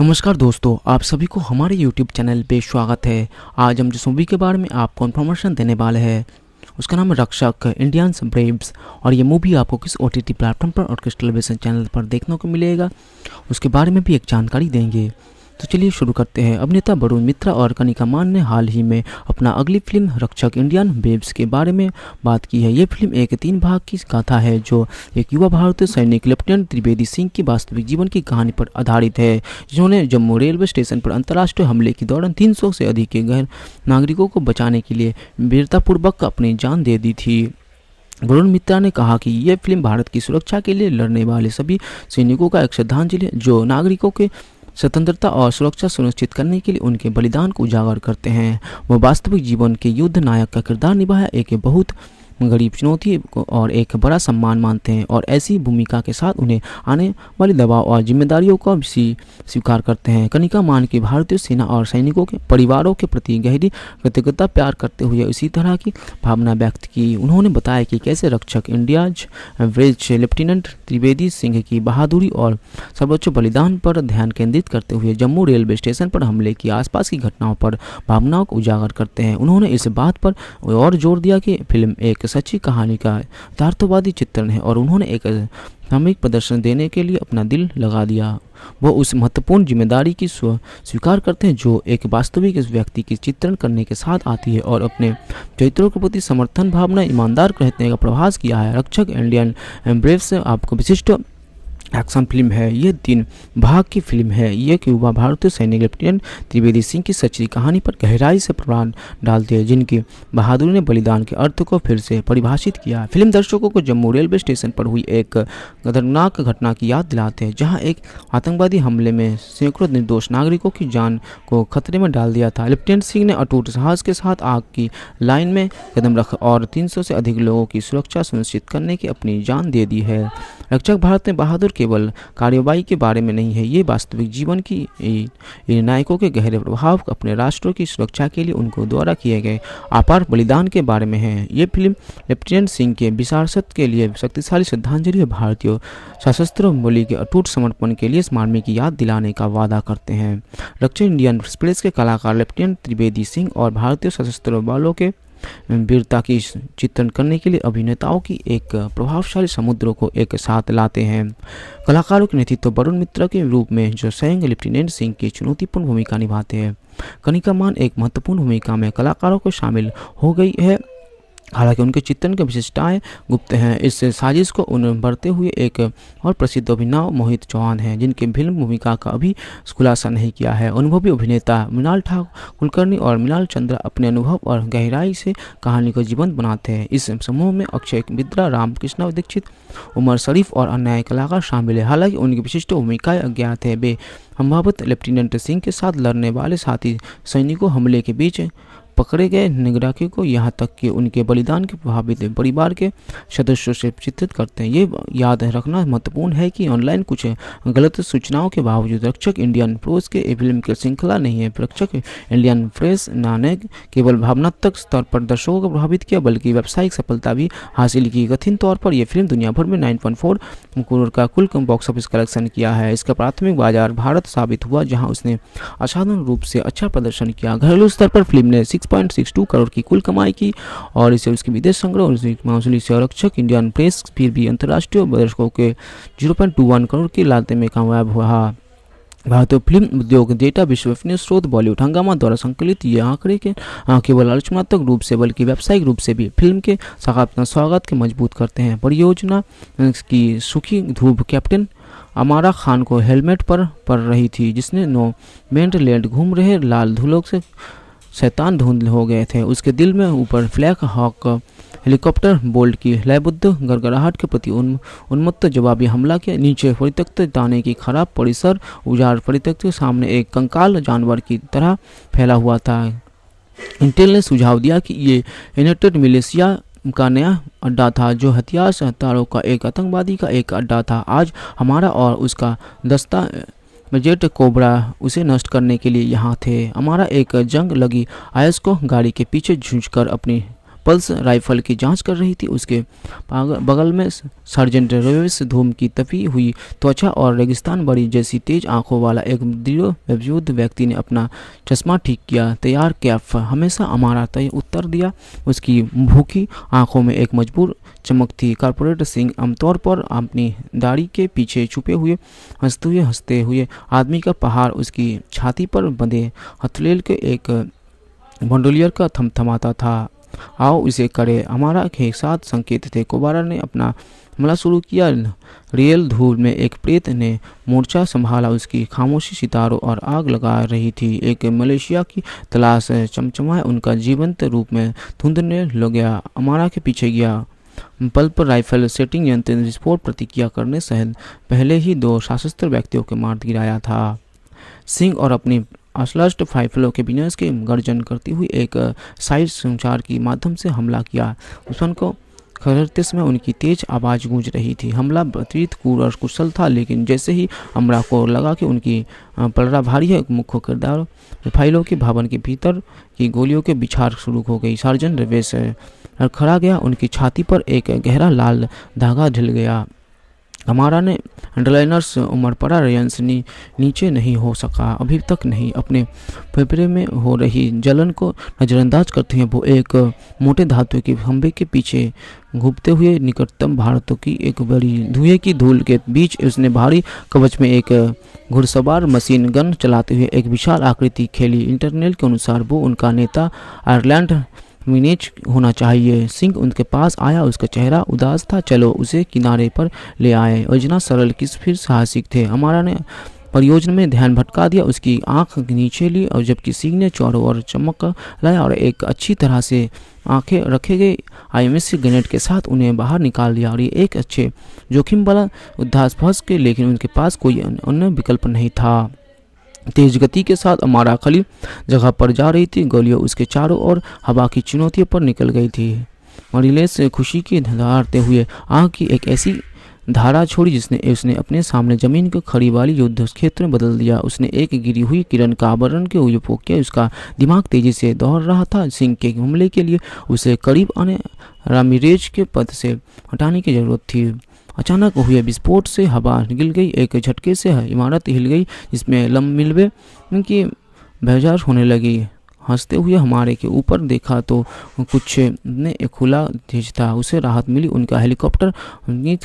नमस्कार दोस्तों आप सभी को हमारे YouTube चैनल पे स्वागत है आज हम जिस मूवी के बारे में आपको इन्फॉर्मेशन देने वाले हैं उसका नाम है रक्षक इंडियंस ब्रेव्स और ये मूवी आपको किस ओ टी प्लेटफॉर्म पर और किस टेलीविज़न चैनल पर देखने को मिलेगा उसके बारे में भी एक जानकारी देंगे तो चलिए शुरू करते हैं अभिनेता वरुण मित्रा और कनिका मान ने हाल ही में अपना अगली फिल्म रक्षक इंडियन बेब्स के बारे में बात की है ये फिल्म एक तीन भाग की गाथा है जो एक युवा भारतीय सैनिक लेफ्टिनेंट त्रिवेदी सिंह की वास्तविक जीवन की कहानी पर आधारित है जिन्होंने जम्मू रेलवे स्टेशन पर अंतर्राष्ट्रीय हमले के दौरान तीन से अधिक के गैर नागरिकों को बचाने के लिए वीरतापूर्वक अपनी जान दे दी थी वरुण मित्रा ने कहा कि यह फिल्म भारत की सुरक्षा के लिए लड़ने वाले सभी सैनिकों का एक श्रद्धांजलि है जो नागरिकों के स्वतंत्रता और सुरक्षा सुनिश्चित करने के लिए उनके बलिदान को उजागर करते हैं वह वास्तविक जीवन के युद्ध नायक का किरदार निभाया एक बहुत गरीब चुनौती और एक बड़ा सम्मान मानते हैं और ऐसी भूमिका के साथ उन्हें आने वाले दबाव और जिम्मेदारियों का भी स्वीकार करते हैं कनिका मान की भारतीय सेना और सैनिकों के परिवारों के प्रति गहरी कृतज्ञता प्यार करते हुए इसी तरह की भावना व्यक्त की उन्होंने बताया कि कैसे रक्षक India's bridge lieutenant Trivedi Singh की बहादुरी और सर्वोच्च बलिदान पर ध्यान केंद्रित करते हुए जम्मू रेलवे स्टेशन पर हमले की आसपास की घटनाओं पर भावनाओं को उजागर करते हैं उन्होंने इस बात पर और जोर दिया कि फिल्म एक सच्ची कहानी का यथार्थवादी चित्रण है और उन्होंने एक सामयिक प्रदर्शन देने के लिए अपना दिल लगा दिया वो उस महत्वपूर्ण जिम्मेदारी की स्वीकार करते हैं जो एक वास्तविक व्यक्ति की चित्रण करने के साथ आती है और अपने चरित्रों के प्रति समर्थन भावना ईमानदार रहने का प्रभास किया है रक्षक इंडियन एम्ब्रेव से आपको विशिष्ट एक्शन फिल्म है यह तीन भाग की फिल्म है यह युवा भारतीय सैनिक लेफ्टिनेंट त्रिवेदी सिंह की सच्ची कहानी पर गहराई से प्रभाव डालते हैं जिनकी बहादुरी ने बलिदान के अर्थ को फिर से परिभाषित किया फिल्म दर्शकों को जम्मू रेलवे स्टेशन पर हुई एक खतरनाक घटना की याद दिलाते हैं जहाँ एक आतंकवादी हमले में सैकड़ों निर्दोष नागरिकों की जान को खतरे में डाल दिया था लेफ्टिनेंट सिंह ने अटूट साहस के साथ आग की लाइन में कदम रखा और तीन से अधिक लोगों की सुरक्षा सुनिश्चित करने की अपनी जान दे दी है रक्षक भारत ने बहादुर केवल कार्यवाही के बारे में नहीं है ये वास्तविक जीवन की इन नायकों के गहरे प्रभाव अपने राष्ट्रों की सुरक्षा के लिए उनको द्वारा किए गए अपार बलिदान के बारे में है ये फिल्म लेफ्टिनेंट सिंह के विशारसत के लिए शक्तिशाली श्रद्धांजलि है भारतीय सशस्त्र मूल्य के अटूट समर्पण के लिए स्मारमी की याद दिलाने का वादा करते हैं रक्षा इंडियन एक्सप्रेस के कलाकार लेफ्टिनेंट त्रिवेदी सिंह और भारतीय सशस्त्र बलों के वीरता की चित्रण करने के लिए अभिनेताओं की एक प्रभावशाली समुद्र को एक साथ लाते हैं कलाकारों के नेतृत्व वरुण मित्र के रूप में जो स्वयं लेफ्टिनेंट सिंह की चुनौतीपूर्ण भूमिका निभाते हैं कनिका मान एक महत्वपूर्ण भूमिका में कलाकारों को शामिल हो गई है हालांकि उनके चित्रण की विशेषताएं गुप्त हैं इस साजिश को उन्हें बढ़ते हुए एक और प्रसिद्ध अभिनव मोहित चौहान हैं जिनके फिल्म भूमिका का अभी खुलासा नहीं किया है अनुभवी अभिनेता मृणाल ठाकुर कुलकर्णी और मृणाल चंद्रा अपने अनुभव और गहराई से कहानी को जीवंत बनाते हैं इस समूह में अक्षय बिद्रा रामकृष्ण दीक्षित उमर शरीफ और अन्य कलाकार शामिल है हालांकि उनकी विशिष्ट भूमिकाएँ अज्ञात है वे संभावित लेफ्टिनेंट सिंह के साथ लड़ने वाले साथी सैनिकों हमले के बीच पकड़े गए निगराखी को यहाँ तक कि उनके बलिदान के प्रभावित परिवार के सदस्यों से चित्रित करते हैं ये याद रखना महत्वपूर्ण है कि ऑनलाइन कुछ गलत सूचनाओं के बावजूद रक्षक इंडियन प्रोस के फिल्म की श्रृंखला नहीं है रक्षक इंडियन प्रेस ने केवल भावनात्मक स्तर पर दर्शकों को प्रभावित किया बल्कि व्यावसायिक सफलता भी हासिल की कथित तौर पर यह फिल्म दुनिया भर में नाइन करोड़ का कुल बॉक्स ऑफिस कलेक्शन किया है इसका प्राथमिक बाजार भारत साबित हुआ जहां उसने असाधारण रूप से अच्छा प्रदर्शन किया घरेलू स्तर पर फिल्म ने सिक्स 6.62 करोड़ की कुल कमाई की और इसे उसके विदेश संग्रह माहौली संरक्षक इंडियन प्रेस फिर भी अंतर्राष्ट्रीय दर्शकों के 0.21 करोड़ की लागत में कामयाब हुआ भारतीय फिल्म उद्योग डेटा विश्वसनीय स्रोत बॉलीवुड हंगामा द्वारा संकलित ये आंकड़े के केवल आलोचनात्मक रूप से बल्कि व्यावसायिक रूप से भी फिल्म के सकारात्मक स्वागत के मजबूत करते हैं परियोजना की सुखी धूप कैप्टन अमारा खान को हेलमेट पर पड़ रही थी जिसने नो मेंट घूम रहे लाल धूलों से शैतान धुंधले हो गए थे उसके दिल में ऊपर फ्लैक हॉक हेलीकॉप्टर बोल्ट की लयबुद्ध गड़गड़ाहट के प्रति उन, उन्मत्त जवाबी हमला के नीचे परित्यक्त दाने की खराब परिसर उजाड़ परित्यक्त सामने एक कंकाल जानवर की तरह फैला हुआ था इंटेल ने सुझाव दिया कि ये यूनाइटेड मिलेशिया का नया अड्डा था जो हथियार सहतारों का एक आतंकवादी का एक अड्डा था आज हमारा और उसका दस्ता मजेट कोबरा उसे नष्ट करने के लिए यहाँ थे हमारा एक जंग लगी आयस को गाड़ी के पीछे झूझ कर अपनी पल्स राइफल की जांच कर रही थी उसके बगल में सर्जेंट रेवेस धूम की तपी हुई त्वचा और रेगिस्तान बड़ी जैसी तेज आंखों वाला एक दृढ़ मौजूद व्यक्ति ने अपना चश्मा ठीक किया तैयार कैफ हमेशा हमारा तय उत्तर दिया उसकी भूखी आंखों में एक मजबूर चमक थी कारपोरेट सिंह आमतौर पर अपनी दाढ़ी के पीछे छुपे हुए हंसते हुए हंसते हुए आदमी का पहाड़ उसकी छाती पर बंधे हथलेल के एक बंडोलियर का थमथमाता था आओ इसे करें हमारा के साथ संकेत थे कोबारा ने अपना हमला शुरू किया रेल धूल में एक प्रेत ने मोर्चा संभाला उसकी खामोशी सितारों और आग लगा रही थी एक मलेशिया की तलाश चमचमाए उनका जीवंत रूप में धुंधने लग गया अमारा के पीछे गया पल्प राइफल सेटिंग यंत्र विस्फोट प्रतिक्रिया करने सहित पहले ही दो सशस्त्र व्यक्तियों के मार्ग गिराया था सिंह और अपनी अश्लष्ट फाइफलों के विनाश के गर्जन करती हुई एक साइड संचार के माध्यम से हमला किया दुश्मन को खरते समय उनकी तेज आवाज़ गूंज रही थी हमला अतिरिक्त कूर और कुशल था लेकिन जैसे ही अमरा को लगा कि उनकी पलड़ा भारी है मुख्य किरदार फाइलों के भवन के भीतर की गोलियों के बिछार शुरू हो गई सार्जन रवेश खड़ा गया उनकी छाती पर एक गहरा लाल धागा ढिल गया हमारा ने अंडरलाइनर्स उमर पड़ा रेयंस नी, नीचे नहीं हो सका अभी तक नहीं अपने फेफड़े में हो रही जलन को नज़रअंदाज करते हैं वो एक मोटे धातु के खंभे के पीछे घूमते हुए निकटतम भारतों की एक बड़ी धुएं की धूल के बीच उसने भारी कवच में एक घुड़सवार मशीन गन चलाते हुए एक विशाल आकृति खेली इंटरनेल के अनुसार वो उनका नेता आयरलैंड मैनेज होना चाहिए सिंह उनके पास आया उसका चेहरा उदास था चलो उसे किनारे पर ले आए योजना सरल किस फिर साहसिक थे हमारा ने परियोजना में ध्यान भटका दिया उसकी आंख नीचे ली और जबकि सिंह ने चोरों और चमक लाया और एक अच्छी तरह से आंखें रखे गए आईएमएससी ग्रेनेड के साथ उन्हें बाहर निकाल लिया और ये एक अच्छे जोखिम वाला उद्दास फंस के लेकिन उनके पास कोई अन्य विकल्प नहीं था तेज गति के साथ अमारा खली जगह पर जा रही थी गोलियां उसके चारों ओर हवा की चुनौतियों पर निकल गई थी मरीलेस खुशी की धारते हुए आग की एक ऐसी धारा छोड़ी जिसने उसने अपने सामने जमीन को खड़ी वाली युद्ध क्षेत्र में बदल दिया उसने एक गिरी हुई किरण का आवरण के उपयोग किया उसका दिमाग तेजी से दौड़ रहा था सिंह के हमले के लिए उसे करीब आने रामिरेज के पद से हटाने की जरूरत थी अचानक हुए विस्फोट से हवा निकल गई एक झटके से इमारत हिल गई जिसमें लम मिलवे की बेजार होने लगी हंसते हुए हमारे के ऊपर देखा तो कुछ ने एक खुला धीज था उसे राहत मिली उनका हेलीकॉप्टर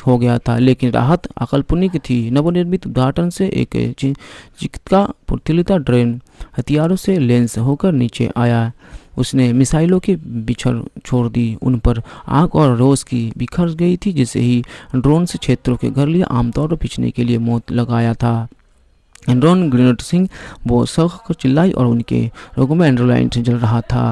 हो गया था लेकिन राहत अकल्पनिक थी नवनिर्मित उद्घाटन से एक चिकित्सा प्रतिलिता ड्रेन हथियारों से लेंस होकर नीचे आया उसने मिसाइलों की बिछड़ छोड़ दी उन पर आग और रोज की बिखर गई थी जिसे ही ड्रोन से क्षेत्रों के घर लिए आमतौर पर पिछने के लिए मौत लगाया था एंड्रोन ग्रीनोट सिंह वो सख को चिल्लाई और उनके रोगों में एंड्रोलाइट जल रहा था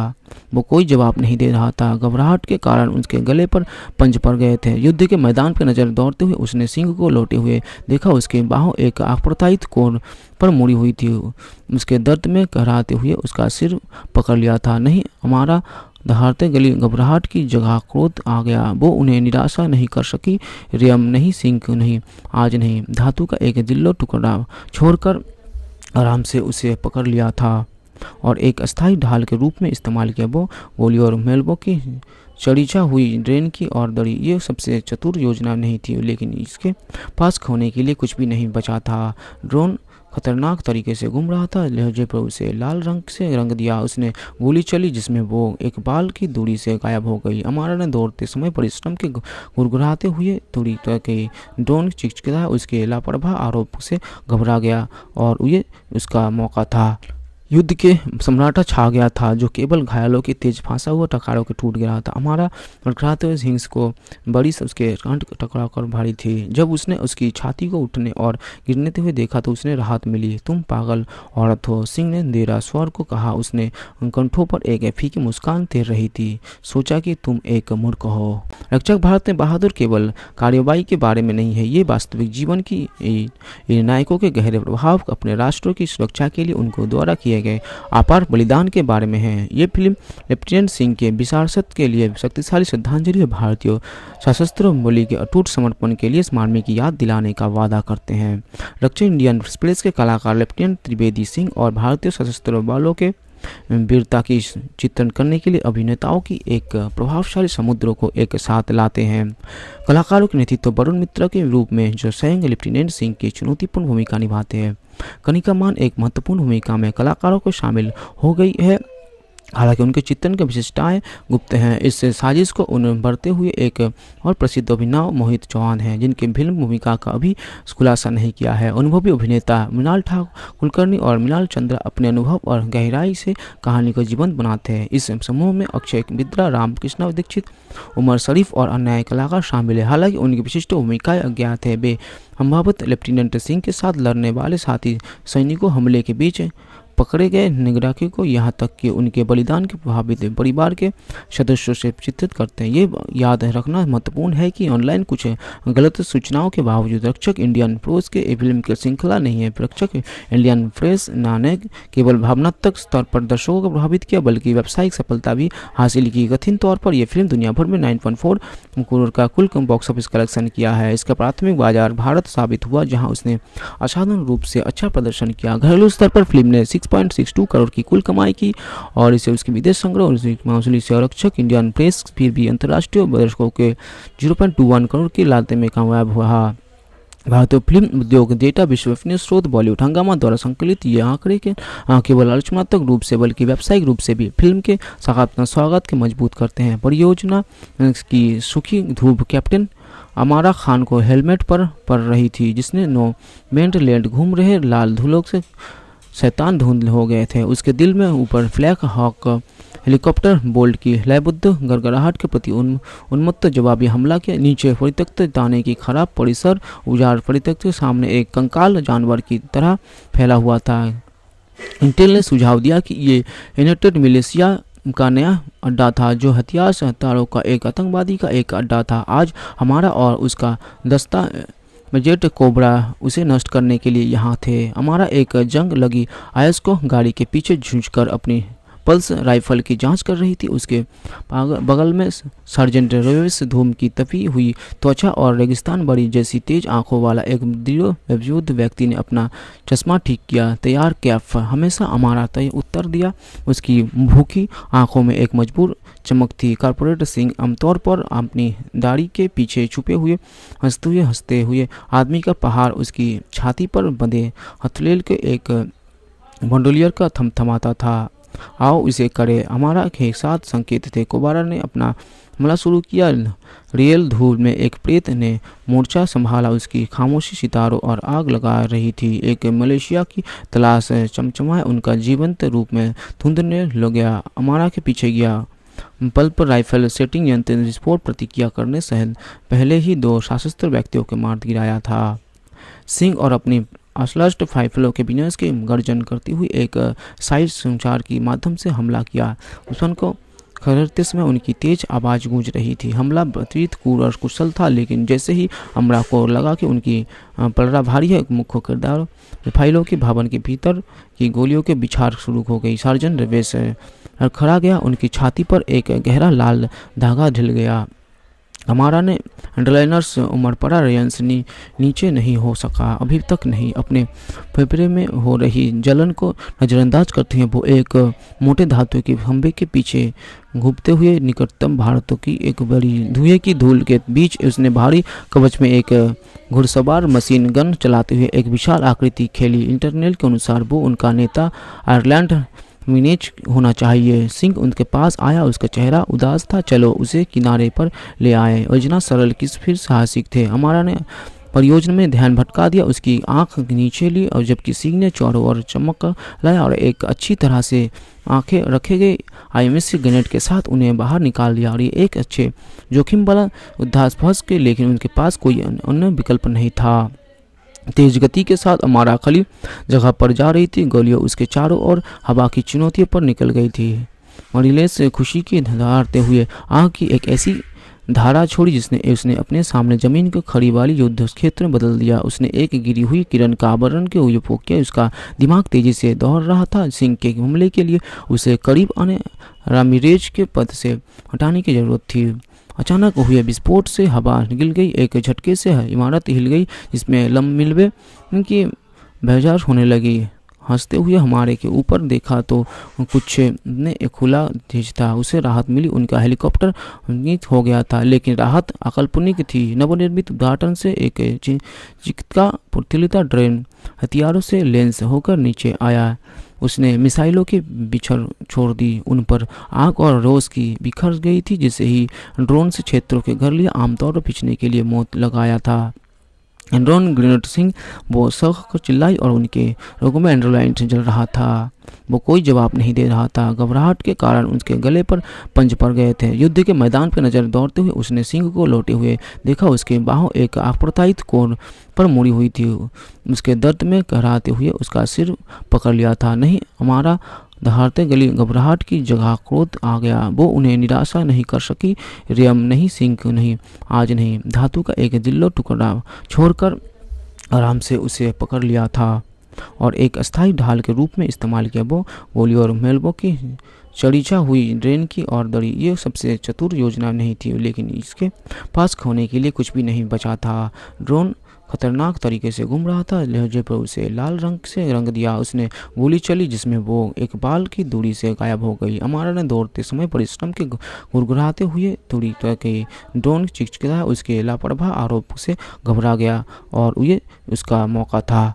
वो कोई जवाब नहीं दे रहा था घबराहट के कारण उसके गले पर पंज पड़ गए थे युद्ध के मैदान पर नजर दौड़ते हुए उसने सिंह को लौटे हुए देखा उसके बाहों एक आप्रतायित कोर पर मुड़ी हुई थी उसके दर्द में कहराते हुए उसका सिर पकड़ लिया था नहीं हमारा दहाड़ते गली घबराहट की जगह क्रोध आ गया वो उन्हें निराशा नहीं कर सकी रियम नहीं सिंह क्यों नहीं आज नहीं धातु का एक दिल्लो टुकड़ा छोड़कर आराम से उसे पकड़ लिया था और एक अस्थाई ढाल के रूप में इस्तेमाल किया वो गोली और मेलबो की चढ़ीचा हुई ड्रेन की और दड़ी ये सबसे चतुर योजना नहीं थी लेकिन इसके पास खोने के लिए कुछ भी नहीं बचा था ड्रोन खतरनाक तरीके से घूम रहा था लहजे पर उसे लाल रंग से रंग दिया उसने गोली चली जिसमें वो एक बाल की दूरी से गायब हो गई अमारा ने दौड़ते समय परिश्रम के गुरगुराते हुए दूरी के डोन चिचकिला उसके लापरवाह आरोप से घबरा गया और ये उसका मौका था युद्ध के सम्राटा छा गया था जो केवल घायलों की तेज फांसा हुआ टकारों के टूट गया था हमारा लड़खड़ाते हुए हिंस को बड़ी उसके कंठ टकरा कर भारी थी जब उसने उसकी छाती को उठने और गिरने हुए देखा तो उसने राहत मिली तुम पागल औरत हो सिंह ने देरा स्वर को कहा उसने कंठों पर एक की मुस्कान तैर रही थी सोचा कि तुम एक मूर्ख हो रक्षक भारत में बहादुर केवल कार्यवाही के बारे में नहीं है ये वास्तविक जीवन की नायकों के गहरे प्रभाव अपने राष्ट्रों की सुरक्षा के लिए उनको द्वारा किए गए अपार बलिदान के बारे में है ये फिल्म लेफ्टिनेंट सिंह के विशारसत के लिए शक्तिशाली श्रद्धांजलि भारतीय सशस्त्र बोली के अटूट समर्पण के लिए स्मारक की याद दिलाने का वादा करते हैं दक्षिण इंडियन एक्सप्रेस के कलाकार लेफ्टिनेंट त्रिवेदी सिंह और भारतीय सशस्त्र बलों के वीरता की चित्रण करने के लिए अभिनेताओं की एक प्रभावशाली समुद्र को एक साथ लाते हैं कलाकारों के नेतृत्व वरुण मित्र के रूप में जो स्वयं लेफ्टिनेंट सिंह की चुनौतीपूर्ण भूमिका निभाते हैं कनिका मान एक महत्वपूर्ण भूमिका में कलाकारों को शामिल हो गई है हालांकि उनके चित्रण की विशेषताएं गुप्त हैं इस साजिश को उन्हें बढ़ते हुए एक और प्रसिद्ध अभिनव मोहित चौहान हैं जिनकी फिल्म भूमिका का अभी खुलासा नहीं किया है अनुभवी अभिनेता मृणाल ठाकुर कुलकर्णी और मृणाल चंद्र अपने अनुभव और गहराई से कहानी को जीवंत बनाते हैं इस समूह में अक्षय मित्रा रामकृष्ण दीक्षित उमर शरीफ और अन्य कलाकार शामिल है हालांकि उनकी विशिष्ट भूमिकाएं अज्ञात है वे संभावित लेफ्टिनेंट सिंह के साथ लड़ने वाले साथी सैनिकों हमले के बीच पकड़े गए निगराखी को यहाँ तक कि उनके बलिदान के प्रभावित परिवार के सदस्यों से चित्रित करते हैं ये याद रखना महत्वपूर्ण है कि ऑनलाइन कुछ गलत सूचनाओं के बावजूद रक्षक इंडियन प्रोस के फिल्म की श्रृंखला नहीं है रक्षक इंडियन प्रेस ने केवल भावनात्मक स्तर पर दर्शकों को प्रभावित किया बल्कि व्यावसायिक सफलता भी हासिल की कथित तौर पर यह फिल्म दुनिया भर में नाइन करोड़ का कुल बॉक्स ऑफिस कलेक्शन किया है इसका प्राथमिक बाजार भारत साबित हुआ जहां उसने असाधारण रूप से अच्छा प्रदर्शन किया घरेलू स्तर पर फिल्म ने सिक्स 6.62 करोड़ की कुल कमाई की और इसे उसके विदेश संग्रह और माहौली संरक्षक इंडियन प्रेस फिर भी अंतर्राष्ट्रीय दर्शकों के 0.21 करोड़ की लागत में कामयाब हुआ भारतीय फिल्म उद्योग डेटा विश्वसनीय स्रोत बॉलीवुड हंगामा द्वारा संकलित ये आंकड़े के केवल आलोचनात्मक रूप से बल्कि व्यावसायिक रूप से भी फिल्म के सकारात्मक स्वागत के मजबूत करते हैं परियोजना की सुखी धूप कैप्टन अमारा खान को हेलमेट पर पड़ रही थी जिसने नो मेंट लैंड घूम रहे लाल धूलों से शैतान धुंध हो गए थे उसके दिल में ऊपर फ्लैक हॉक हेलीकॉप्टर बोल्ट की लयबुद्ध गड़गड़ाहट के प्रति उन, उन्मत्त जवाबी हमला के नीचे परित्यक्त दाने की खराब परिसर उजाड़ परित्यक्त सामने एक कंकाल जानवर की तरह फैला हुआ था इंटेल ने सुझाव दिया कि ये यूनाइटेड मिलेशिया का नया अड्डा था जो हथियार सहतारों का एक आतंकवादी का एक अड्डा था आज हमारा और उसका दस्ता मजेट कोबरा उसे नष्ट करने के लिए यहाँ थे हमारा एक जंग लगी आयस को गाड़ी के पीछे झूझ कर अपनी पल्स राइफल की जांच कर रही थी उसके बगल में सर्जेंट रेवेस धूम की तपी हुई त्वचा और रेगिस्तान बड़ी जैसी तेज आंखों वाला एक दृढ़ व्यक्ति ने अपना चश्मा ठीक किया तैयार कैफ हमेशा हमारा तय उत्तर दिया उसकी भूखी आंखों में एक मजबूर चमक थी कॉरपोरेट सिंह आमतौर पर अपनी दाढ़ी के पीछे छुपे हुए हंसते हुए हंसते हुए आदमी का पहाड़ उसकी छाती पर बंधे हथलेल के एक भंडोलियर का थमथमाता था आओ इसे करें हमारा के साथ संकेत थे कोबारा ने अपना हमला शुरू किया रियल धूल में एक प्रेत ने मोर्चा संभाला उसकी खामोशी सितारों और आग लगा रही थी एक मलेशिया की तलाश चमचमाए उनका जीवंत रूप में धुंधने लग गया अमारा के पीछे गया पल्प राइफल सेटिंग यंत्र विस्फोट प्रतिक्रिया करने सहित पहले ही दो सशस्त्र व्यक्तियों के मार्ग गिराया था सिंह और अपनी असलस्ट फाइफलों के बिनर्स के गर्जन करती हुई एक साइज संचार के माध्यम से हमला किया हुसन को खरते समय उनकी तेज आवाज़ गूंज रही थी हमला बतरीत कूर और कुशल था लेकिन जैसे ही अमरा को लगा कि उनकी पलड़ा भारी है मुख्य किरदार रिफाइलों के भवन के भीतर की गोलियों के बिछार शुरू हो गई सार्जन रवेश खड़ा गया उनकी छाती पर एक गहरा लाल धागा ढिल गया हमारा ने अंडरलाइनर्स उमर पड़ा रयंस नी, नीचे नहीं हो सका अभी तक नहीं अपने फेफड़े में हो रही जलन को नज़रअंदाज करते हैं वो एक मोटे धातु के फंबे के पीछे घूमते हुए निकटतम भारतों की एक बड़ी धुएं की धूल के बीच उसने भारी कवच में एक घुड़सवार मशीन गन चलाते हुए एक विशाल आकृति खेली इंटरनेल के अनुसार वो उनका नेता आयरलैंड मिनेज होना चाहिए सिंह उनके पास आया उसका चेहरा उदास था चलो उसे किनारे पर ले आए योजना सरल किस फिर साहसिक थे हमारा ने परियोजना में ध्यान भटका दिया उसकी आंख नीचे ली और जबकि सिंह ने चारों और चमक लाया और एक अच्छी तरह से आंखें रखे गए आईएमएस ग्रेनेड के साथ उन्हें बाहर निकाल दिया और ये एक अच्छे जोखिम वाला उद्धास फंस के लेकिन उनके पास कोई अन्य विकल्प नहीं था तेज गति के साथ अमारा खली जगह पर जा रही थी गोलियां उसके चारों ओर हवा की चुनौतियों पर निकल गई थी से खुशी की धारते हुए आग की एक ऐसी धारा छोड़ी जिसने उसने अपने सामने जमीन को खड़ी वाली युद्ध क्षेत्र में बदल दिया उसने एक गिरी हुई किरण का आवरण के उपयोग किया उसका दिमाग तेजी से दौड़ रहा था सिंह के हमले के लिए उसे करीब आने रामिरेज के पद से हटाने की जरूरत थी अचानक हुए विस्फोट से हवा निकल गई एक झटके से इमारत हिल गई जिसमें लम मिलवे की बेजार होने लगी हंसते हुए हमारे के ऊपर देखा तो कुछ ने एक खुला चीज था उसे राहत मिली उनका हेलीकॉप्टर हो गया था लेकिन राहत अकल्पनिक थी नवनिर्मित उद्घाटन से एक चिकित्सा पुतलिता ड्रेन हथियारों से लेंस होकर नीचे आया उसने मिसाइलों के बिछड़ छोड़ दी उन पर आग और रोज की बिखर गई थी जिसे ही ड्रोन से क्षेत्रों के घर लिए आमतौर पर पिछने के लिए मौत लगाया था एंड्रॉन ग्रीनट सिंह वो शौक को चिल्लाई और उनके रोगों में एंड्रोलाइट जल रहा था वो कोई जवाब नहीं दे रहा था घबराहट के कारण उसके गले पर पंच पड़ गए थे युद्ध के मैदान पर नजर दौड़ते हुए उसने सिंह को लौटे हुए देखा उसके बाहों एक अप्रतायित कोण पर मुड़ी हुई थी उसके दर्द में कहराते हुए उसका सिर पकड़ लिया था नहीं हमारा दहाड़ते गली घबराहट की जगह क्रोध आ गया वो उन्हें निराशा नहीं कर सकी रियम नहीं सिंह नहीं आज नहीं धातु का एक दिल्लो टुकड़ा छोड़कर आराम से उसे पकड़ लिया था और एक अस्थायी ढाल के रूप में इस्तेमाल किया वो गोली और मेलबो की चढ़ीचा हुई ड्रेन की और दड़ी ये सबसे चतुर योजना नहीं थी लेकिन इसके पास खोने के लिए कुछ भी नहीं बचा था ड्रोन खतरनाक तरीके से घूम रहा था लहजे पर उसे लाल रंग से रंग दिया उसने गोली चली जिसमें वो एक बाल की दूरी से गायब हो गई अमारा ने दौड़ते समय परिश्रम के गुरगुराते हुए दूरी तक ड्रोन चिचकता उसके लापरवाह आरोप से घबरा गया और ये उसका मौका था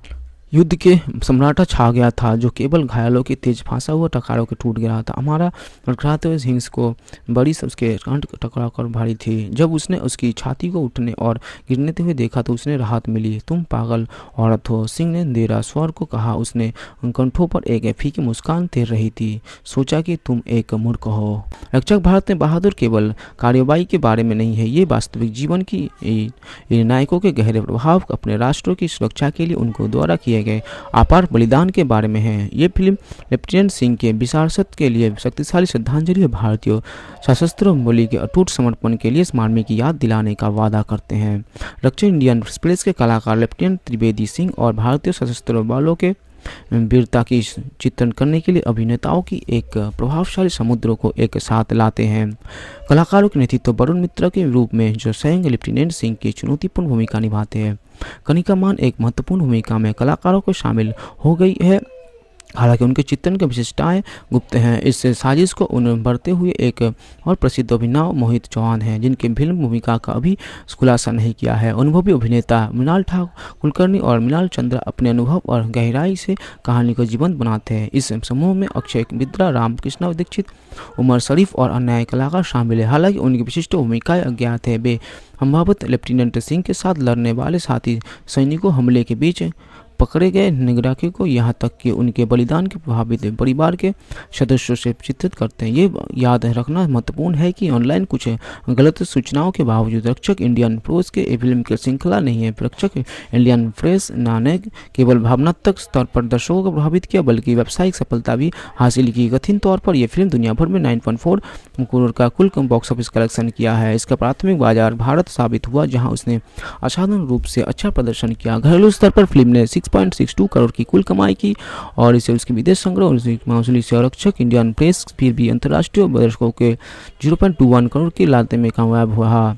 युद्ध के सम्राटा छा गया था जो केवल घायलों की तेज फांसा हुआ टकारों के टूट गया था हमारा लड़खड़ाते हुए हिंस को बड़ी उसके कंठ टकरा कर भारी थी जब उसने उसकी छाती को उठने और गिरने हुए देखा तो उसने राहत मिली तुम पागल औरत हो सिंह ने देरा स्वर को कहा उसने कंठों पर एक फीकी मुस्कान तैर रही थी सोचा कि तुम एक मूर्ख हो रक्षक भारत ने बहादुर केवल कार्यवाही के बारे में नहीं है ये वास्तविक जीवन की नायकों के गहरे प्रभाव अपने राष्ट्रों की सुरक्षा के लिए उनको द्वारा किया गए अपार बलिदान के बारे में है ये फिल्म लेफ्टिनेंट सिंह के विशारसत के लिए शक्तिशाली श्रद्धांजलि है भारतीय सशस्त्र बोली के अटूट समर्पण के लिए स्मारमी की याद दिलाने का वादा करते हैं दक्षिण इंडियन एक्सप्रेस के कलाकार लेफ्टिनेंट त्रिवेदी सिंह और भारतीय सशस्त्र बलों के वीरता की चित्रण करने के लिए अभिनेताओं की एक प्रभावशाली समुद्र को एक साथ लाते हैं कलाकारों के नेतृत्व वरुण मित्रा के रूप में जो स्वयं लेफ्टिनेंट सिंह की चुनौतीपूर्ण भूमिका निभाते हैं कनिका मान एक महत्वपूर्ण भूमिका में कलाकारों को शामिल हो गई है हालांकि उनके चित्रण की विशेषताएं गुप्त हैं इस साजिश को उन्हें बढ़ते हुए एक और प्रसिद्ध अभिनव मोहित चौहान हैं जिनकी फिल्म भूमिका का अभी खुलासा नहीं किया है अनुभवी अभिनेता मृणाल ठाकुर कुलकर्णी और मृणाल चंद्र अपने अनुभव और गहराई से कहानी को जीवंत बनाते हैं इस समूह में अक्षय बिद्रा रामकृष्ण दीक्षित उमर शरीफ और अन्य कलाकार शामिल है हालांकि उनकी विशिष्ट भूमिकाएं अज्ञात है वे संभावित लेफ्टिनेंट सिंह के साथ लड़ने वाले साथी सैनिकों हमले के बीच पकड़े गए निगराखी को यहाँ तक कि उनके बलिदान के प्रभावित परिवार के सदस्यों से चित्रित करते हैं ये याद रखना महत्वपूर्ण है कि ऑनलाइन कुछ गलत सूचनाओं के बावजूद रक्षक इंडियन प्रोस के फिल्म की श्रृंखला नहीं है रक्षक इंडियन प्रेस ने केवल भावनात्मक स्तर पर दर्शकों को प्रभावित किया बल्कि व्यावसायिक सफलता भी हासिल की कथित तौर पर यह फिल्म दुनिया भर में नाइन करोड़ का कुल बॉक्स ऑफिस कलेक्शन किया है इसका प्राथमिक बाजार भारत साबित हुआ जहाँ उसने असाधारण रूप से अच्छा प्रदर्शन किया घरेलू स्तर पर फिल्म ने सिक्स 6.62 करोड़ की कुल कमाई की और इसे उसके विदेश संग्रह और माहौली संरक्षक इंडियन प्रेस फिर भी अंतर्राष्ट्रीय दर्शकों के 0.21 करोड़ की लागत में कामयाब हुआ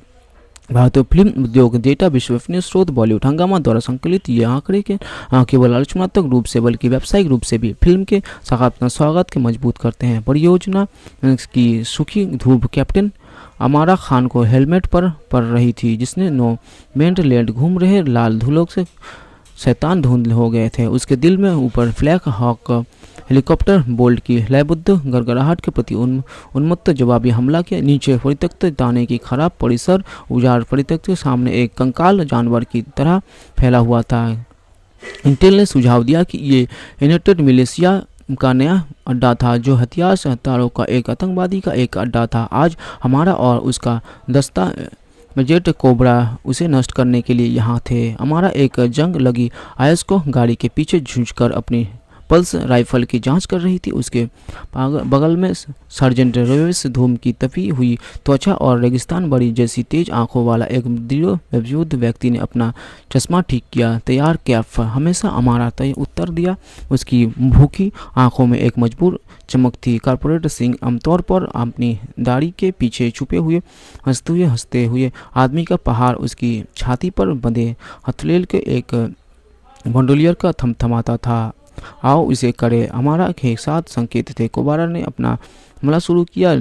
भारतीय फिल्म उद्योग डेटा विश्वसनीय स्रोत बॉलीवुड हंगामा द्वारा संकलित ये आंकड़े के केवल आलोचनात्मक रूप से बल्कि व्यावसायिक रूप से भी फिल्म के सकारात्मक स्वागत के मजबूत करते हैं परियोजना की सुखी धूप कैप्टन अमारा खान को हेलमेट पर पड़ रही थी जिसने नो मेंट लैंड घूम रहे लाल धूलों से शैतान धुंधले हो गए थे उसके दिल में ऊपर फ्लैक हॉक हेलीकॉप्टर बोल्ट की लयबुद्ध गड़गड़ाहट के प्रति उन, उन्मत्त जवाबी हमला के नीचे परित्यक्त दाने की खराब परिसर उजार परित्यक्त के सामने एक कंकाल जानवर की तरह फैला हुआ था इंटेल ने सुझाव दिया कि ये यूनाइटेड मिलेशिया का नया अड्डा था जो हथियार हथियारों का एक आतंकवादी का एक अड्डा था आज हमारा और उसका दस्ता जेट कोबरा उसे नष्ट करने के लिए यहाँ थे हमारा एक जंग लगी आयस को गाड़ी के पीछे झूझ अपनी पल्स राइफल की जांच कर रही थी उसके बगल में सर्जेंट रेवेस धूम की तपी हुई त्वचा और रेगिस्तान बड़ी जैसी तेज आंखों वाला एक दृढ़ मौजूद व्यक्ति ने अपना चश्मा ठीक किया तैयार कैफ हमेशा हमारा तय उत्तर दिया उसकी भूखी आंखों में एक मजबूर चमक थी कारपोरेट सिंह आमतौर पर अपनी दाढ़ी के पीछे छुपे हुए हंसते हुए हंसते हुए आदमी का पहाड़ उसकी छाती पर बंधे हथलेल के एक मंडोलियर का थमथमाता था आओ इसे करे हमारा के साथ संकेत थे कोबारा ने अपना हमला शुरू किया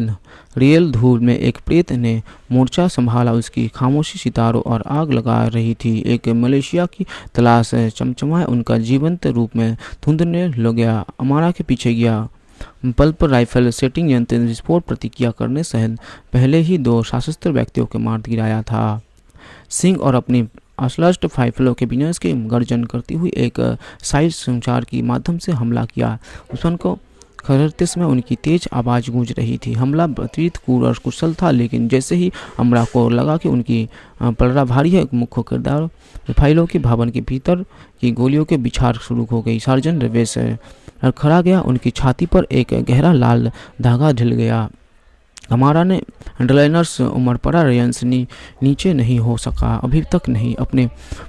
रियल धूल में एक प्रेत ने मोर्चा संभाला उसकी खामोशी सितारों और आग लगा रही थी एक मलेशिया की तलाश चमचमाए उनका जीवंत रूप में धुंधने लग गया अमारा के पीछे गया पल्प राइफल सेटिंग यंत्र विस्फोट प्रतिक्रिया करने सहित पहले ही दो सशस्त्र व्यक्तियों के मार गिराया था सिंह और अपनी असलस्ट फाइफलों के बिना के गर्जन करती हुई एक साइज संचार के माध्यम से हमला किया दुश्मन को खरड़ते समय उनकी तेज आवाज़ गूंज रही थी हमला बतरीत कूर और कुशल था लेकिन जैसे ही अमरा को लगा कि उनकी पलड़ा भारी है मुख्य किरदार रिफाइलों के भवन के भीतर की गोलियों के बिछार शुरू हो गई सार्जन रवेश खड़ा गया उनकी छाती पर एक गहरा लाल धागा ढिल गया हमारा ने अंडरलाइनर्स उमर पड़ा रेयंस नी, नीचे नहीं हो सका अभी तक नहीं अपने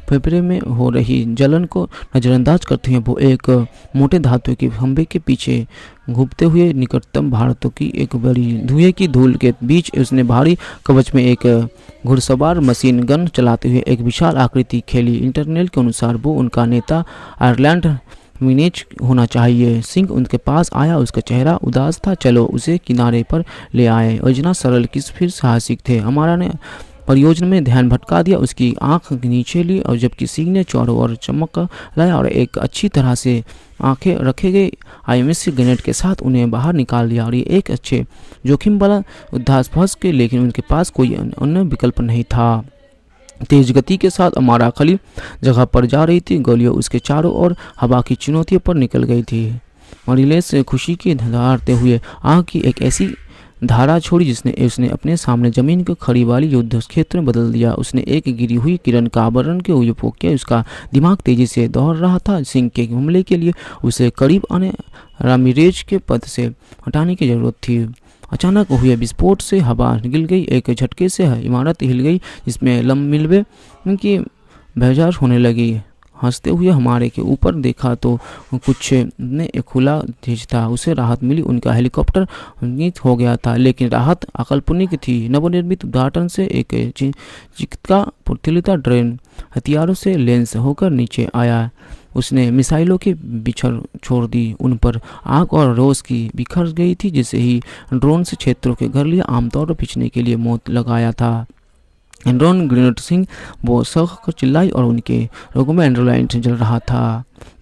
फेफड़े में हो रही जलन को नज़रअंदाज करते हुए वो एक मोटे धातु के खंभे के पीछे घूमते हुए निकटतम भारतों की एक बड़ी धुएं की धूल के बीच उसने भारी कवच में एक घुड़सवार मशीन गन चलाते हुए एक विशाल आकृति खेली इंटरनेल के अनुसार वो उनका नेता आयरलैंड मिनेज होना चाहिए सिंह उनके पास आया उसका चेहरा उदास था चलो उसे किनारे पर ले आए योजना सरल किस फिर साहसिक थे हमारा ने परियोजना में ध्यान भटका दिया उसकी आंख नीचे ली और जबकि सिंह ने चारों और चमक लाया और एक अच्छी तरह से आंखें रखे गए आईएमएस ग्रेनेड के साथ उन्हें बाहर निकाल दिया और ये एक अच्छे जोखिम वाला उद्धास फंस के लेकिन उनके पास कोई अन्य विकल्प नहीं था तेज गति के साथ अमारा खली जगह पर जा रही थी गोलियां उसके चारों ओर हवा की चुनौतियों पर निकल गई थी मरीलेस खुशी की धारते हुए आग की एक ऐसी धारा छोड़ी जिसने उसने अपने सामने जमीन को खड़ी वाली युद्ध क्षेत्र में बदल दिया उसने एक गिरी हुई किरण का आवरण के उपयोग किया उसका दिमाग तेजी से दौड़ रहा था सिंह के हमले के लिए उसे करीब आने रामिरेज के पद से हटाने की जरूरत थी अचानक हुए विस्फोट से हवा निकल गई एक झटके से इमारत हिल गई जिसमें लम मिलवे उनकी बेजार होने लगी हंसते हुए हमारे के ऊपर देखा तो कुछ ने एक खुला चीज था उसे राहत मिली उनका हेलीकॉप्टर हो गया था लेकिन राहत अकल्पनिक थी नवनिर्मित उद्घाटन से एक चिकित्सा पुतलिता ड्रेन हथियारों से लेंस होकर नीचे आया उसने मिसाइलों के बिछर छोड़ दी उन पर आग और रोज की बिखर गई थी जिसे ही ड्रोन से क्षेत्रों के घर लिए आमतौर पर पिछने के लिए मौत लगाया था एंड्रॉन सिंह वो सख्त चिल्लाई और उनके रोगों में एंड्रोलाइन से जल रहा था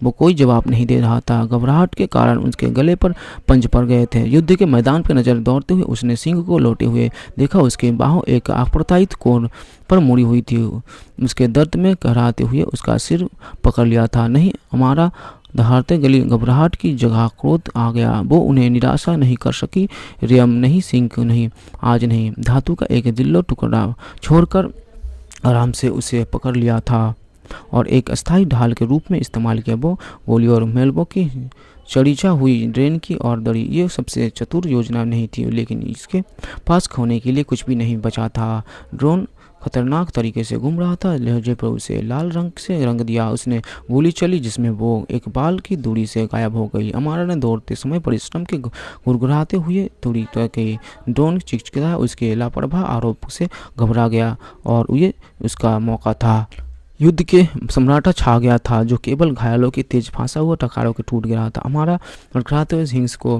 वो कोई जवाब नहीं दे रहा था घबराहट के कारण उसके गले पर पंज पड़ गए थे युद्ध के मैदान पर नजर दौड़ते हुए उसने सिंह को लौटे हुए देखा उसके बाहों एक आप्रतायित कोण पर मुड़ी हुई थी उसके दर्द में कहराते हुए उसका सिर पकड़ लिया था नहीं हमारा दहाड़ते गली घबराहट की जगह क्रोध आ गया वो उन्हें निराशा नहीं कर सकी रियम नहीं सिंह क्यों नहीं आज नहीं धातु का एक दिल्लो टुकड़ा छोड़कर आराम से उसे पकड़ लिया था और एक अस्थायी ढाल के रूप में इस्तेमाल किया वो गोली और मेलबो की चढ़ीचा हुई ड्रेन की और दड़ी ये सबसे चतुर योजना नहीं थी लेकिन इसके पास खोने के लिए कुछ भी नहीं बचा था ड्रोन खतरनाक तरीके से घूम रहा था लहजे पर उसे लाल रंग से रंग दिया उसने गोली चली जिसमें वो एक बाल की दूरी से गायब हो गई अमारा ने दौड़ते समय परिश्रम के गुरगुराते हुए दूरी तो की डोन चिचकता उसके लापरवाह आरोप से घबरा गया और ये उसका मौका था युद्ध के सम्राटा छा गया था जो केवल घायलों की तेज फांसा हुआ टकारों के टूट गया था हमारा लड़खड़ाते हुए हिंस को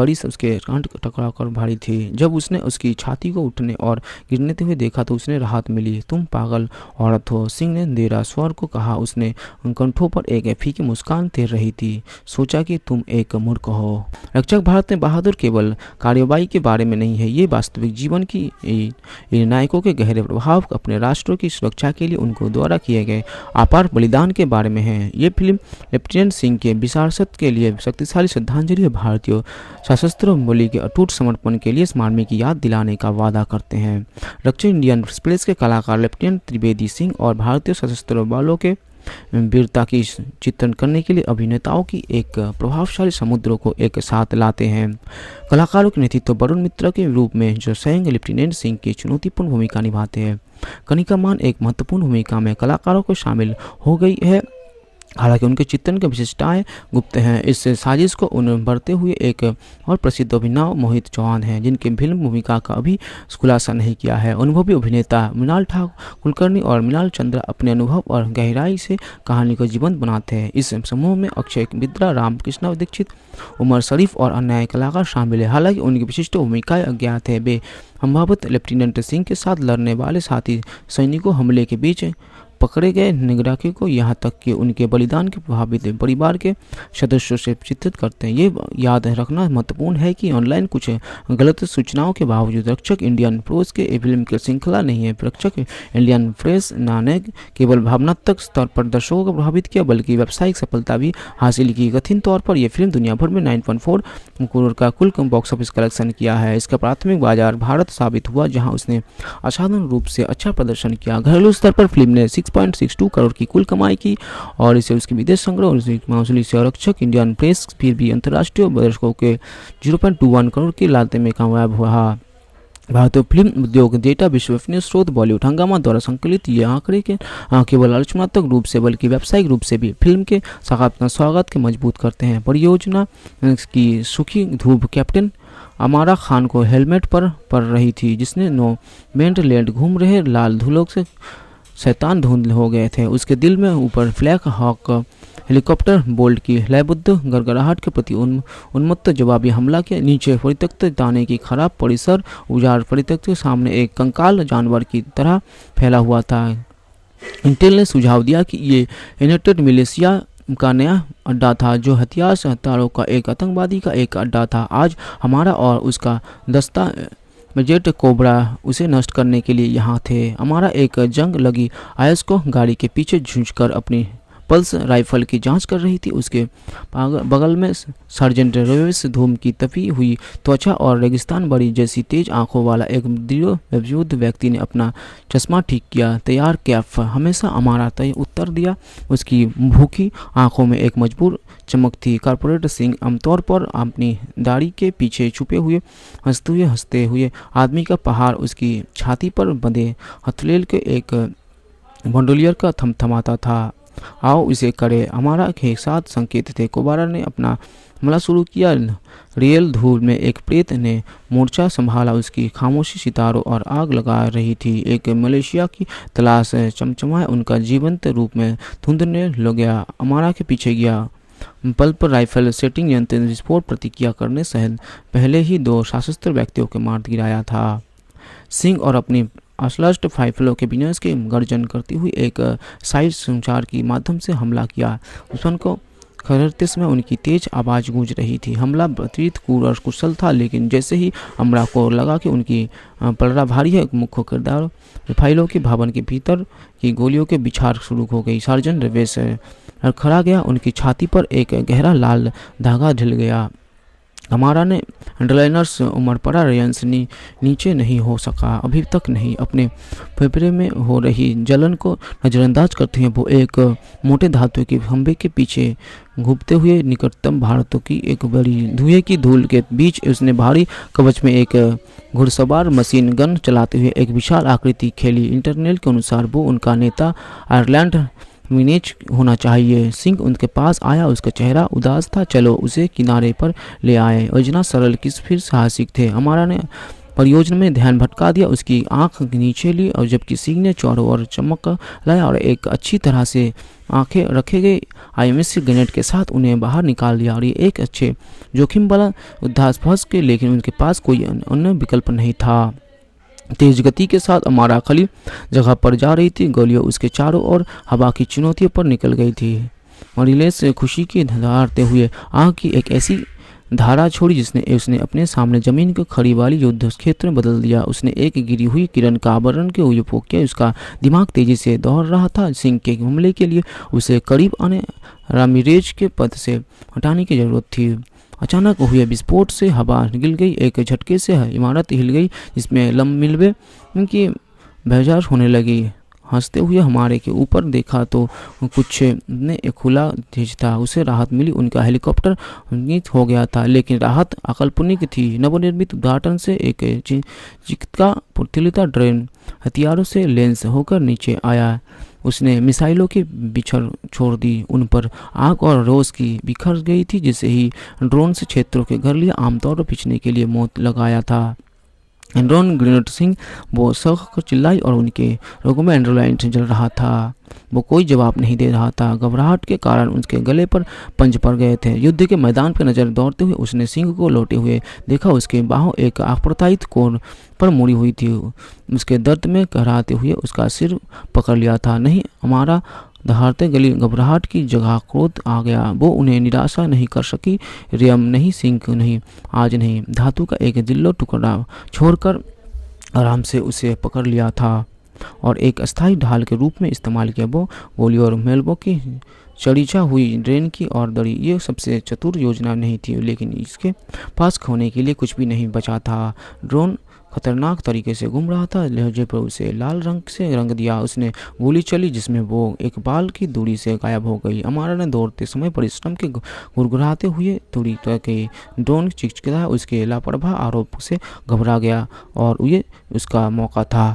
बड़ी उसके कांट टकरा कर भारी थी जब उसने उसकी छाती को उठने और गिरने हुए देखा तो उसने राहत मिली तुम पागल औरत हो सिंह ने देरा स्वर को कहा उसने कंठों पर एक फीकी मुस्कान तैर रही थी सोचा कि तुम एक मूर्ख हो रक्षक भारत में बहादुर केवल कार्यवाही के बारे में नहीं है ये वास्तविक जीवन की नायकों के गहरे प्रभाव अपने राष्ट्रों की सुरक्षा के लिए उनको द्वारा किए किए गए अपार बलिदान के बारे में है ये फिल्म लेफ्टिनेंट सिंह के विशारसत के लिए शक्तिशाली श्रद्धांजलि भारतीय सशस्त्र बोली के अटूट समर्पण के लिए स्मारमी की याद दिलाने का वादा करते हैं दक्षिण इंडियन एक्सप्रेस के कलाकार लेफ्टिनेंट त्रिवेदी सिंह और भारतीय सशस्त्र बलों के वीरता की चित्रण करने के लिए अभिनेताओं की एक प्रभावशाली समुद्र को एक साथ लाते हैं कलाकारों के नेतृत्व वरुण मित्र के रूप में जो स्वयं लेफ्टिनेंट सिंह की चुनौतीपूर्ण भूमिका निभाते हैं कनिका मान एक महत्वपूर्ण भूमिका में कलाकारों को शामिल हो गई है हालांकि उनके चित्रण की विशेषताएं गुप्त हैं इस साजिश को उन्हें बढ़ते हुए एक और प्रसिद्ध अभिनव मोहित चौहान हैं जिनकी फिल्म भूमिका का अभी खुलासा नहीं किया है अनुभवी अभिनेता मृणाल ठाकुर कुलकर्णी और मृणाल चंद्रा अपने अनुभव और गहराई से कहानी को जीवंत बनाते हैं इस समूह में अक्षय बिद्रा रामकृष्ण दीक्षित उमर शरीफ और अन्य कलाकार शामिल है हालांकि उनकी विशिष्ट भूमिकाएँ अज्ञात है वे संभावित लेफ्टिनेंट सिंह के साथ लड़ने वाले साथी सैनिकों हमले के बीच पकड़े गए निगराखी को यहाँ तक कि उनके बलिदान के प्रभावित परिवार के सदस्यों से चित्रित करते हैं ये याद रखना महत्वपूर्ण है कि ऑनलाइन कुछ गलत सूचनाओं के बावजूद रक्षक इंडियन प्रोस के फिल्म की श्रृंखला नहीं है रक्षक इंडियन प्रेस ने केवल भावनात्मक स्तर पर दर्शकों को प्रभावित किया बल्कि व्यावसायिक सफलता भी हासिल की कथित तौर पर यह फिल्म दुनिया भर में नाइन करोड़ का कुल बॉक्स ऑफिस कलेक्शन किया है इसका प्राथमिक बाजार भारत साबित हुआ जहाँ उसने असाधारण रूप से अच्छा प्रदर्शन किया घरेलू स्तर पर फिल्म ने सिक्स 6.62 करोड़ की कुल कमाई की और इसे उसके विदेश संग्रह और से आरक्षक इंडियन प्रेस फिर भी अंतर्राष्ट्रीय दर्शकों के 0.21 करोड़ की लागत में कामयाब हुआ भारतीय फिल्म उद्योग डेटा विश्वसनीय स्रोत बॉलीवुड हंगामा द्वारा संकलित ये आंकड़े के केवल आलोचनात्मक रूप से बल्कि व्यावसायिक रूप से भी फिल्म के सकारात्मक स्वागत के मजबूत करते हैं परियोजना की सुखी धूप कैप्टन अमारा खान को हेलमेट पर पड़ रही थी जिसने नो मेंट लैंड घूम रहे लाल धूलों से शैतान धुंधले हो गए थे उसके दिल में ऊपर फ्लैक हॉक हेलीकॉप्टर बोल्ट की लयबुद्ध गड़गड़ाहट के प्रति उन, उन्मत्त जवाबी हमला के नीचे परित्यक्त दाने की खराब परिसर उजाड़ परित्यक्त के सामने एक कंकाल जानवर की तरह फैला हुआ था इंटेल ने सुझाव दिया कि ये यूनाइटेड मिलेशिया का नया अड्डा था जो हथियार हथियारों का एक आतंकवादी का एक अड्डा था आज हमारा और उसका दस्ता मजेट कोबरा उसे नष्ट करने के लिए यहाँ थे हमारा एक जंग लगी आयस को गाड़ी के पीछे झूझ कर अपनी पल्स राइफल की जांच कर रही थी उसके बगल में सर्जेंट रवेश धूम की तपी हुई त्वचा और रेगिस्तान बड़ी जैसी तेज आंखों वाला एक दृढ़ व्यक्ति ने अपना चश्मा ठीक किया तैयार कैफ हमेशा हमारा तय उत्तर दिया उसकी भूखी आंखों में एक मजबूर चमक थी कारपोरेट सिंह आमतौर पर अपनी दाढ़ी के पीछे छुपे हुए हंसते हुए हंसते हुए आदमी का पहाड़ उसकी छाती पर बंधे हथलेल के एक बंडोलियर का थमथमाता था आओ इसे करें हमारा के साथ संकेत थे कुबारा ने अपना हमला शुरू किया रियल धूल में एक प्रेत ने मोर्चा संभाला उसकी खामोशी सितारों और आग लगा रही थी एक मलेशिया की तलाश चमचमाए उनका जीवंत रूप में धुंधने लग गया अमारा के पीछे गया पल्प राइफल सेटिंग यंत्र विस्फोट प्रतिक्रिया करने सहित पहले ही दो सशस्त्र व्यक्तियों के मार्ग गिराया था सिंह और अपनी असलस्ट फाइफलों के बिजनेस के गर्जन करती हुई एक साइज संचार के माध्यम से हमला किया दुश्मन को खरते समय उनकी तेज आवाज़ गूंज रही थी हमला अतीत कूर और कुशल था लेकिन जैसे ही अमरा को लगा कि उनकी पलड़ा भारी है मुख्य किरदार रिफाइलों के भवन के भीतर की गोलियों के बिछार शुरू हो गई सार्जन रवेश खड़ा गया उनकी छाती पर एक गहरा लाल धागा ढिल गया हमारा ने अंडरलाइनर्स उमर पड़ा रेयंस नी, नीचे नहीं हो सका अभी तक नहीं अपने फेफड़े में हो रही जलन को नज़रअंदाज करते हैं वो एक मोटे धातु के फंबे के पीछे घूमते हुए निकटतम भारतों की एक बड़ी धुएं की धूल के बीच उसने भारी कवच में एक घुड़सवार मशीन गन चलाते हुए एक विशाल आकृति खेली इंटरनेल के अनुसार वो उनका नेता आयरलैंड मिनेज होना चाहिए सिंह उनके पास आया उसका चेहरा उदास था चलो उसे किनारे पर ले आए योजना सरल किस फिर साहसिक थे हमारा ने परियोजना में ध्यान भटका दिया उसकी आंख नीचे ली और जबकि सिंह ने चारों ओर चमक लाया और एक अच्छी तरह से आंखें रखे गए आईएमएससी ग्रेनेड के साथ उन्हें बाहर निकाल लिया और ये एक अच्छे जोखिम वाला उद्धास फंस के लेकिन उनके पास कोई अन्य विकल्प नहीं था तेज गति के साथ अमारा खली जगह पर जा रही थी गोलियां उसके चारों ओर हवा की चुनौतियों पर निकल गई थी मरीलेस खुशी की धारते हुए आग की एक ऐसी धारा छोड़ी जिसने उसने अपने सामने जमीन को खड़ी वाली युद्ध क्षेत्र में बदल दिया उसने एक गिरी हुई किरण का आवरण के उपयोग किया उसका दिमाग तेजी से दौड़ रहा था सिंह के हमले के लिए उसे करीब आने रामिरेज के पद से हटाने की जरूरत थी अचानक हुए विस्फोट से हवा निकल गई एक झटके से इमारत हिल गई जिसमें लम मिलवे की बेजार होने लगी हंसते हुए हमारे के ऊपर देखा तो कुछ ने एक खुला था उसे राहत मिली उनका हेलीकॉप्टर हो गया था लेकिन राहत अकल्पनिक थी नवनिर्मित उद्घाटन से एक चिकित्सा प्रतिलिता ड्रेन हथियारों से लेंस होकर नीचे आया उसने मिसाइलों की बिछड़ छोड़ दी उन पर आग और रोज की बिखर गई थी जिसे ही ड्रोन से क्षेत्रों के घर लिए आमतौर पर पिछने के लिए मौत लगाया था एंड्रोन ग्रीनट सिंह वो सख को चिल्लाई और उनके रोगों में से जल रहा था वो कोई जवाब नहीं दे रहा था घबराहट के कारण उसके गले पर पंज पड़ गए थे युद्ध के मैदान पर नजर दौड़ते हुए उसने सिंह को लौटे हुए देखा उसके बाहों एक अप्रताहित कोर पर मुड़ी हुई थी उसके दर्द में कहराते हुए उसका सिर पकड़ लिया था नहीं हमारा दहाड़ते गली घबराहट की जगह क्रोध आ गया वो उन्हें निराशा नहीं कर सकी रियम नहीं सिंह नहीं आज नहीं धातु का एक दिल्लो टुकड़ा छोड़कर आराम से उसे पकड़ लिया था और एक अस्थाई ढाल के रूप में इस्तेमाल किया वो गोली और मेलबो की चढ़ीचा हुई ड्रेन की और दड़ी ये सबसे चतुर योजना नहीं थी लेकिन इसके पास खोने के लिए कुछ भी नहीं बचा था ड्रोन खतरनाक तरीके से घूम रहा था लहजे पर उसे लाल रंग से रंग दिया उसने गोली चली जिसमें वो एक बाल की दूरी से गायब हो गई अमारा ने दौड़ते समय परिश्रम के गुरगुराते हुए दूरी के ड्रोन चिचकिला उसके लापरवाह आरोप से घबरा गया और ये उसका मौका था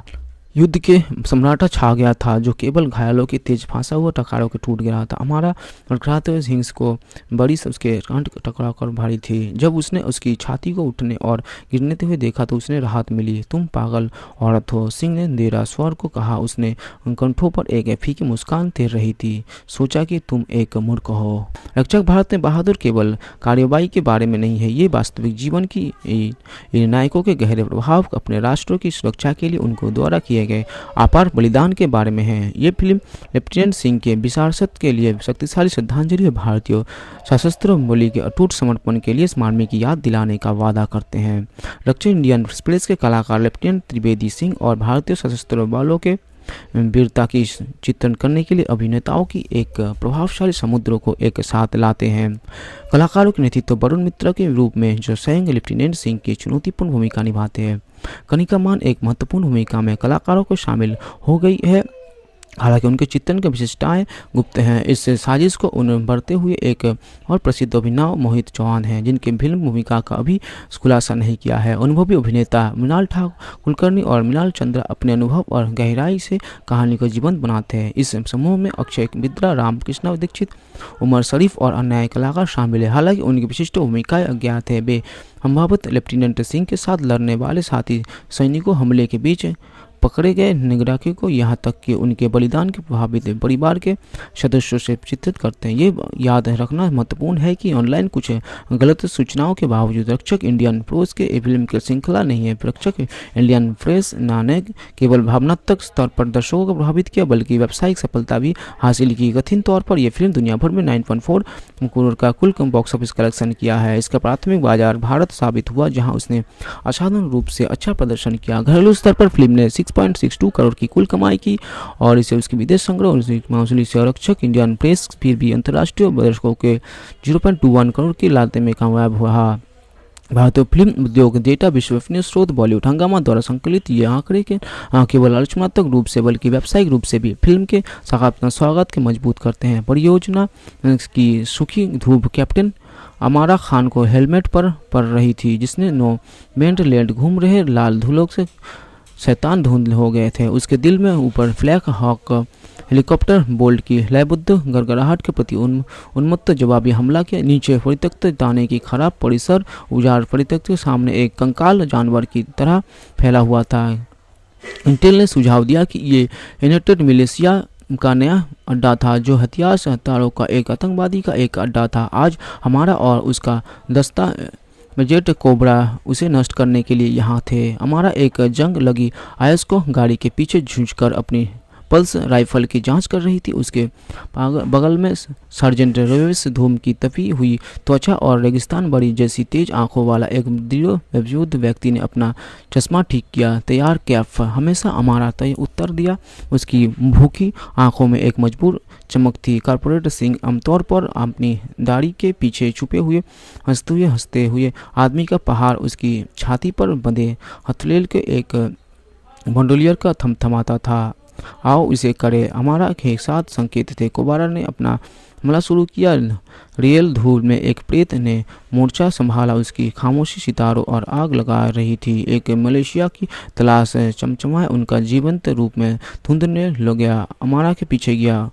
युद्ध के सम्राटा छा गया था जो केवल घायलों के तेज फांसा हुआ टकारों के टूट गया था हमारा लड़खड़ाते हिंस को बड़ी उसके कंठ टकरा कर भारी थी जब उसने उसकी छाती को उठने और गिरने हुए देखा तो उसने राहत मिली तुम पागल औरत हो सिंह ने देरा स्वर को कहा उसने कंठों पर एक फीकी मुस्कान तैर रही थी सोचा कि तुम एक मूर्ख हो रक्षक भारत में बहादुर केवल कार्यवाही के बारे में नहीं है ये वास्तविक जीवन की नायकों के गहरे प्रभाव अपने राष्ट्रों की सुरक्षा के लिए उनको द्वारा किए गए अपार बलिदान के बारे में है ये फिल्म लेफ्टिनेंट सिंह के विशारसत के लिए शक्तिशाली श्रद्धांजलि भारतीय सशस्त्र बोली के अटूट समर्पण के लिए स्मारक की याद दिलाने का वादा करते हैं दक्षिण इंडियन एक्सप्रेस के कलाकार लेफ्टिनेंट त्रिवेदी सिंह और भारतीय सशस्त्र बलों के वीरता की चित्रण करने के लिए अभिनेताओं की एक प्रभावशाली समुद्र को एक साथ लाते हैं कलाकारों के नेतृत्व वरुण मित्र के रूप में जो सैंग लेफ्टिनेंट सिंह की चुनौतीपूर्ण भूमिका निभाते हैं कनिका मान एक महत्वपूर्ण भूमिका में कलाकारों को शामिल हो गई है हालांकि उनके चित्रण की विशेषताएं गुप्त हैं इस साजिश को उन्हें बढ़ते हुए एक और प्रसिद्ध अभिनव मोहित चौहान हैं जिनके फिल्म भूमिका का अभी खुलासा नहीं किया है अनुभवी अभिनेता मृणाल ठाकुर कुलकर्णी और मृणाल चंद्र अपने अनुभव और गहराई से कहानी को जीवंत बनाते हैं इस समूह में अक्षय बिद्रा रामकृष्ण दीक्षित उमर शरीफ और अन्य कलाकार शामिल है हालांकि उनकी विशिष्ट भूमिकाएँ अज्ञात है वे संभावित लेफ्टिनेंट सिंह के साथ लड़ने वाले साथी सैनिकों हमले के बीच पकड़े गए निगराकी को यहाँ तक कि उनके बलिदान के प्रभावित परिवार के सदस्यों से चित्रित करते हैं ये याद रखना महत्वपूर्ण है कि ऑनलाइन कुछ गलत सूचनाओं के बावजूद रक्षक इंडियन प्रोस के फिल्म की श्रृंखला नहीं है रक्षक इंडियन प्रेस ने केवल भावनात्मक स्तर पर दर्शकों को प्रभावित किया बल्कि व्यावसायिक सफलता भी हासिल की कथित तौर पर यह फिल्म दुनिया भर में नाइन करोड़ का कुल बॉक्स ऑफिस कलेक्शन किया है इसका प्राथमिक बाजार भारत साबित हुआ जहां उसने असाधारण रूप से अच्छा प्रदर्शन किया घरेलू स्तर पर फिल्म ने सिक्स 6.62 करोड़ की कुल कमाई की और इसे उसके विदेश संग्रह और माहौली संरक्षक इंडियन प्रेस फिर भी अंतर्राष्ट्रीय दर्शकों के 0.21 करोड़ की लागत में कामयाब हुआ भारतीय फिल्म उद्योग डेटा विश्वसनीय स्रोत बॉलीवुड हंगामा द्वारा संकलित ये आंकड़े के केवल आलोचनात्मक रूप से बल्कि व्यावसायिक रूप से भी फिल्म के सकारात्मक स्वागत के मजबूत करते हैं परियोजना की सुखी ध्रुव कैप्टन अमारा खान को हेलमेट पर पड़ रही थी जिसने नो मेंट लैंड घूम रहे लाल धूलों से शैतान धुंध हो गए थे उसके दिल में ऊपर फ्लैक हॉक हेलीकॉप्टर बोल्ट की लयबुद्ध गड़गड़ाहट के प्रति उन, उन्मत्त जवाबी हमला के नीचे परित्यक्त दाने की खराब परिसर उजाड़ परित्यक्त के सामने एक कंकाल जानवर की तरह फैला हुआ था इंटेल ने सुझाव दिया कि ये यूनाइटेड मिलेशिया का नया अड्डा था जो हथियार हथियारों का एक आतंकवादी का एक अड्डा था आज हमारा और उसका दस्ता मेजेट कोबरा उसे नष्ट करने के लिए यहाँ थे हमारा एक जंग लगी आयस को गाड़ी के पीछे झूझ अपनी पल्स राइफल की जांच कर रही थी उसके बगल में सर्जेंट रेवेस धूम की तपी हुई त्वचा और रेगिस्तान बड़ी जैसी तेज आंखों वाला एक दृढ़ व्यक्ति ने अपना चश्मा ठीक किया तैयार कैफ हमेशा हमारा तय उत्तर दिया उसकी भूखी आंखों में एक मजबूर चमक थी कारपोरेट सिंह आमतौर पर अपनी दाढ़ी के पीछे छुपे हुए हंसते हुए हंसते हुए आदमी का पहाड़ उसकी छाती पर बंधे हथलेल के एक मंडोलियर का थमथमाता था आओ इसे करें हमारा एक साथ संकेत थे कुबारा ने अपना हमला शुरू किया रियल धूल में एक प्रेत ने मोर्चा संभाला उसकी खामोशी सितारों और आग लगा रही थी एक मलेशिया की तलाश चमचमाए उनका जीवंत रूप में धुंधने लग गया अमारा के पीछे गया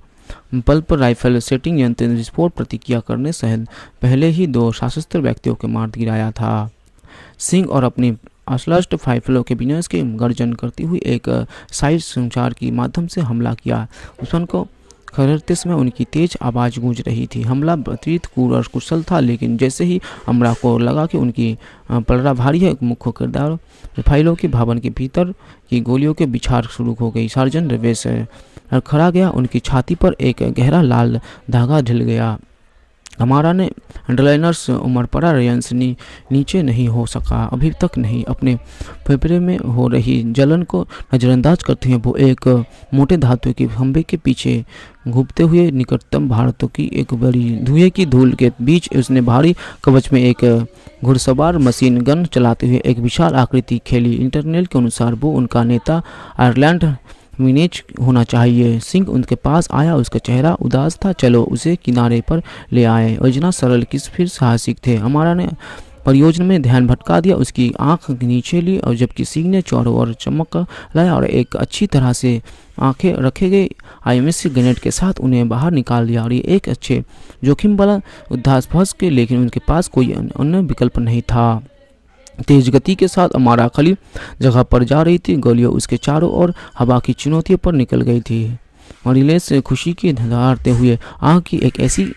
पल्प राइफल सेटिंग यंत्र विस्फोट प्रतिक्रिया करने सहित पहले ही दो सशस्त्र व्यक्तियों के मार गिराया था सिंह और अपनी असलस्ट फाइफलों के बिनर्स के गर्जन करती हुई एक साइज संचार के माध्यम से हमला किया दुश्मन को खरते समय उनकी तेज आवाज़ गूंज रही थी हमला अतीत कूर और कुशल था लेकिन जैसे ही अमरा को लगा कि उनकी पलड़ा भारी है मुख्य किरदार रिफाइलों के भवन के भीतर की गोलियों के बिछार शुरू हो गई सार्जन रवेश खड़ा गया उनकी छाती पर एक गहरा लाल धागा ढिल गया हमारा ने अंडरलाइनर्स उमर पड़ा रयंस नी, नीचे नहीं हो सका अभी तक नहीं अपने फेफड़े में हो रही जलन को नज़रअंदाज करते हुए वो एक मोटे धातु के खंभे के पीछे घूमते हुए निकटतम भारतों की एक बड़ी धुएं की धूल के बीच उसने भारी कवच में एक घुड़सवार मशीन गन चलाते हुए एक विशाल आकृति खेली इंटरनेल के अनुसार वो उनका नेता आयरलैंड विनेज होना चाहिए सिंह उनके पास आया उसका चेहरा उदास था चलो उसे किनारे पर ले आए योजना सरल किस फिर साहसिक थे हमारा ने परियोजना में ध्यान भटका दिया उसकी आंख नीचे ली और जबकि सिंह ने चौड़ों और चमक लाया और एक अच्छी तरह से आंखें रखे गए आईएमएससी ग्रेनेड के साथ उन्हें बाहर निकाल दिया और ये एक अच्छे जोखिम वाला उद्धास फंस के लेकिन उनके पास कोई अन्य विकल्प नहीं था तेज गति के साथ अमारा खली जगह पर जा रही थी गोलियां उसके चारों ओर हवा की चुनौतियों पर निकल गई थी मरीलेस खुशी की धारते हुए आग की एक ऐसी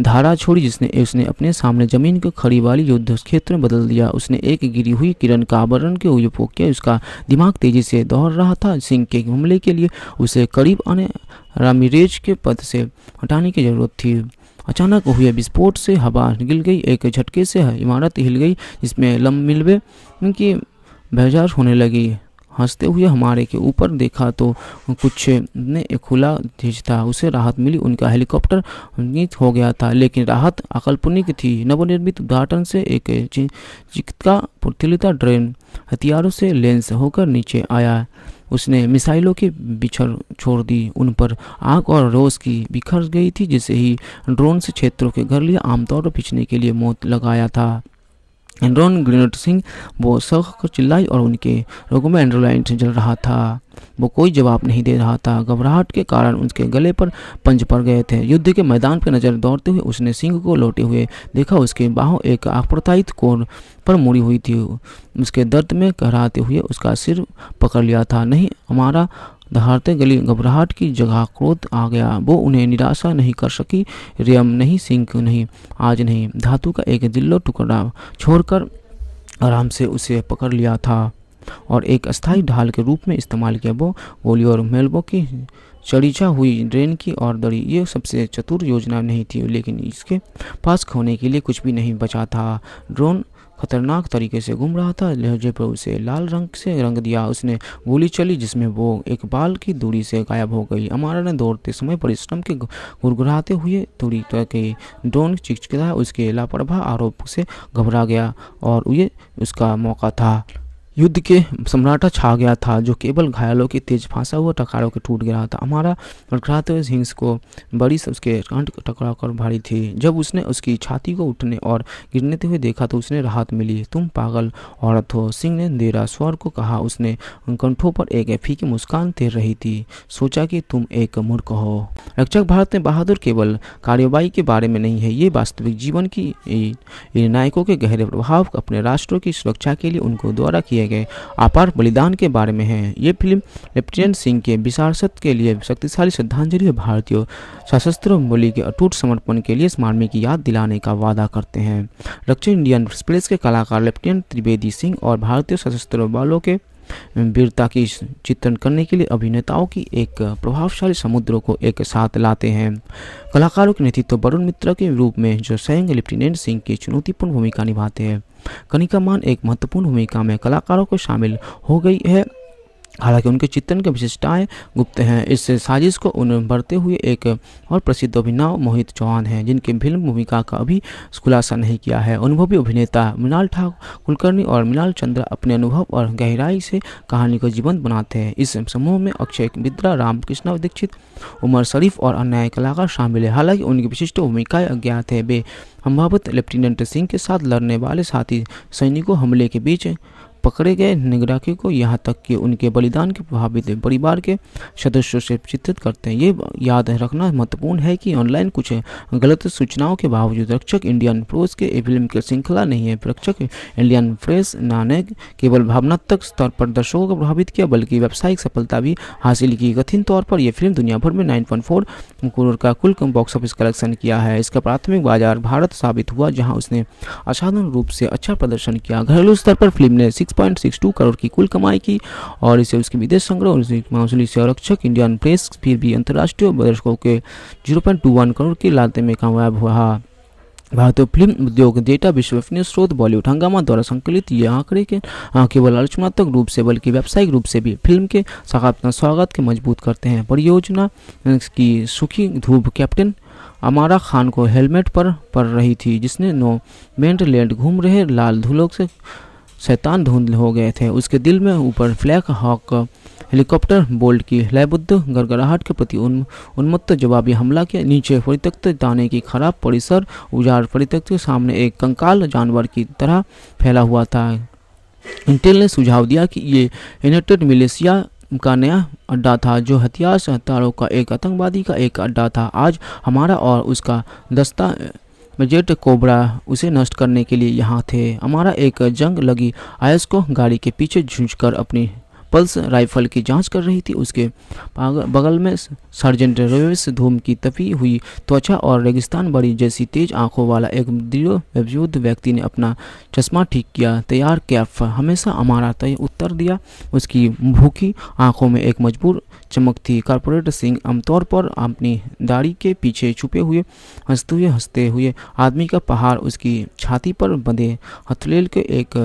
धारा छोड़ी जिसने उसने अपने सामने जमीन को खड़ी वाली युद्ध क्षेत्र में बदल दिया उसने एक गिरी हुई किरण का आवरण के उपयोग किया उसका दिमाग तेजी से दौड़ रहा था सिंह के हमले के लिए उसे करीब आने रामीरेज के पद से हटाने की जरूरत थी अचानक हुए विस्फोट से हवा निकल गई एक झटके से इमारत हिल गई जिसमें लम मिलवे की बेजार होने लगी हंसते हुए हमारे के ऊपर देखा तो कुछ ने एक खुला धीज था उसे राहत मिली उनका हेलीकॉप्टर नीत हो गया था लेकिन राहत अकल्पनिक थी नवनिर्मित उद्घाटन से एक चिकित्सा पुतलिता ड्रेन हथियारों से लेंस होकर नीचे आया उसने मिसाइलों के बिछर छोड़ दी उन पर आग और रोज की बिखर गई थी जिसे ही ड्रोन से क्षेत्रों के घर लिए आमतौर पर पिछने के लिए मौत लगाया था एंड्रोन ग्रीनोट सिंह वो सख को चिल्लाई और उनके रोगों में एंड्रोलाइट जल रहा था वो कोई जवाब नहीं दे रहा था घबराहट के कारण उसके गले पर पंच पड़ गए थे युद्ध के मैदान पर नजर दौड़ते हुए उसने सिंह को लौटे हुए देखा उसके बाहों एक अप्रताहित कोण पर मुड़ी हुई थी उसके दर्द में कहराते हुए उसका सिर पकड़ लिया था नहीं हमारा दहाड़ते गली घबराहट की जगह क्रोध आ गया वो उन्हें निराशा नहीं कर सकी रियम नहीं सिंक नहीं आज नहीं धातु का एक दिल्लो टुकड़ा छोड़कर आराम से उसे पकड़ लिया था और एक अस्थायी ढाल के रूप में इस्तेमाल किया वो गोली और मेलबो की चढ़ीचा हुई ड्रेन की और दड़ी ये सबसे चतुर योजना नहीं थी लेकिन इसके पास खोने के लिए कुछ भी नहीं बचा था ड्रोन खतरनाक तरीके से घूम रहा था लहजे पर उसे लाल रंग से रंग दिया उसने गोली चली जिसमें वो एक बाल की दूरी से गायब हो गई अमारा ने दौड़ते समय परिश्रम के गुरगुराते हुए दूरी तय गई ड्रोन चिचकता उसके लापरवाह आरोप से घबरा गया और ये उसका मौका था युद्ध के सम्राटा छा गया था जो केवल घायलों की तेज फांसा हुआ टकारों के टूट गया था हमारा लड़खड़ाते हुए हिंस को बड़ी उसके कंठ टकरा कर भारी थी जब उसने उसकी छाती को उठने और गिरने हुए देखा तो उसने राहत मिली तुम पागल औरत हो सिंह ने देरा स्वर को कहा उसने कंठों पर एक एफी की मुस्कान तैर रही थी सोचा कि तुम एक मूर्ख हो रक्षक भारत में बहादुर केवल कार्यवाही के बारे में नहीं है ये वास्तविक जीवन की नायकों के गहरे प्रभाव अपने राष्ट्रों की सुरक्षा के लिए उनको द्वारा किया दिए गए अपार बलिदान के बारे में है ये फिल्म लेफ्टिनेंट सिंह के विशारसत के लिए शक्तिशाली श्रद्धांजलि है भारतीय सशस्त्र बोली के अटूट समर्पण के लिए स्मारक की याद दिलाने का वादा करते हैं दक्षिण इंडियन एक्सप्रेस के कलाकार लेफ्टिनेंट त्रिवेदी सिंह और भारतीय सशस्त्र बलों के वीरता की चित्रण करने के लिए अभिनेताओं की एक प्रभावशाली समुद्र को एक साथ लाते हैं कलाकारों के नेतृत्व वरुण मित्र के रूप में जो स्वयं लेफ्टिनेंट सिंह की चुनौतीपूर्ण भूमिका निभाते हैं कनिका मान एक महत्वपूर्ण भूमिका में कलाकारों को शामिल हो गई है हालांकि उनके चित्रण की विशेषताएं गुप्त हैं इस साजिश को उन्हें बढ़ते हुए एक और प्रसिद्ध अभिनव मोहित चौहान हैं जिनकी फिल्म भूमिका का अभी खुलासा नहीं किया है अनुभवी अभिनेता मृणाल ठाकुर कुलकर्णी और मृणाल चंद्र अपने अनुभव और गहराई से कहानी को जीवंत बनाते हैं इस समूह में अक्षय बिद्रा रामकृष्ण दीक्षित उमर शरीफ और अन्य कलाकार शामिल है हालांकि उनकी विशिष्ट भूमिकाएं अज्ञात है वे संभावित लेफ्टिनेंट सिंह के साथ लड़ने वाले साथी सैनिकों हमले के बीच पकड़े गए निगराखी को यहाँ तक कि उनके बलिदान के प्रभावित परिवार के सदस्यों से चित्रित करते हैं ये याद रखना महत्वपूर्ण है कि ऑनलाइन कुछ गलत सूचनाओं के बावजूद रक्षक इंडियन प्रोज के फिल्म की श्रृंखला नहीं है रक्षक इंडियन प्रेस ने केवल भावनात्मक स्तर पर दर्शकों को प्रभावित किया बल्कि व्यावसायिक सफलता भी हासिल की कथित तौर पर यह फिल्म दुनिया भर में नाइन करोड़ का कुल बॉक्स ऑफिस कलेक्शन किया है इसका प्राथमिक बाजार भारत साबित हुआ जहाँ उसने असाधारण रूप से अच्छा प्रदर्शन किया घरेलू स्तर पर फिल्म ने सिक्स 6.62 करोड़ की कुल कमाई की और इसे उसके विदेश संग्रह और माउसली संरक्षक इंडियन प्रेस फिर भी अंतर्राष्ट्रीय दर्शकों के 0.21 करोड़ की लागत में कामयाब हुआ भारतीय फिल्म उद्योग डेटा विश्वसनीय स्रोत बॉलीवुड हंगामा द्वारा संकलित यह आंकड़े के केवल आलोचनात्मक रूप से बल्कि व्यावसायिक रूप से भी फिल्म के सकारात्मक स्वागत के मजबूत करते हैं परियोजना की सुखी धूप कैप्टन अमारा खान को हेलमेट पर पड़ रही थी जिसने नो मेंट लैंड घूम रहे लाल धूलों से शैतान धुंधले हो गए थे उसके दिल में ऊपर फ्लैक हॉक हेलीकॉप्टर बोल्ट की लयबुद्ध गड़गड़ाहट के प्रति उन, उन्मत्त जवाबी हमला के नीचे परित्यक्त दाने की खराब परिसर उजार परित्यक्त के सामने एक कंकाल जानवर की तरह फैला हुआ था इंटेल ने सुझाव दिया कि ये यूनाइटेड मिलेशिया का नया अड्डा था जो हथियार हथियारों का एक आतंकवादी का एक अड्डा था आज हमारा और उसका दस्ता जेट कोबरा उसे नष्ट करने के लिए यहाँ थे हमारा एक जंग लगी आयस को गाड़ी के पीछे झूझ अपनी पल्स राइफल की जांच कर रही थी उसके बगल में सर्जेंट रेवेस धूम की तपी हुई त्वचा और रेगिस्तान बड़ी जैसी तेज आंखों वाला एक दृढ़ व्यक्ति ने अपना चश्मा ठीक किया तैयार किया हमेशा हमारा तय उत्तर दिया उसकी भूखी आंखों में एक मजबूर चमक थी कारपोरेट सिंह आमतौर पर अपनी दाढ़ी के पीछे छुपे हुए हंसते हुए हंसते हुए आदमी का पहाड़ उसकी छाती पर बंधे हथलेल के एक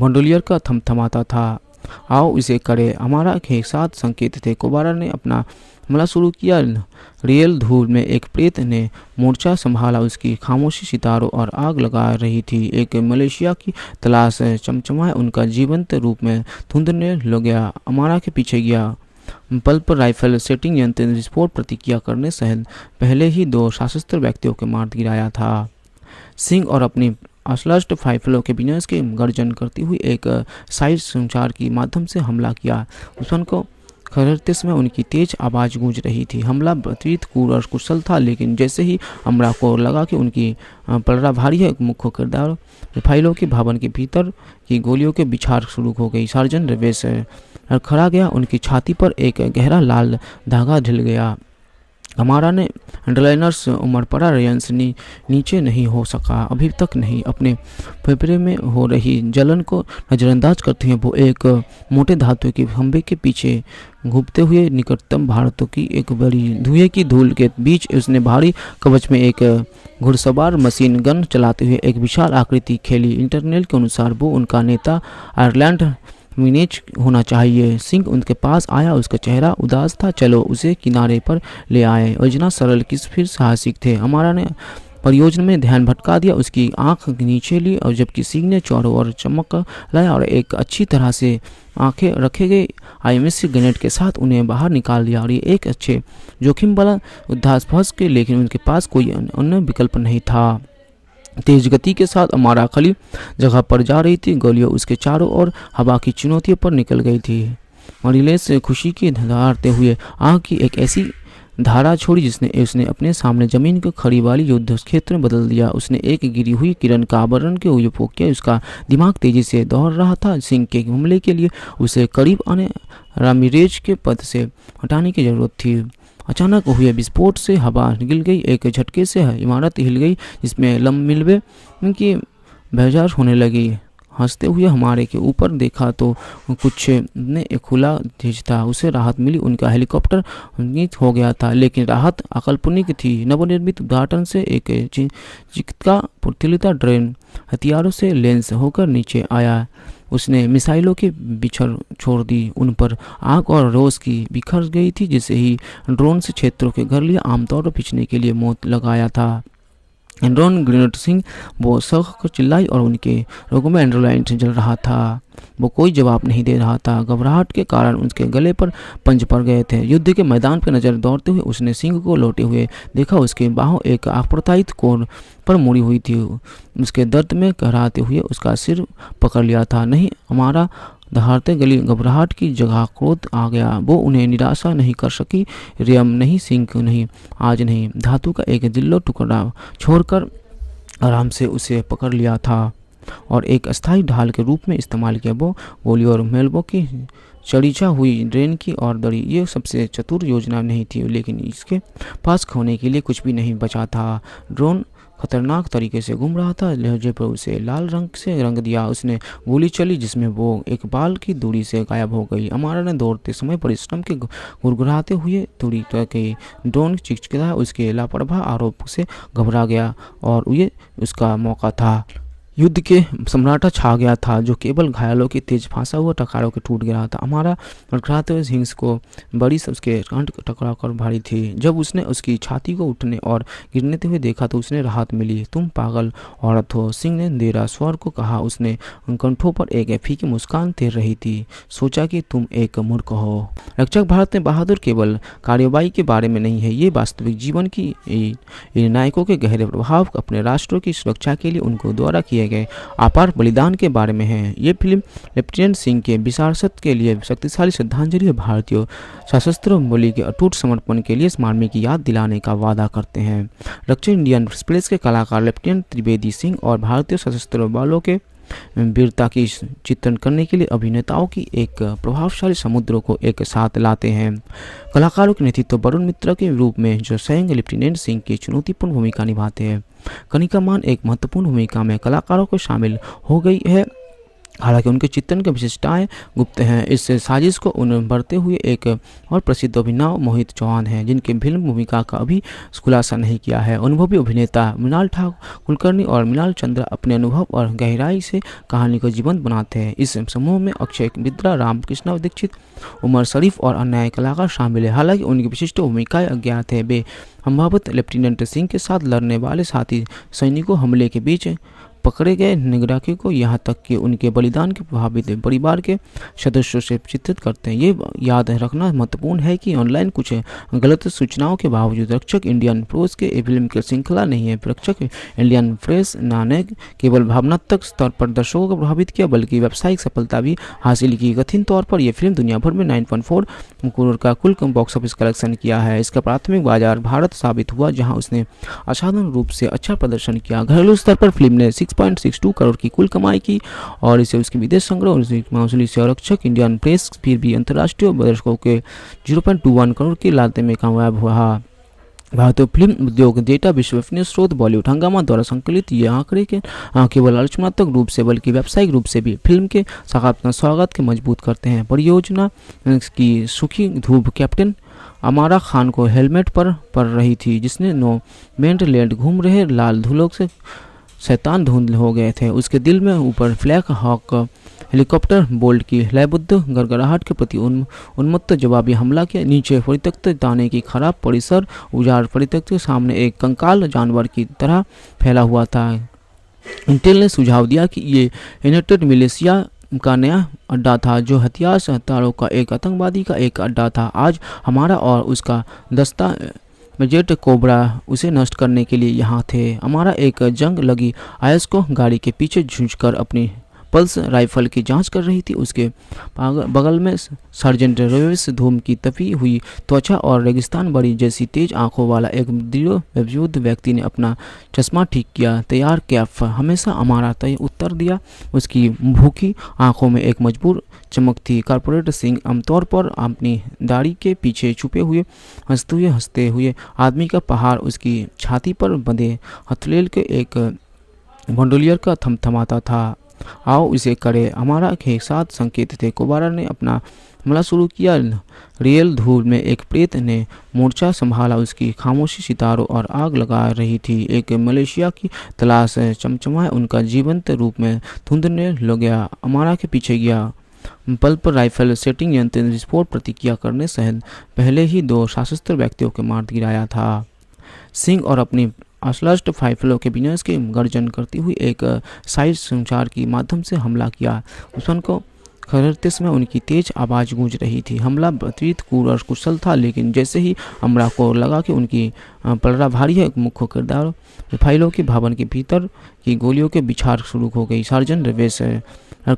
मंडोलियर का थमथमाता था आओ इसे करें हमारा के साथ संकेत थे कुबारा ने अपना हमला शुरू किया रियल धूल में एक प्रेत ने मोर्चा संभाला उसकी खामोशी सितारों और आग लगा रही थी एक मलेशिया की तलाश चमचमाए उनका जीवंत रूप में धुंधने लग गया अमारा के पीछे गया पल्प राइफल सेटिंग यंत्र विस्फोट प्रतिक्रिया करने सहित पहले ही दो सशस्त्र व्यक्तियों के मार्ग गिराया था सिंह और अपनी अश्लष्ट फाइफलों के बिजनेस के गर्जन करती हुई एक साइज संचार के माध्यम से हमला किया दुश्मन को खरते समय उनकी तेज आवाज़ गूंज रही थी हमला बतीत कूर और कुशल था लेकिन जैसे ही अमरा को लगा कि उनकी पलड़ा भारी है मुख्य किरदार रिफाइलों के भवन के भीतर की गोलियों के बिछार शुरू हो गई सार्जन रवेश खड़ा गया उनकी छाती पर एक गहरा लाल धागा ढिल गया हमारा ने अंडरलाइनर्स उमड़ पड़ा रेयंस नी, नीचे नहीं हो सका अभी तक नहीं अपने फेफड़े में हो रही जलन को नज़रअंदाज करते हुए वो एक मोटे धातु के फंबे के पीछे घूमते हुए निकटतम भारतों की एक बड़ी धुएं की धूल के बीच उसने भारी कवच में एक घुड़सवार मशीन गन चलाते हुए एक विशाल आकृति खेली इंटरनेल के अनुसार वो उनका नेता आयरलैंड मिनेज होना चाहिए सिंह उनके पास आया उसका चेहरा उदास था चलो उसे किनारे पर ले आए योजना सरल किस फिर साहसिक थे हमारा ने परियोजना में ध्यान भटका दिया उसकी आंख नीचे ली और जबकि सिंह ने चारों और चमक लाया और एक अच्छी तरह से आंखें रखे गए आईएमएस ग्रेनेड के साथ उन्हें बाहर निकाल दिया और ये एक अच्छे जोखिम वाला उद्धास फंस के लेकिन उनके पास कोई अन्य विकल्प नहीं था तेज गति के साथ अमारा खली जगह पर जा रही थी गोलियां उसके चारों ओर हवा की चुनौतियों पर निकल गई थी मरीलेस खुशी की धारते हुए आग की एक ऐसी धारा छोड़ी जिसने उसने अपने सामने जमीन को खड़ी वाली युद्ध क्षेत्र में बदल दिया उसने एक गिरी हुई किरण का आवरण के उपयोग किया उसका दिमाग तेजी से दौड़ रहा था सिंह के हमले के लिए उसे करीब आने रामिरेज के पद से हटाने की जरूरत थी अचानक हुए विस्फोट से हवा निकल गई एक झटके से इमारत हिल गई जिसमें लम मिलवे उनकी बेजार होने लगी हंसते हुए हमारे के ऊपर देखा तो कुछ ने एक खुला झीज था उसे राहत मिली उनका हेलीकॉप्टर हो गया था लेकिन राहत अकल्पनिक थी नवनिर्मित उद्घाटन से एक चिकित्सा पुतलिता ड्रेन हथियारों से लेंस होकर नीचे आया उसने मिसाइलों के बिछर छोड़ दी उन पर आग और रोज की बिखर गई थी जिसे ही ड्रोन से क्षेत्रों के घर लिए आमतौर पर पिछने के लिए मौत लगाया था एंड्रॉन ग्रीनोट सिंह वो को चिल्लाई और उनके रोगों में एंड्रोलाइन जल रहा था वो कोई जवाब नहीं दे रहा था घबराहट के कारण उसके गले पर पंज पड़ गए थे युद्ध के मैदान पर नजर दौड़ते हुए उसने सिंह को लौटे हुए देखा उसके बाहों एक आप्रतायित कोण पर मुड़ी हुई थी उसके दर्द में कहराते हुए उसका सिर पकड़ लिया था नहीं हमारा दहाड़ते गली घबराहट की जगह क्रोध आ गया वो उन्हें निराशा नहीं कर सकी रियम नहीं सिंह क्यों नहीं आज नहीं धातु का एक दिल्लो टुकड़ा छोड़कर आराम से उसे पकड़ लिया था और एक अस्थायी ढाल के रूप में इस्तेमाल किया वो गोली और मेलबो की चढ़ीचा हुई ड्रेन की और दड़ी ये सबसे चतुर योजना नहीं थी लेकिन इसके पास खोने के लिए कुछ भी नहीं बचा था ड्रोन खतरनाक तरीके से घूम रहा था लहजे पर उसे लाल रंग से रंग दिया उसने गोली चली जिसमें वो एक बाल की दूरी से गायब हो गई अमारा ने दौड़ते समय परिश्रम के गुरगुराते हुए दूरी के ड्रोन चिचकता उसके लापरवाह आरोप से घबरा गया और ये उसका मौका था युद्ध के सम्राटा छा गया था जो केवल घायलों की तेज फांसा हुआ टकारों के टूट गया था हमारा लड़खड़ाते हुए हिंस को बड़ी सबके कंठ टकरा कर भारी थी जब उसने उसकी छाती को उठने और गिरनेते हुए देखा तो उसने राहत मिली तुम पागल औरत हो सिंह ने देरा स्वर को कहा उसने कंठों पर एक फीकी मुस्कान तैर रही थी सोचा कि तुम एक मूर्ख हो रक्षक भारत ने बहादुर केवल कार्यवाही के बारे में नहीं है ये वास्तविक जीवन की नायकों के गहरे प्रभाव अपने राष्ट्रों की सुरक्षा के लिए उनको द्वारा किए किए गए अपार बलिदान के बारे में है ये फिल्म लेफ्टिनेंट सिंह के विशारसत के लिए शक्तिशाली श्रद्धांजलि भारतीय सशस्त्र बोली के अटूट समर्पण के लिए स्मारमी की याद दिलाने का वादा करते हैं दक्षिण इंडियन एक्सप्रेस के कलाकार लेफ्टिनेंट त्रिवेदी सिंह और भारतीय सशस्त्र बलों के वीरता की चित्रण करने के लिए अभिनेताओं की एक प्रभावशाली समुद्र को एक साथ लाते हैं कलाकारों के नेतृत्व वरुण मित्र के रूप में जो स्वयं लेफ्टिनेंट सिंह की चुनौतीपूर्ण भूमिका निभाते हैं कनिका मान एक महत्वपूर्ण भूमिका में कलाकारों को शामिल हो गई है हालांकि उनके चित्रण की विशेषताएं गुप्त हैं इस साजिश को उन्हें बढ़ते हुए एक और प्रसिद्ध अभिनव मोहित चौहान हैं जिनकी फिल्म भूमिका का अभी खुलासा नहीं किया है अनुभवी अभिनेता मृणाल ठाकुर कुलकर्णी और मृणाल चंद्र अपने अनुभव और गहराई से कहानी को जीवंत बनाते हैं इस समूह में अक्षय बिद्रा रामकृष्ण दीक्षित उमर शरीफ और अन्य कलाकार शामिल है हालांकि उनकी विशिष्ट भूमिकाएँ अज्ञात है वे संभावित लेफ्टिनेंट सिंह के साथ लड़ने वाले साथी सैनिकों हमले के बीच पकड़े गए निगराकी को यहाँ तक कि उनके बलिदान के प्रभावित परिवार के सदस्यों से चित्रित करते हैं ये याद रखना महत्वपूर्ण है कि ऑनलाइन कुछ गलत सूचनाओं के बावजूद रक्षक इंडियन प्रोस के फिल्म की श्रृंखला नहीं है रक्षक इंडियन प्रेस ने केवल भावनात्मक स्तर पर दर्शकों को प्रभावित किया बल्कि व्यावसायिक सफलता भी हासिल की कथिन तौर पर यह फिल्म दुनिया भर में नाइन करोड़ का कुल बॉक्स ऑफिस कलेक्शन किया है इसका प्राथमिक बाजार भारत साबित हुआ जहां उसने असाधारण रूप से अच्छा प्रदर्शन किया घरेलू स्तर पर फिल्म ने सिक्स 6.62 करोड़ की कुल कमाई की और इसे उसके विदेश संग्रह और मौसली से आरक्षक इंडियन प्रेस फिर भी अंतर्राष्ट्रीय दर्शकों के जीरो करोड़ की लागत में कामयाब हुआ भारतीय फिल्म उद्योग डेटा विश्वसनीय स्रोत बॉलीवुड हंगामा द्वारा संकलित ये आंकड़े के केवल आलोचनात्मक रूप से बल्कि व्यावसायिक रूप से भी फिल्म के सकारात्मक स्वागत के मजबूत करते हैं परियोजना की सुखी धूप कैप्टन अमारा खान को हेलमेट पर पड़ रही थी जिसने नो मेंट लैंड घूम रहे लाल धूलों से शैतान धुंध हो गए थे उसके दिल में ऊपर फ्लैक हॉक हेलीकॉप्टर बोल्ट की लयबुद्ध गड़गड़ाहट के प्रति उन, उन्मत्त जवाबी हमला के नीचे परित्यक्त दाने की खराब परिसर उजाड़ परित्यक्त के सामने एक कंकाल जानवर की तरह फैला हुआ था इंटेल ने सुझाव दिया कि ये यूनाइटेड मिलेशिया का नया अड्डा था जो हथियार हथियारों का एक आतंकवादी का एक अड्डा था आज हमारा और उसका दस्ता जेट कोबरा उसे नष्ट करने के लिए यहाँ थे हमारा एक जंग लगी आयस को गाड़ी के पीछे झूझ कर अपनी पल्स राइफल की जांच कर रही थी उसके बगल में सर्जेंट रवेश धूम की तपी हुई त्वचा और रेगिस्तान बड़ी जैसी तेज आंखों वाला एक दृढ़ व्यक्ति ने अपना चश्मा ठीक किया तैयार क्या हमेशा हमारा तय उत्तर दिया उसकी भूखी आंखों में एक मजबूर चमक थी कॉरपोरेट सिंह आमतौर पर अपनी दाढ़ी के पीछे छुपे हुए हंसते हुए हंसते हुए आदमी का पहाड़ उसकी छाती पर बंधे हथलेल के एक भंडोलियर का थमथमाता था आओ इसे करें हमारा के साथ संकेत थे कुबारा ने अपना हमला शुरू किया रियल धूल में एक प्रेत ने मोर्चा संभाला उसकी खामोशी सितारों और आग लगा रही थी एक मलेशिया की तलाश चमचमाए उनका जीवंत रूप में धुंधने लग गया अमारा के पीछे गया पल्प राइफल सेटिंग यंत्र विस्फोट प्रतिक्रिया करने सहित पहले ही दो सशस्त्र व्यक्तियों के मार्ग गिराया था सिंह और अपनी असलस्ट फाइफलों के बिजनेस के गर्जन करती हुई एक साइज संचार के माध्यम से हमला किया दुश्मन को खरते समय उनकी तेज आवाज़ गूंज रही थी हमला अतीत कूर और कुशल था लेकिन जैसे ही अमरा को लगा कि उनकी पलड़ा भारी है मुख्य किरदार रिफाइलों के भवन के भीतर की गोलियों के बिछार शुरू हो गई सार्जन रवेश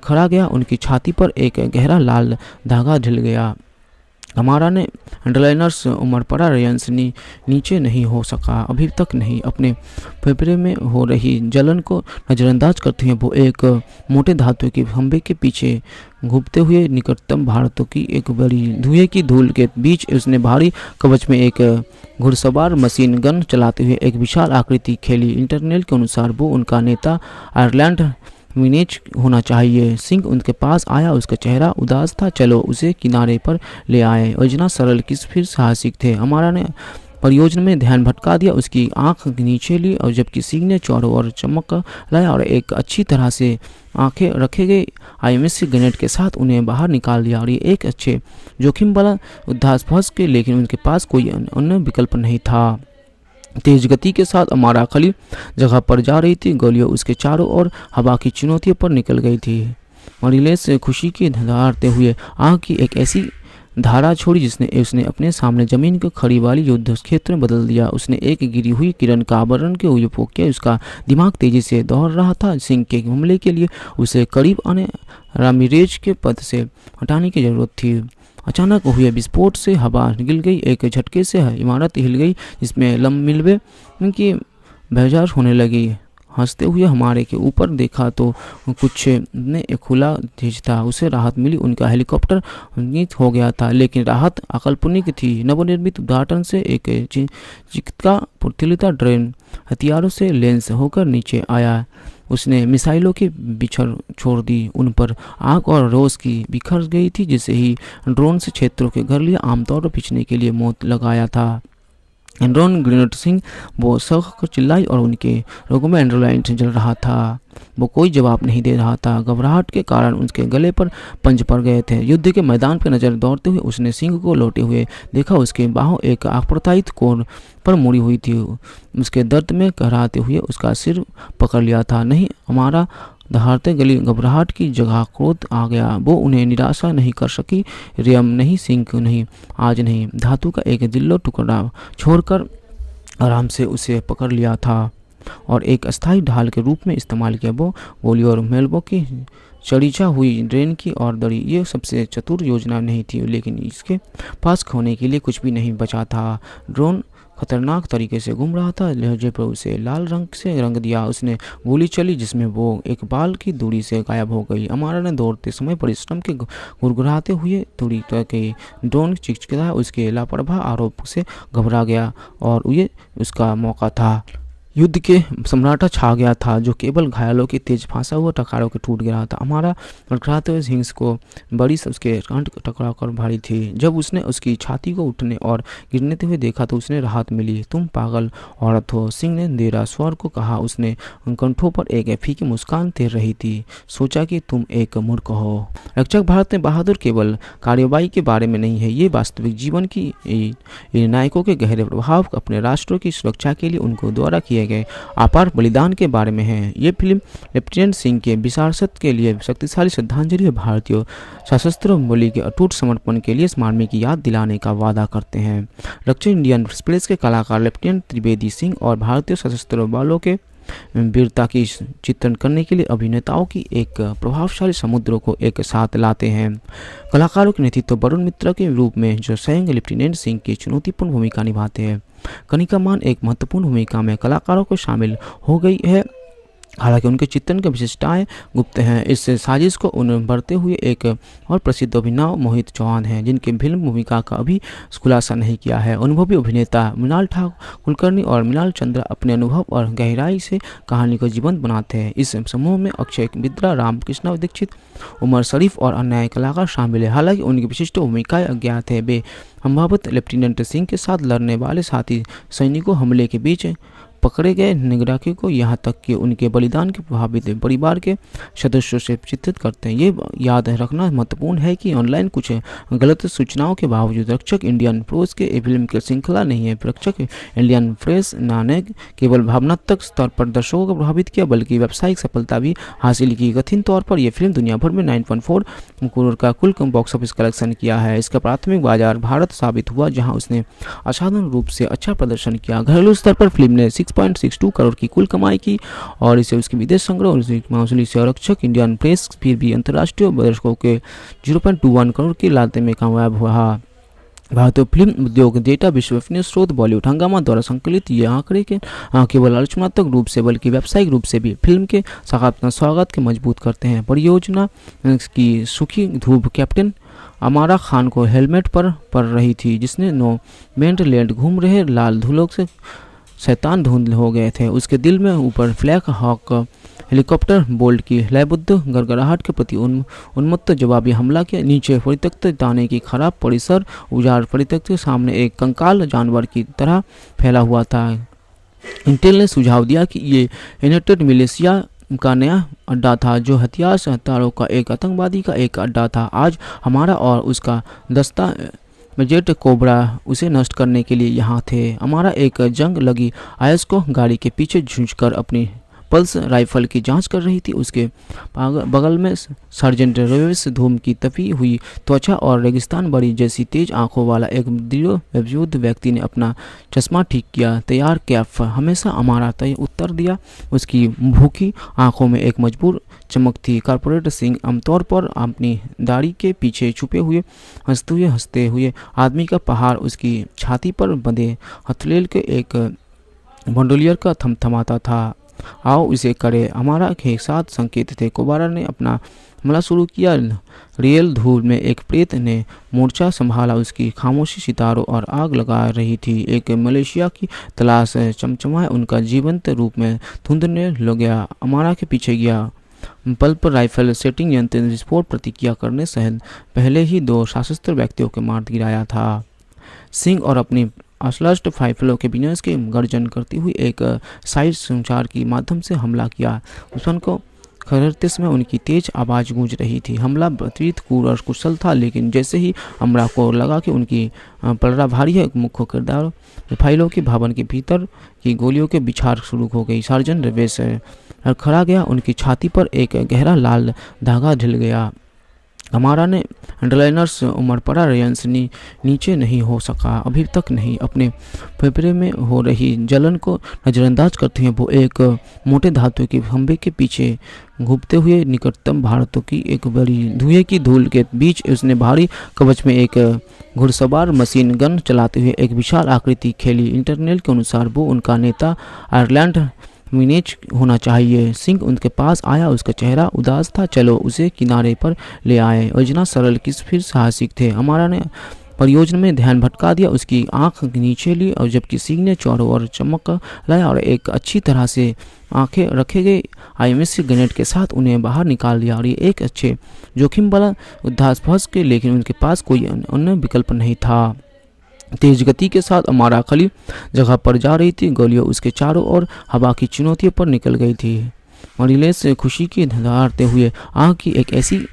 खड़ा गया उनकी छाती पर एक गहरा लाल धागा ढिल गया हमारा ने अंडरलाइनर्स उमर पड़ा रयंस नी, नीचे नहीं हो सका अभी तक नहीं अपने फेफड़े में हो रही जलन को नज़रअंदाज करते हुए वो एक मोटे धातु के खंभे के पीछे घूमते हुए निकटतम भारतों की एक बड़ी धुएं की धूल के बीच उसने भारी कवच में एक घुड़सवार मशीन गन चलाते हुए एक विशाल आकृति खेली इंटरनेल के अनुसार वो उनका नेता आयरलैंड मिनेज होना चाहिए सिंह उनके पास आया उसका चेहरा उदास था चलो उसे किनारे पर ले आए योजना सरल किस फिर साहसिक थे हमारा ने परियोजना में ध्यान भटका दिया उसकी आंख नीचे ली और जबकि सिंह ने चोरों और चमक लाया और एक अच्छी तरह से आंखें रखे गए आईएमएससी ग्रेनेड के साथ उन्हें बाहर निकाल लिया और ये एक अच्छे जोखिम वाला उद्धास फंस के लेकिन उनके पास कोई अन्य विकल्प नहीं था तेज गति के साथ अमारा खली जगह पर जा रही थी गोलियां उसके चारों ओर हवा की चुनौतियों पर निकल गई थी मरीलेस खुशी के धारते हुए आग की एक ऐसी धारा छोड़ी जिसने उसने अपने सामने जमीन को खड़ी वाली युद्ध क्षेत्र में बदल दिया उसने एक गिरी हुई किरण का आवरण के उपयोग किया उसका दिमाग तेजी से दौड़ रहा था सिंह के हमले के लिए उसे करीब आने रामिरेज के पद से हटाने की जरूरत थी अचानक हुए विस्फोट से हवा निकल गई एक झटके से इमारत हिल गई जिसमें लम मिलवे की बेजार होने लगी हंसते हुए हमारे के ऊपर देखा तो कुछ ने एक खुला धीज था उसे राहत मिली उनका हेलीकॉप्टर हो गया था लेकिन राहत अकल्पनिक थी नवनिर्मित उद्घाटन से एक चिकित्सा पुर्तिलता ड्रेन हथियारों से लेंस होकर नीचे आया उसने मिसाइलों के बिछड़ छोड़ दी उन पर आग और रोज की बिखर गई थी जिसे ही ड्रोन से क्षेत्रों के घर लिए आमतौर पर पिछने के लिए मौत लगाया था एंड्रोन ग्रीनोट सिंह वो सख को चिल्लाई और उनके रोगों में से जल रहा था वो कोई जवाब नहीं दे रहा था घबराहट के कारण उसके गले पर पंज पड़ गए थे युद्ध के मैदान पर नजर दौड़ते हुए उसने सिंह को लौटे हुए देखा उसके बाहों एक अप्रताहित कोण पर मुड़ी हुई थी उसके दर्द में कहराते हुए उसका सिर पकड़ लिया था नहीं हमारा दहाड़ते गली घबराहट की जगह क्रोध आ गया वो उन्हें निराशा नहीं कर सकी रियम नहीं सिंक नहीं आज नहीं धातु का एक दिल्लो टुकड़ा छोड़कर आराम से उसे पकड़ लिया था और एक अस्थाई ढाल के रूप में इस्तेमाल किया वो बोली और मेलबो की चढ़ीचा हुई ड्रेन की और दड़ी ये सबसे चतुर योजना नहीं थी लेकिन इसके पास खोने के लिए कुछ भी नहीं बचा था ड्रोन खतरनाक तरीके से घूम रहा था लहजे पर उसे लाल रंग से रंग दिया उसने गोली चली जिसमें वो एक बाल की दूरी से गायब हो गई अमारा ने दौड़ते समय परिश्रम के गुरगुराते हुए दूरी के डोन चिचकिला उसके लापरवाह आरोप से घबरा गया और ये उसका मौका था युद्ध के सम्राटा छा गया था जो केवल घायलों की तेज फांसा हुआ टकारों के टूट गया था हमारा लड़खड़ाते हुए हिंस को बड़ी उसके कंठ टकरा कर भारी थी जब उसने उसकी छाती को उठने और गिरने हुए देखा तो उसने राहत मिली तुम पागल औरत हो सिंह ने देरा स्वर को कहा उसने कंठों पर एक फीकी मुस्कान तैर रही थी सोचा कि तुम एक मूर्ख हो रक्षक भारत में बहादुर केवल कार्यवाही के बारे में नहीं है ये वास्तविक जीवन की नायकों के गहरे प्रभाव अपने राष्ट्रों की सुरक्षा के लिए उनको द्वारा किया गए अपार बलिदान के बारे में है ये फिल्म लेफ्टिनेंट सिंह के विशारसत के लिए शक्तिशाली श्रद्धांजलि भारतीय सशस्त्र बोली के अटूट समर्पण के लिए स्मारमी की याद दिलाने का वादा करते हैं दक्षिण इंडियन एक्सप्रेस के कलाकार लेफ्टिनेंट त्रिवेदी सिंह और भारतीय सशस्त्र बलों के वीरता की चित्रण करने के लिए अभिनेताओं की एक प्रभावशाली समुद्र को एक साथ लाते हैं कलाकारों के नेतृत्व वरुण मित्रा के रूप में जो स्वयं लेफ्टिनेंट सिंह की चुनौतीपूर्ण भूमिका निभाते हैं कनिका मान एक महत्वपूर्ण भूमिका में कलाकारों को शामिल हो गई है हालांकि उनके चित्रण की विशेषताएं गुप्त हैं इस साजिश को उन्हें बढ़ते हुए एक और प्रसिद्ध अभिनव मोहित चौहान हैं जिनकी फिल्म भूमिका का अभी खुलासा नहीं किया है अनुभवी अभिनेता मृणाल ठाकुर कुलकर्णी और मृणाल चंद्र अपने अनुभव और गहराई से कहानी को जीवंत बनाते हैं इस समूह में अक्षय बिद्रा रामकृष्ण दीक्षित उमर शरीफ और अन्य कलाकार शामिल है हालांकि उनकी विशिष्ट भूमिकाएं अज्ञात है वे संभावित लेफ्टिनेंट सिंह के साथ लड़ने वाले साथी सैनिकों हमले के बीच पकड़े गए निगराकी को यहाँ तक कि उनके बलिदान के प्रभावित परिवार के सदस्यों से चित्रित करते हैं ये याद रखना महत्वपूर्ण है कि ऑनलाइन कुछ गलत सूचनाओं के बावजूद रक्षक इंडियन प्रोज के फिल्म की श्रृंखला नहीं है रक्षक इंडियन प्रेस ने केवल भावनात्मक स्तर पर दर्शकों को प्रभावित किया बल्कि व्यावसायिक सफलता भी हासिल की कथिन तौर पर यह फिल्म दुनिया भर में नाइन करोड़ का कुल बॉक्स ऑफिस कलेक्शन किया है इसका प्राथमिक बाजार भारत साबित हुआ जहाँ उसने असाधारण रूप से अच्छा प्रदर्शन किया घरेलू स्तर पर फिल्म ने 6.62 करोड़ की कुल कमाई की और इसे उसके विदेश संग्रह और माहौली संरक्षक इंडियन प्रेस फिर भी अंतर्राष्ट्रीय दर्शकों के 0.21 करोड़ की लागत में कामयाब हुआ भारतीय फिल्म उद्योग डेटा विश्वसनीय स्रोत बॉलीवुड हंगामा द्वारा संकलित यह आंकड़े के केवल आलोचनात्मक रूप से बल्कि व्यावसायिक रूप से भी फिल्म के सकारात्मक स्वागत के मजबूत करते हैं परियोजना की सुखी धूप कैप्टन अमारा खान को हेलमेट पर पड़ रही थी जिसने नो मेंट लैंड घूम रहे लाल धूलों से शैतान धुंध हो गए थे उसके दिल में ऊपर फ्लैक हॉक हेलीकॉप्टर बोल्ट की लयबुद्ध गड़गड़ाहट के प्रति उन, उन्मत्त जवाबी हमला के नीचे परित्यक्त दाने की खराब परिसर उजार परित्यक्त के सामने एक कंकाल जानवर की तरह फैला हुआ था इंटेल ने सुझाव दिया कि ये यूनाइटेड मिलेशिया का नया अड्डा था जो हथियार हथियारों का एक आतंकवादी का एक अड्डा था आज हमारा और उसका दस्ता मेजेट कोबरा उसे नष्ट करने के लिए यहाँ थे हमारा एक जंग लगी आयस को गाड़ी के पीछे झूझ कर अपनी पल्स राइफल की जांच कर रही थी उसके बगल में सर्जेंट रेवेस धूम की तपी हुई त्वचा और रेगिस्तान बड़ी जैसी तेज आंखों वाला एक दृढ़ व्यक्ति ने अपना चश्मा ठीक किया तैयार कैफ हमेशा हमारा तय उत्तर दिया उसकी भूखी आंखों में एक मजबूर चमक थी कारपोरेटर सिंह आमतौर पर अपनी दाढ़ी के पीछे छुपे हुए हंसते हुए हंसते हुए आदमी का पहाड़ उसकी छाती पर बंधे हथलेल के एक बंडोलियर का थमथमाता था आओ इसे करे हमारा के साथ संकेत थे कोबारा ने अपना हमला शुरू किया रियल धूल में एक प्रेत ने मोर्चा संभाला उसकी खामोशी सितारों और आग लगा रही थी एक मलेशिया की तलाश चमचमाए उनका जीवंत रूप में धुंधने लग गया अमारा के पीछे गया पल्प राइफल सेटिंग यंत्र विस्फोट प्रतिक्रिया करने सहित पहले ही दो सशस्त्र व्यक्तियों के मार गिराया था सिंह और अपने असलस्ट फाइफलों के बिना के गर्जन करती हुई एक साइड संचार के माध्यम से हमला किया दुश्मन को खरते समय उनकी तेज आवाज़ गूंज रही थी हमला त्रित कूर और कुशल था लेकिन जैसे ही हमरा को लगा कि उनकी पलरा भारी है मुख्य किरदार फाइलों के भवन के भीतर कि गोलियों के बिछार शुरू हो गई सर्जन रवेश खड़ा गया उनकी छाती पर एक गहरा लाल धागा ढिल गया हमारा ने अंडरलाइनर्स उमर पड़ा रेयंस नी, नीचे नहीं हो सका अभी तक नहीं अपने फेफड़े में हो रही जलन को नज़रअंदाज करते हुए वो एक मोटे धातु के फंबे के पीछे घूमते हुए निकटतम भारतों की एक बड़ी धुएं की धूल के बीच उसने भारी कवच में एक घुड़सवार मशीन गन चलाते हुए एक विशाल आकृति खेली इंटरनेल के अनुसार वो उनका नेता आयरलैंड मिनेज होना चाहिए सिंह उनके पास आया उसका चेहरा उदास था चलो उसे किनारे पर ले आए योजना सरल किस फिर साहसिक थे हमारा ने परियोजना में ध्यान भटका दिया उसकी आंख नीचे ली और जबकि सिंह ने चौड़ों और चमक लाया और एक अच्छी तरह से आंखें रखे गए आईएमएस ग्रेनेड के साथ उन्हें बाहर निकाल लिया और ये एक अच्छे जोखिम वाला उद्धास फंस के लेकिन उनके पास कोई अन्य विकल्प नहीं था तेज गति के साथ अमारा खली जगह पर जा रही थी गोलियां उसके चारों ओर हवा की चुनौतियों पर निकल गई थी मरीलेस खुशी की धारते हुए आग की एक ऐसी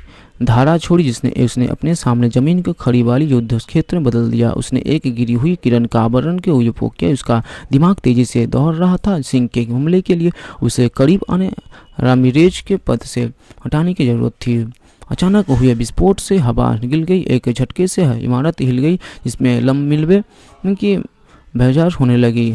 धारा छोड़ी जिसने उसने अपने सामने जमीन को खड़ी वाली युद्ध क्षेत्र में बदल दिया उसने एक गिरी हुई किरण का आवरण के उपयोग किया उसका दिमाग तेजी से दौड़ रहा था सिंह के हमले के लिए उसे करीब आने रामिरेज के पद से हटाने की जरूरत थी अचानक हुए विस्फोट से हवा हिल गई एक झटके से इमारत हिल गई जिसमें लम मिलवे की बहजाज होने लगी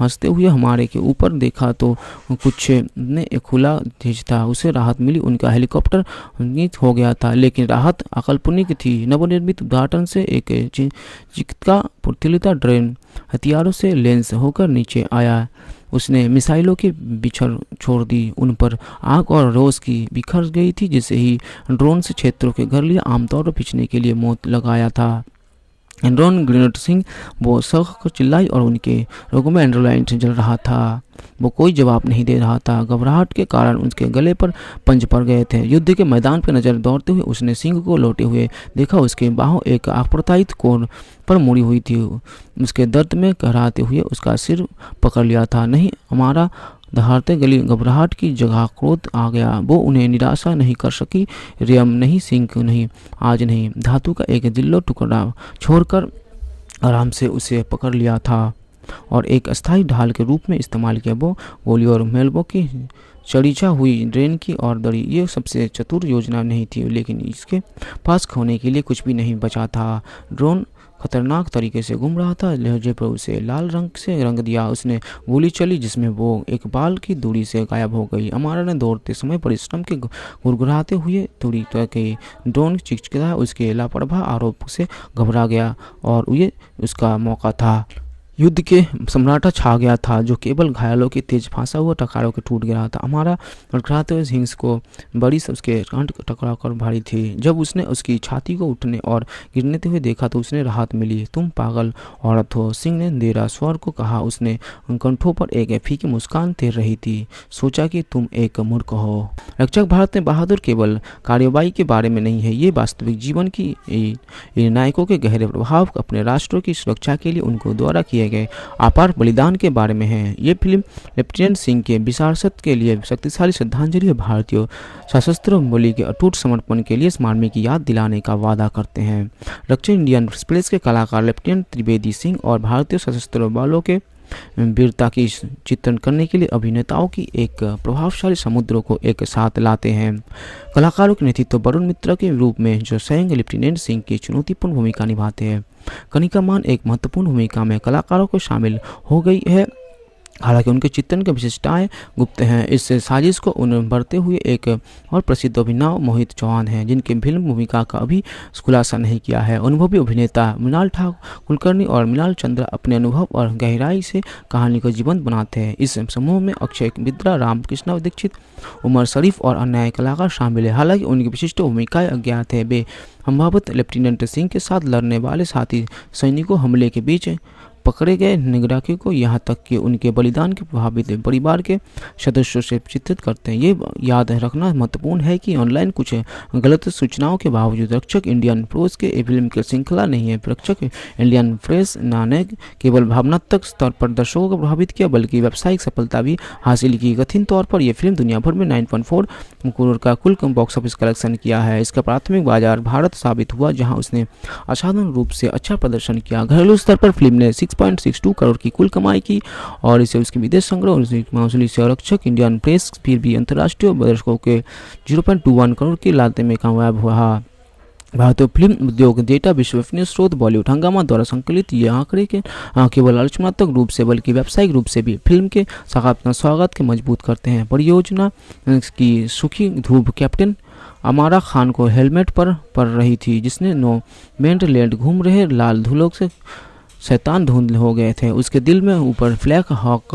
हंसते हुए हमारे के ऊपर देखा तो कुछ ने एक खुला तेज था उसे राहत मिली उनका हेलीकॉप्टर नीत हो गया था लेकिन राहत अकल्पनिक थी नवनिर्मित उद्घाटन से एक चिकित्सा पुतलिता ड्रेन हथियारों से लेंस होकर नीचे आया उसने मिसाइलों के बिछर छोड़ दी उन पर आग और रोज की बिखर गई थी जिसे ही ड्रोन से क्षेत्रों के घर लिए आमतौर पर पिछने के लिए मौत लगाया था एंड्रॉन ग्रेनोट सिंह वो सख को चिल्लाई और उनके रोगों में एंड्रोलाइट जल रहा था वो कोई जवाब नहीं दे रहा था घबराहट के कारण उसके गले पर पंच पड़ गए थे युद्ध के मैदान पर नजर दौड़ते हुए उसने सिंह को लौटे हुए देखा उसके बाहों एक आप्रतायित कोण पर मुड़ी हुई थी उसके दर्द में कहराते हुए उसका सिर पकड़ लिया था नहीं हमारा दहाड़ते गली घबराहट की जगह क्रोध आ गया वो उन्हें निराशा नहीं कर सकी रियम नहीं सिंह नहीं आज नहीं धातु का एक दिल्लो टुकड़ा छोड़कर आराम से उसे पकड़ लिया था और एक अस्थायी ढाल के रूप में इस्तेमाल किया वो गोली और मेलबो की चढ़ीछा हुई ड्रेन की और दड़ी ये सबसे चतुर योजना नहीं थी लेकिन इसके पास खोने के लिए कुछ भी नहीं बचा था ड्रोन खतरनाक तरीके से घूम रहा था लहजे पर उसे लाल रंग से रंग दिया उसने गोली चली जिसमें वो एक बाल की दूरी से गायब हो गई अमारा ने दौड़ते समय परिश्रम के गुरगुराते हुए दूरी तय गई ड्रोन चिचकता उसके लापरवाह आरोप से घबरा गया और ये उसका मौका था युद्ध के सम्राटा छा गया था जो केवल घायलों की तेज फांसा हुआ टकारों के टूट गया था हमारा लड़खड़ाते हुए हिंस को बड़ी उसके कंठ टकरा कर भारी थी जब उसने उसकी छाती को उठने और गिरने हुए देखा तो उसने राहत मिली तुम पागल औरत हो सिंह ने देरा स्वर को कहा उसने कंठों पर एक एफी की मुस्कान तैर रही थी सोचा कि तुम एक मूर्ख हो रक्षक भारत में बहादुर केवल कार्यवाही के बारे में नहीं है ये वास्तविक जीवन की नायकों के गहरे प्रभाव अपने राष्ट्रों की सुरक्षा के लिए उनको द्वारा किया गए अपार बलिदान के बारे में है ये फिल्म लेफ्टिनेंट सिंह के विशारसत के लिए शक्तिशाली श्रद्धांजलि है भारतीय सशस्त्र बोली के अटूट समर्पण के लिए स्मारमी की याद दिलाने का वादा करते हैं दक्षिण इंडियन एक्सप्रेस के कलाकार लेफ्टिनेंट त्रिवेदी सिंह और भारतीय सशस्त्र बलों के वीरता की चित्रण करने के लिए अभिनेताओं की एक प्रभावशाली समुद्र को एक साथ लाते हैं कलाकारों के नेतृत्व वरुण मित्र के रूप में जो स्वयं लेफ्टिनेंट सिंह की चुनौतीपूर्ण भूमिका निभाते हैं कनिका मान एक महत्वपूर्ण भूमिका में कलाकारों को शामिल हो गई है हालांकि उनके चित्रण की विशेषताएं गुप्त हैं इस साजिश को उन्हें भरते हुए एक और प्रसिद्ध अभिनव मोहित चौहान हैं जिनके फिल्म भूमिका का अभी खुलासा नहीं किया है अनुभवी अभिनेता मृणाल ठाकुर कुलकर्णी और मृणाल चंद्र अपने अनुभव और गहराई से कहानी को जीवंत बनाते हैं इस समूह में अक्षय बिद्रा रामकृष्ण दीक्षित उमर शरीफ और अन्य कलाकार शामिल है हालांकि उनकी विशिष्ट भूमिकाएँ अज्ञात है वे संभावित लेफ्टिनेंट सिंह के साथ लड़ने वाले साथी सैनिकों हमले के बीच पकड़े गए निगराखी को यहाँ तक कि उनके बलिदान के प्रभावित परिवार के सदस्यों से चित्रित करते हैं ये याद रखना महत्वपूर्ण है कि ऑनलाइन कुछ गलत सूचनाओं के बावजूद रक्षक इंडियन प्रोस के फिल्म की श्रृंखला नहीं है रक्षक इंडियन प्रेस ने केवल भावनात्मक स्तर पर दर्शकों को प्रभावित किया बल्कि व्यावसायिक सफलता भी हासिल की कथित तौर पर यह फिल्म दुनिया भर में नाइन करोड़ का कुल बॉक्स ऑफिस कलेक्शन किया है इसका प्राथमिक बाजार भारत साबित हुआ जहाँ उसने असाधारण रूप से अच्छा प्रदर्शन किया घरेलू स्तर पर फिल्म ने 6.62 करोड़ की कुल कमाई की और इसे उसके विदेश संग्रह और माहौली संरक्षक इंडियन प्रेस फिर भी अंतर्राष्ट्रीय दर्शकों के 0.21 करोड़ की लागत में कामयाब हुआ भारतीय फिल्म उद्योग डेटा विश्वसनीय स्रोत बॉलीवुड हंगामा द्वारा संकलित ये आंकड़े के केवल आलोचनात्मक रूप से बल्कि व्यावसायिक रूप से भी फिल्म के सकारात्मक स्वागत के मजबूत करते हैं परियोजना की सुखी धूप कैप्टन अमारा खान को हेलमेट पर पड़ रही थी जिसने नो मेंट लैंड घूम रहे लाल धूलों से शैतान धुंधले हो गए थे उसके दिल में ऊपर फ्लैक हॉक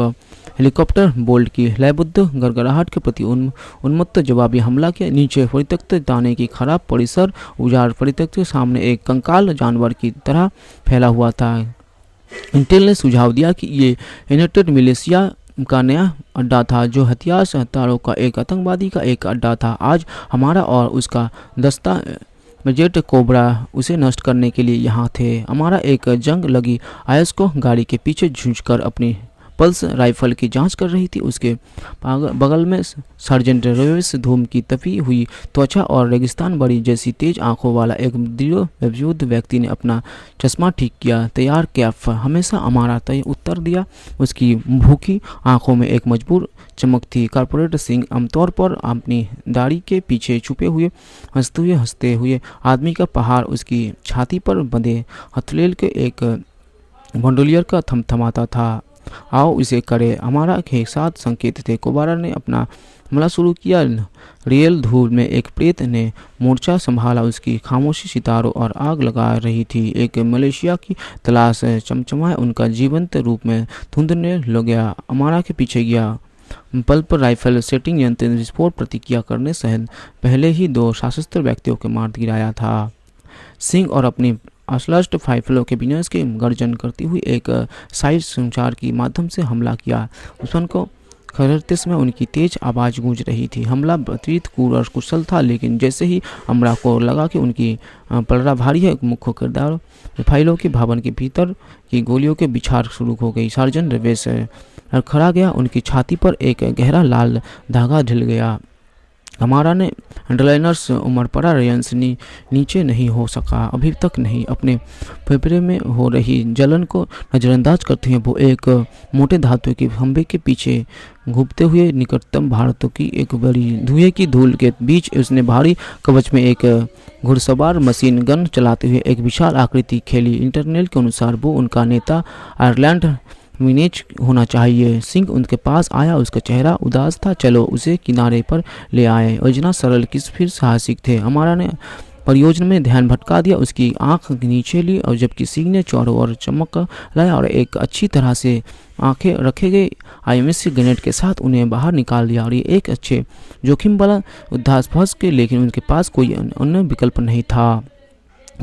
हेलीकॉप्टर बोल्ट की लयबुद्ध गड़गड़ाहट के प्रति उन, उन्मत्त जवाबी हमला के नीचे परित्यक्त दाने की खराब परिसर उजाड़ परित्यक्त के सामने एक कंकाल जानवर की तरह फैला हुआ था इंटेल ने सुझाव दिया कि ये यूनाइटेड मिलेशिया का नया अड्डा था जो हथियार सहतारों का एक आतंकवादी का एक अड्डा था आज हमारा और उसका दस्ता जेट कोबरा उसे नष्ट करने के लिए यहाँ थे हमारा एक जंग लगी आयस को गाड़ी के पीछे झूझ कर अपनी पल्स राइफल की जांच कर रही थी उसके बगल में सर्जेंट रेवेस धूम की तपी हुई त्वचा और रेगिस्तान बड़ी जैसी तेज आंखों वाला एक दृढ़ मौजूद व्यक्ति ने अपना चश्मा ठीक किया तैयार किया हमेशा हमारा तय उत्तर दिया उसकी भूखी आंखों में एक मजबूर चमक थी कारपोरेट सिंह आमतौर पर अपनी दाढ़ी के पीछे छुपे हुए हंसते हुए हंसते हुए आदमी का पहाड़ उसकी छाती पर बंधे हथलेल के एक बंडोलियर का थमथमाता था आओ इसे करें हमारा के साथ संकेत थे कुबारा ने अपना हमला शुरू किया रियल धूल में एक प्रेत ने मोर्चा संभाला उसकी खामोशी सितारों और आग लगा रही थी एक मलेशिया की तलाश चमचमाए उनका जीवंत रूप में धुंधने लग गया अमारा के पीछे गया पल्प राइफल सेटिंग यंत्र विस्फोट प्रतिक्रिया करने सहित पहले ही दो सशस्त्र व्यक्तियों के मार गिराया था सिंह और अपनी असलस्ट फाइफलों के विनाश के गर्जन करती हुई एक साइड संचार के माध्यम से हमला किया उसमें को खररतिस में उनकी तेज आवाज़ गूंज रही थी हमला बतरीत कूर और कुशल था लेकिन जैसे ही अमरा को लगा कि उनकी पलड़ा भारी है मुख्य किरदार फाइलों के भवन के भीतर की गोलियों के बिछार शुरू हो गई सार्जन रवेश खड़ा गया उनकी छाती पर एक गहरा लाल धागा ढिल गया हमारा ने अंडरलाइनर्स उमर पड़ा रेयंस नी, नीचे नहीं हो सका अभी तक नहीं अपने फेफड़े में हो रही जलन को नज़रअंदाज करते हैं वो एक मोटे धातु के फंबे के पीछे घूमते हुए निकटतम भारत की एक बड़ी धुएं की धूल के बीच उसने भारी कवच में एक घुड़सवार मशीन गन चलाते हुए एक विशाल आकृति खेली इंटरनेल के अनुसार वो उनका नेता आयरलैंड मिनेज होना चाहिए सिंह उनके पास आया उसका चेहरा उदास था चलो उसे किनारे पर ले आए योजना सरल किस फिर साहसिक थे हमारा ने परियोजना में ध्यान भटका दिया उसकी आंख नीचे ली और जबकि सिंह ने चारों और चमक लाया और एक अच्छी तरह से आंखें रखे गए आईएमएस ग्रेनेड के साथ उन्हें बाहर निकाल दिया और ये एक अच्छे जोखिम वाला उद्धास फंस के लेकिन उनके पास कोई अन्य विकल्प नहीं था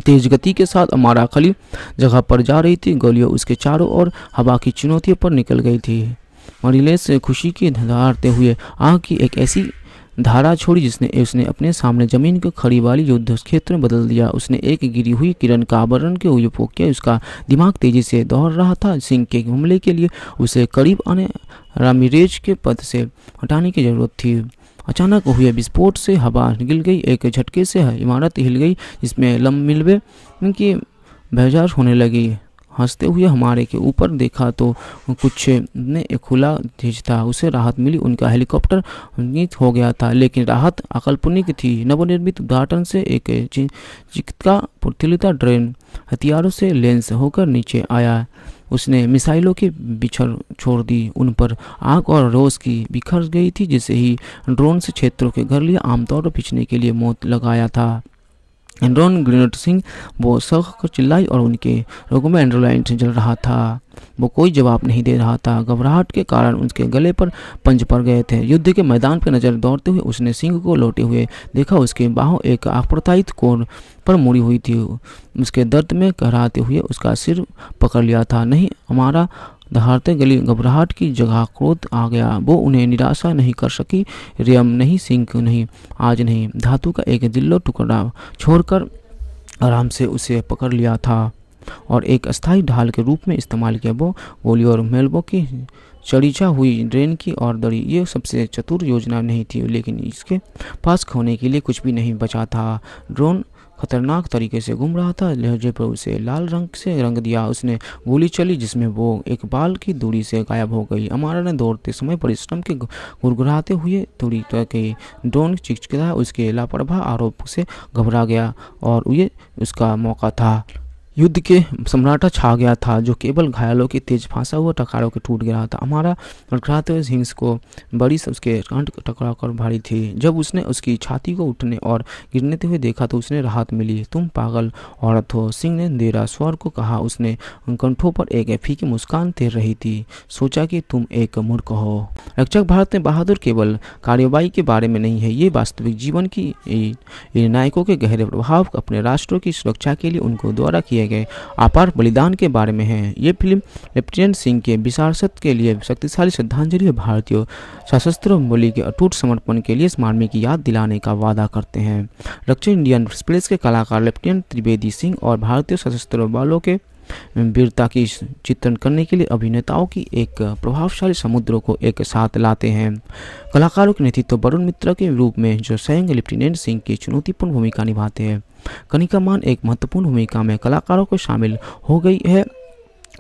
तेज गति के साथ अमारा खली जगह पर जा रही थी गोलियां उसके चारों ओर हवा की चुनौतियों पर निकल गई थी मरीलेस खुशी की धारते हुए आग की एक ऐसी धारा छोड़ी जिसने उसने अपने सामने जमीन को खड़ी वाली युद्ध क्षेत्र में बदल दिया उसने एक गिरी हुई किरण का आवरण के उपयोग किया उसका दिमाग तेजी से दौड़ रहा था सिंह के हमले के लिए उसे करीब आने रामिरेज के पद से हटाने की जरूरत थी अचानक हुए विस्फोट से हवा निकल गई एक झटके से इमारत हिल गई जिसमें लम मिलवे की बेजार होने लगी हंसते हुए हमारे के ऊपर देखा तो कुछ ने एक खुला धीज था उसे राहत मिली उनका हेलीकॉप्टर हो गया था लेकिन राहत अकल्पनिक थी नवनिर्मित उद्घाटन से एक चिकित्सा पुतलिता ड्रेन हथियारों से लेंस होकर नीचे आया उसने मिसाइलों के बिछर छोड़ दी उन पर आग और रोज की बिखर गई थी जिसे ही ड्रोन से क्षेत्रों के घर लिए आमतौर पर पिछने के लिए मौत लगाया था एंड्रॉन ग्रीनट सिंह वो सख कर चिल्लाई और उनके रोगों में एंड्रोलाइन से जल रहा था वो कोई जवाब नहीं दे रहा था घबराहट के कारण उसके गले पर पंज पड़ गए थे युद्ध के मैदान पर नजर दौड़ते हुए उसने सिंह को लौटे हुए देखा उसके बाहों एक आप्रतायित कोण पर मुड़ी हुई थी उसके दर्द में कहराते हुए उसका सिर पकड़ लिया था नहीं हमारा दहाड़ते गली घबराहट की जगह क्रोध आ गया वो उन्हें निराशा नहीं कर सकी रियम नहीं सिंह क्यों नहीं आज नहीं धातु का एक दिल्लो टुकड़ा छोड़कर आराम से उसे पकड़ लिया था और एक अस्थाई ढाल के रूप में इस्तेमाल किया वो गोली और मेलबो की चढ़ीचा हुई ड्रेन की और दड़ी ये सबसे चतुर योजना नहीं थी लेकिन इसके पास खोने के लिए कुछ भी नहीं बचा था ड्रोन खतरनाक तरीके से घूम रहा था लहजे पर उसे लाल रंग से रंग दिया उसने गोली चली जिसमें वो एक बाल की दूरी से गायब हो गई अमारा ने दौड़ते समय परिश्रम के गुरगुराते हुए दूरी के ड्रोन चिकचिका उसके लापरवाह आरोप से घबरा गया और ये उसका मौका था युद्ध के सम्राटा छा गया था जो केवल घायलों की तेज फांसा हुआ टकारों के टूट गया था हमारा लड़खड़ाते हिंस को बड़ी उसके कंठ टकरा कर भारी थी जब उसने उसकी छाती को उठने और गिरनेते हुए देखा तो उसने राहत मिली तुम पागल औरत हो सिंह ने देरा स्वर को कहा उसने कंठों पर एक फीकी मुस्कान तैर रही थी सोचा कि तुम एक मूर्ख हो रक्षक भारत में बहादुर केवल कार्यवाही के बारे में नहीं है ये वास्तविक जीवन की नायकों के गहरे प्रभाव अपने राष्ट्रों की सुरक्षा के लिए उनको द्वारा किया किए गए अपार बलिदान के बारे में है ये फिल्म लेफ्टिनेंट सिंह के विशारसत के लिए शक्तिशाली श्रद्धांजलि भारतीय सशस्त्र मूल्य के अटूट समर्पण के लिए स्मारमी की याद दिलाने का वादा करते हैं दक्षिण इंडियन एक्सप्रेस के कलाकार लेफ्टिनेंट त्रिवेदी सिंह और भारतीय सशस्त्र बलों के वीरता की चित्रण करने के लिए अभिनेताओं की एक प्रभावशाली समुद्र को एक साथ लाते हैं कलाकारों के नेतृत्व वरुण मित्र के रूप में जो स्वयं लेफ्टिनेंट सिंह की चुनौतीपूर्ण भूमिका निभाते हैं कनिका मान एक महत्वपूर्ण भूमिका में कलाकारों को शामिल हो गई है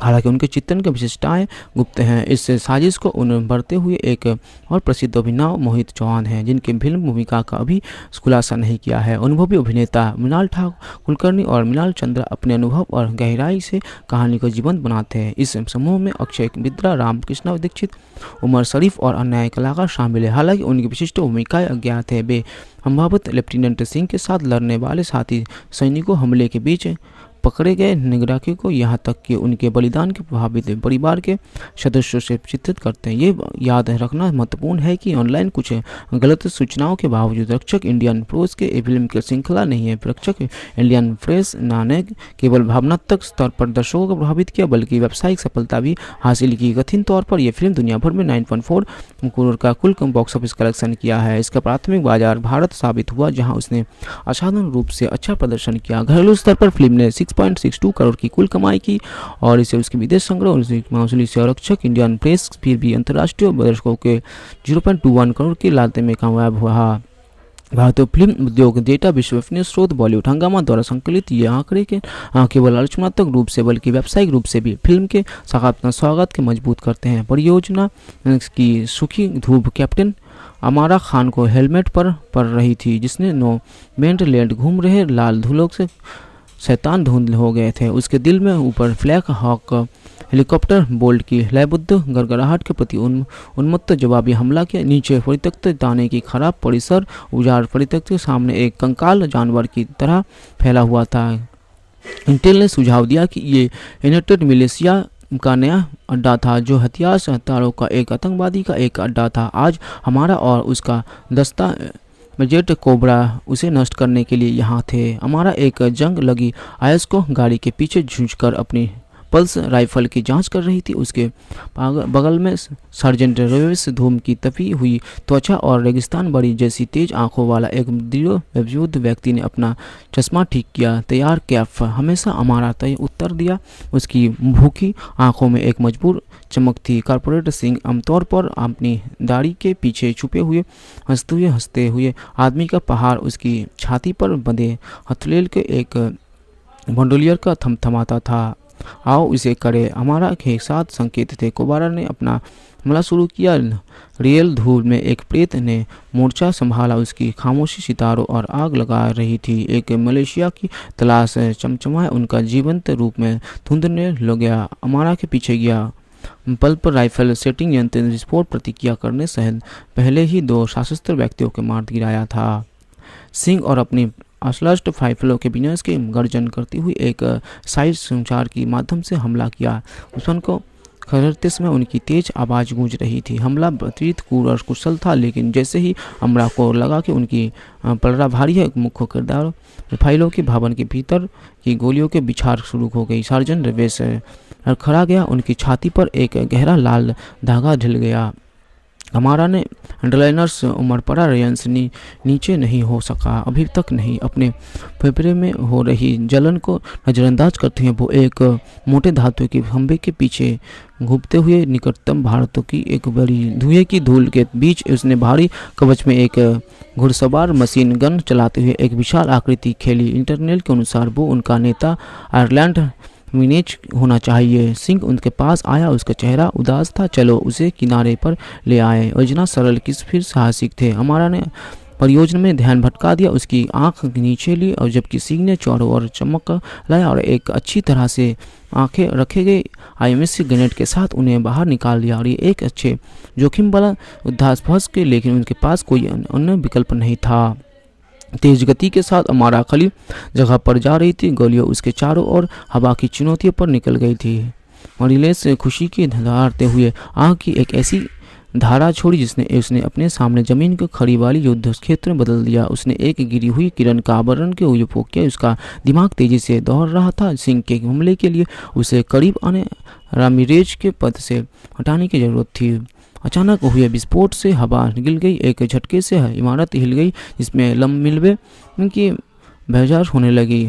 हालांकि उनके चित्रण की विशेषताएं गुप्त हैं इस साजिश को उन्हें बढ़ते हुए एक और प्रसिद्ध अभिनव मोहित चौहान हैं जिनकी फिल्म भूमिका का अभी खुलासा नहीं किया है अनुभवी अभिनेता मृणाल ठाकुर कुलकर्णी और मृणाल चंद्र अपने अनुभव और गहराई से कहानी को जीवंत बनाते हैं इस समूह में अक्षय मित्रा रामकृष्ण दीक्षित उमर शरीफ और अन्य कलाकार शामिल है हालांकि उनकी विशिष्ट भूमिकाएं अज्ञात है वे संभावित लेफ्टिनेंट सिंह के साथ लड़ने वाले साथी सैनिकों हमले के बीच पकड़े गए निगराखी को यहाँ तक कि उनके बलिदान के प्रभावित परिवार के सदस्यों से चित्रित करते हैं ये याद रखना महत्वपूर्ण है कि ऑनलाइन कुछ गलत सूचनाओं के बावजूद रक्षक इंडियन प्रोस के फिल्म की श्रृंखला नहीं है रक्षक इंडियन प्रेस ने केवल भावनात्मक स्तर पर दर्शकों को प्रभावित किया बल्कि व्यावसायिक सफलता भी हासिल की कथिन तौर पर यह फिल्म दुनिया भर में नाइन करोड़ का कुल बॉक्स ऑफिस कलेक्शन किया है इसका प्राथमिक बाजार भारत साबित हुआ जहाँ उसने असाधारण रूप से अच्छा प्रदर्शन किया घरेलू स्तर पर फिल्म ने सिक्स 6.62 करोड़ की कुल कमाई की और इसे उसके विदेश संग्रह और मौसली संरक्षक इंडियन प्रेस फिर भी अंतर्राष्ट्रीय दर्शकों के 0.21 करोड़ की लालते में कामयाब हुआ भारतीय फिल्म उद्योग डेटा विश्वसनीय स्रोत बॉलीवुड हंगामा द्वारा संकलित ये आंकड़े के केवल आलोचनात्मक रूप से बल्कि व्यावसायिक रूप से भी फिल्म के सकारात्मक स्वागत के मजबूत करते हैं परियोजना की सुखी धूप कैप्टन अमारा खान को हेलमेट पर पड़ रही थी जिसने नो मेंट लैंड घूम रहे लाल धूलों से शैतान धुंध हो गए थे उसके दिल में ऊपर फ्लैक हॉक हेलीकॉप्टर बोल्ट की लयबुद्ध गड़गड़ाहट के प्रति उन, उन्मत्त जवाबी हमला के नीचे परित्यक्त दाने की खराब परिसर उजाड़ परित्यक्त के सामने एक कंकाल जानवर की तरह फैला हुआ था इंटेल ने सुझाव दिया कि ये यूनाइटेड मिलेशिया का नया अड्डा था जो हथियार हथियारों का एक आतंकवादी का एक अड्डा था आज हमारा और उसका दस्ता जेट कोबरा उसे नष्ट करने के लिए यहाँ थे हमारा एक जंग लगी आयस को गाड़ी के पीछे झूझ कर अपनी पल्स राइफल की जांच कर रही थी उसके बगल में सर्जेंट रवेश धूम की तपी हुई त्वचा और रेगिस्तान बड़ी जैसी तेज आंखों वाला एक दृढ़ व्यक्ति ने अपना चश्मा ठीक किया तैयार कैफ हमेशा हमारा तय उत्तर दिया उसकी भूखी आंखों में एक मजबूर चमक थी कॉरपोरेट सिंह आमतौर पर अपनी दाढ़ी के पीछे छुपे हुए हंसते हुए हंसते हुए आदमी का पहाड़ उसकी छाती पर बंधे हथलेल के एक भंडोलियर का थमथमाता था आओ इसे करें हमारा के साथ संकेत थे कोबारा ने अपना हमला शुरू किया रियल धूल में एक प्रेत ने मोर्चा संभाला उसकी खामोशी सितारों और आग लगा रही थी एक मलेशिया की तलाश चमचमाए उनका जीवंत रूप में धुंधने लग गया अमारा के पीछे गया पल्प राइफल सेटिंग यंत्र विस्फोट प्रतिक्रिया करने सहित पहले ही दो सशस्त्र व्यक्तियों के मार्ग गिराया था सिंह और अपनी अश्लष्ट फाइफलों के बिजनेस के गर्जन करती हुई एक साइज संचार के माध्यम से हमला किया दुश्मन को खरते समय उनकी तेज आवाज़ गूंज रही थी हमला अतीत कूर और कुशल था लेकिन जैसे ही अमरा को लगा कि उनकी पलड़ा भारी है मुख्य किरदार रिफाइलों के भवन के भीतर की गोलियों के बिछार शुरू हो गई सार्जन रवेश खड़ा गया उनकी छाती पर एक गहरा लाल धागा ढिल गया हमारा ने अंडरलाइनर्स उमर पड़ा रेयंस नी, नीचे नहीं हो सका अभी तक नहीं अपने फेफड़े में हो रही जलन को नज़रअंदाज करते हैं वो एक मोटे धातु के खंभे के पीछे घूमते हुए निकटतम भारत की एक बड़ी धुएं की धूल के बीच उसने भारी कवच में एक घुड़सवार मशीन गन चलाते हुए एक विशाल आकृति खेली इंटरनेल के अनुसार वो उनका नेता आयरलैंड मिनेज होना चाहिए सिंह उनके पास आया उसका चेहरा उदास था चलो उसे किनारे पर ले आए योजना सरल किस फिर साहसिक थे हमारा ने परियोजना में ध्यान भटका दिया उसकी आंख नीचे ली और जबकि सिंह ने चारों ओर चमक लाया और एक अच्छी तरह से आंखें रखे गए आईएमसी ग्रेनेड के साथ उन्हें बाहर निकाल लिया और ये एक अच्छे जोखिम वाला उद्धास फंस के लेकिन उनके पास कोई अन्य विकल्प नहीं था तेज गति के साथ अमारा खली जगह पर जा रही थी गोलियां उसके चारों ओर हवा की चुनौतियों पर निकल गई थी मरीलेस खुशी के धारते हुए आग की एक ऐसी धारा छोड़ी जिसने उसने अपने सामने जमीन को खड़ी वाली युद्ध क्षेत्र में बदल दिया उसने एक गिरी हुई किरण का आवरण के उपयोग किया उसका दिमाग तेजी से दौड़ रहा था सिंह के हमले के लिए उसे करीब आने रामिरेज के पद से हटाने की जरूरत थी अचानक हुए विस्फोट से हवा निकल गई एक झटके से इमारत हिल गई जिसमें लम मिलवे की बेजार होने लगी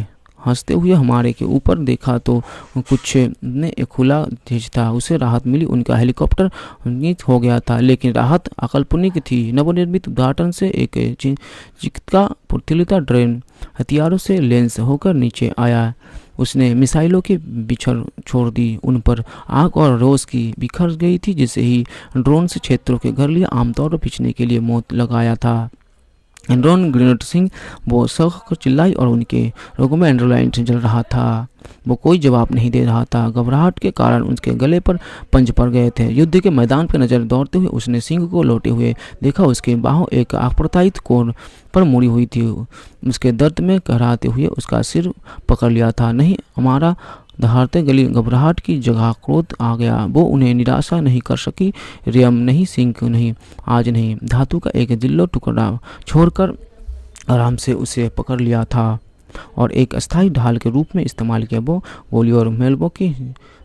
हंसते हुए हमारे के ऊपर देखा तो कुछ ने एक खुला भेज था उसे राहत मिली उनका हेलीकॉप्टर नीत हो गया था लेकिन राहत अकल्पनिक थी नवनिर्मित उद्घाटन से एक चिकित्सा पुतलिता ड्रेन हथियारों से लेंस होकर नीचे आया उसने मिसाइलों के बिछड़ छोड़ दी उन पर आग और रोज की बिखर गई थी जिसे ही ड्रोन से क्षेत्रों के घर लिए आमतौर पर पिछने के लिए मौत लगाया था एंड्रोन ग्रीनोट सिंह वो सख चिल्लाई और उनके रोगों में एंड्रोलाइट जल रहा था वो कोई जवाब नहीं दे रहा था घबराहट के कारण उसके गले पर पंज पड़ गए थे युद्ध के मैदान पर नजर दौड़ते हुए उसने सिंह को लौटे हुए देखा उसके बाहों एक आप्रतायित कोण पर मुड़ी हुई थी उसके दर्द में कहराते हुए उसका सिर पकड़ लिया था नहीं हमारा दहाड़ते गली घबराहट की जगह क्रोध आ गया वो उन्हें निराशा नहीं कर सकी रियम नहीं सिंक नहीं आज नहीं धातु का एक जिल्लो टुकड़ा छोड़कर आराम से उसे पकड़ लिया था और एक अस्थाई ढाल के रूप में इस्तेमाल किया वो गोली और मेलबो की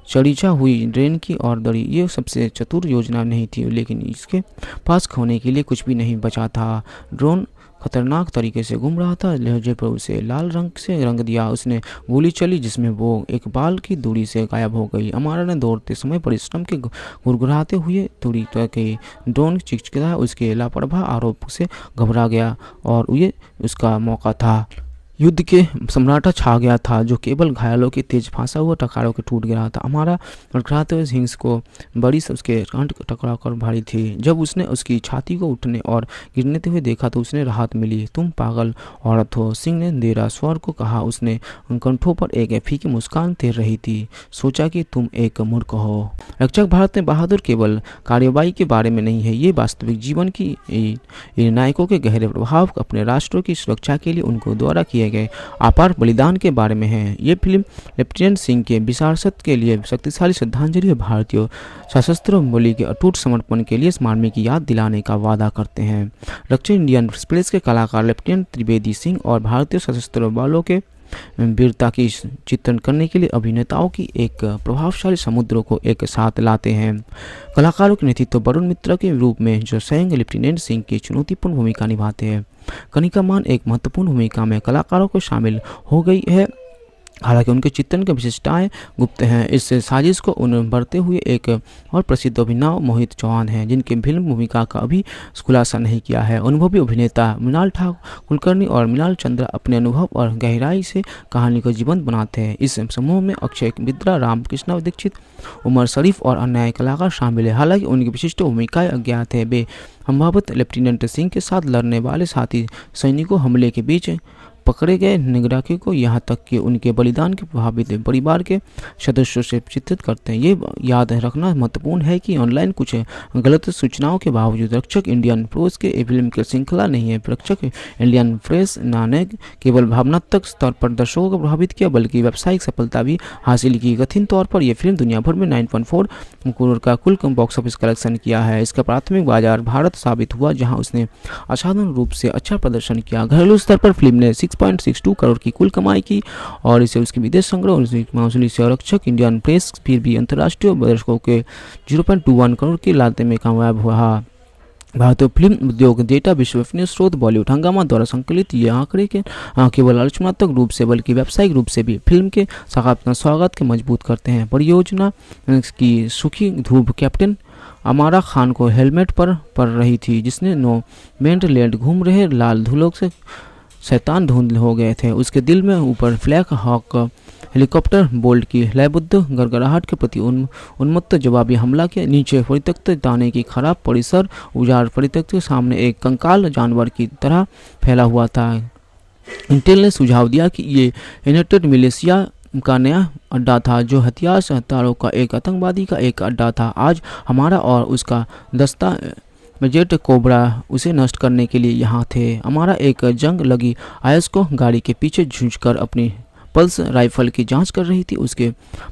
चढ़ीचा हुई ड्रेन की और दड़ी ये सबसे चतुर योजना नहीं थी लेकिन इसके पास खोने के लिए कुछ भी नहीं बचा था ड्रोन खतरनाक तरीके से घूम रहा था लहजे पर उसे लाल रंग से रंग दिया उसने गोली चली जिसमें वो एक बाल की दूरी से गायब हो गई अमारा ने दौड़ते समय परिश्रम के गुरगुराते हुए दूरी तक गई डोन चिचकिला उसके लापरवाह आरोप से घबरा गया और ये उसका मौका था युद्ध के सम्राटा छा गया था जो केवल घायलों के तेज फांसा हुआ टकारों के टूट गया था हमारा लड़खड़ाते हुए हिंस को बड़ी उसके कंठ टकरा कर भारी थी जब उसने उसकी छाती को उठने और गिरने हुए देखा तो उसने राहत मिली तुम पागल औरत हो सिंह ने देरा स्वर को कहा उसने कंठों पर एक फीकी मुस्कान तैर रही थी सोचा कि तुम एक मूर्ख हो रक्षक भारत में बहादुर केवल कार्यवाही के बारे में नहीं है ये वास्तविक जीवन की नायकों के गहरे प्रभाव अपने राष्ट्रों की सुरक्षा के लिए उनको द्वारा किया गए अपार बलिदान के बारे में है ये फिल्म लेफ्टिनेंट सिंह के विशारसत के लिए शक्तिशाली श्रद्धांजलि भारतीय सशस्त्र बोली के अटूट समर्पण के लिए स्मारमी की याद दिलाने का वादा करते हैं दक्षिण इंडियन एक्सप्रेस के कलाकार लेफ्टिनेंट त्रिवेदी सिंह और भारतीय सशस्त्र बलों के वीरता की चित्रण करने के लिए अभिनेताओं की एक प्रभावशाली समुद्र को एक साथ लाते हैं कलाकारों के नेतृत्व तो वरुण मित्र के रूप में जो स्वयं लेफ्टिनेंट सिंह की चुनौतीपूर्ण भूमिका निभाते हैं कनिका मान एक महत्वपूर्ण भूमिका में कलाकारों को शामिल हो गई है हालांकि उनके चित्रण की विशेषताएं गुप्त हैं इस साजिश को उन्हें बढ़ते हुए एक और प्रसिद्ध अभिनव मोहित चौहान हैं जिनके फिल्म भूमिका का अभी खुलासा नहीं किया है अनुभवी अभिनेता मृणाल ठाकुर कुलकर्णी और मृणाल चंद्र अपने अनुभव और गहराई से कहानी को जीवंत बनाते हैं इस समूह में अक्षय बिद्रा रामकृष्ण दीक्षित उमर शरीफ और अन्य कलाकार शामिल है हालांकि उनकी विशिष्ट भूमिकाएँ अज्ञात है वे संभावित लेफ्टिनेंट सिंह के साथ लड़ने वाले साथी सैनिकों हमले के बीच पकड़े गए निगराखी को यहाँ तक कि उनके बलिदान के प्रभावित परिवार के सदस्यों से चित्रित करते हैं ये याद रखना महत्वपूर्ण है कि ऑनलाइन कुछ गलत सूचनाओं के बावजूद रक्षक इंडियन प्रोज के फिल्म की श्रृंखला नहीं है रक्षक इंडियन प्रेस ने केवल भावनात्मक स्तर पर दर्शकों को प्रभावित किया बल्कि व्यावसायिक सफलता भी हासिल की कथिन तौर पर यह फिल्म दुनिया भर में नाइन करोड़ का कुल बॉक्स ऑफिस कलेक्शन किया है इसका प्राथमिक बाजार भारत साबित हुआ जहां उसने असाधारण रूप से अच्छा प्रदर्शन किया घरेलू स्तर पर फिल्म ने सिक्स 6.62 करोड़ की कुल कमाई की और इसे उसके विदेश संग्रह और माहौली संरक्षक इंडियन प्रेस फिर भी अंतर्राष्ट्रीय दर्शकों के 0.21 करोड़ की लागत में कामयाब हुआ भारतीय फिल्म उद्योग डेटा विश्वसनीय स्रोत बॉलीवुड हंगामा द्वारा संकलित यह आंकड़े के केवल आलोचनात्मक रूप से बल्कि व्यावसायिक रूप से भी फिल्म के सकारात्मक स्वागत के मजबूत करते हैं परियोजना की सुखी ध्रुव कैप्टन अमारा खान को हेलमेट पर पड़ रही थी जिसने नो मेंट लैंड घूम रहे लाल धूलों से शैतान धुंध हो गए थे उसके दिल में ऊपर फ्लैक हॉक हेलीकॉप्टर बोल्ट की लयबुद्ध गड़गड़ाहट के प्रति उन, उन्मत्त जवाबी हमला के नीचे परित्यक्त दाने की खराब परिसर उजार परित्यक्त के सामने एक कंकाल जानवर की तरह फैला हुआ था इंटेल ने सुझाव दिया कि ये यूनाइटेड मिलेशिया का नया अड्डा था जो हथियार का एक आतंकवादी का एक अड्डा था आज हमारा और उसका दस्ता मेजेट कोबरा उसे नष्ट करने के लिए यहाँ थे हमारा एक जंग लगी आयस को गाड़ी के पीछे झूझ अपनी पल्स राइफल की जांच कर रही थी उसके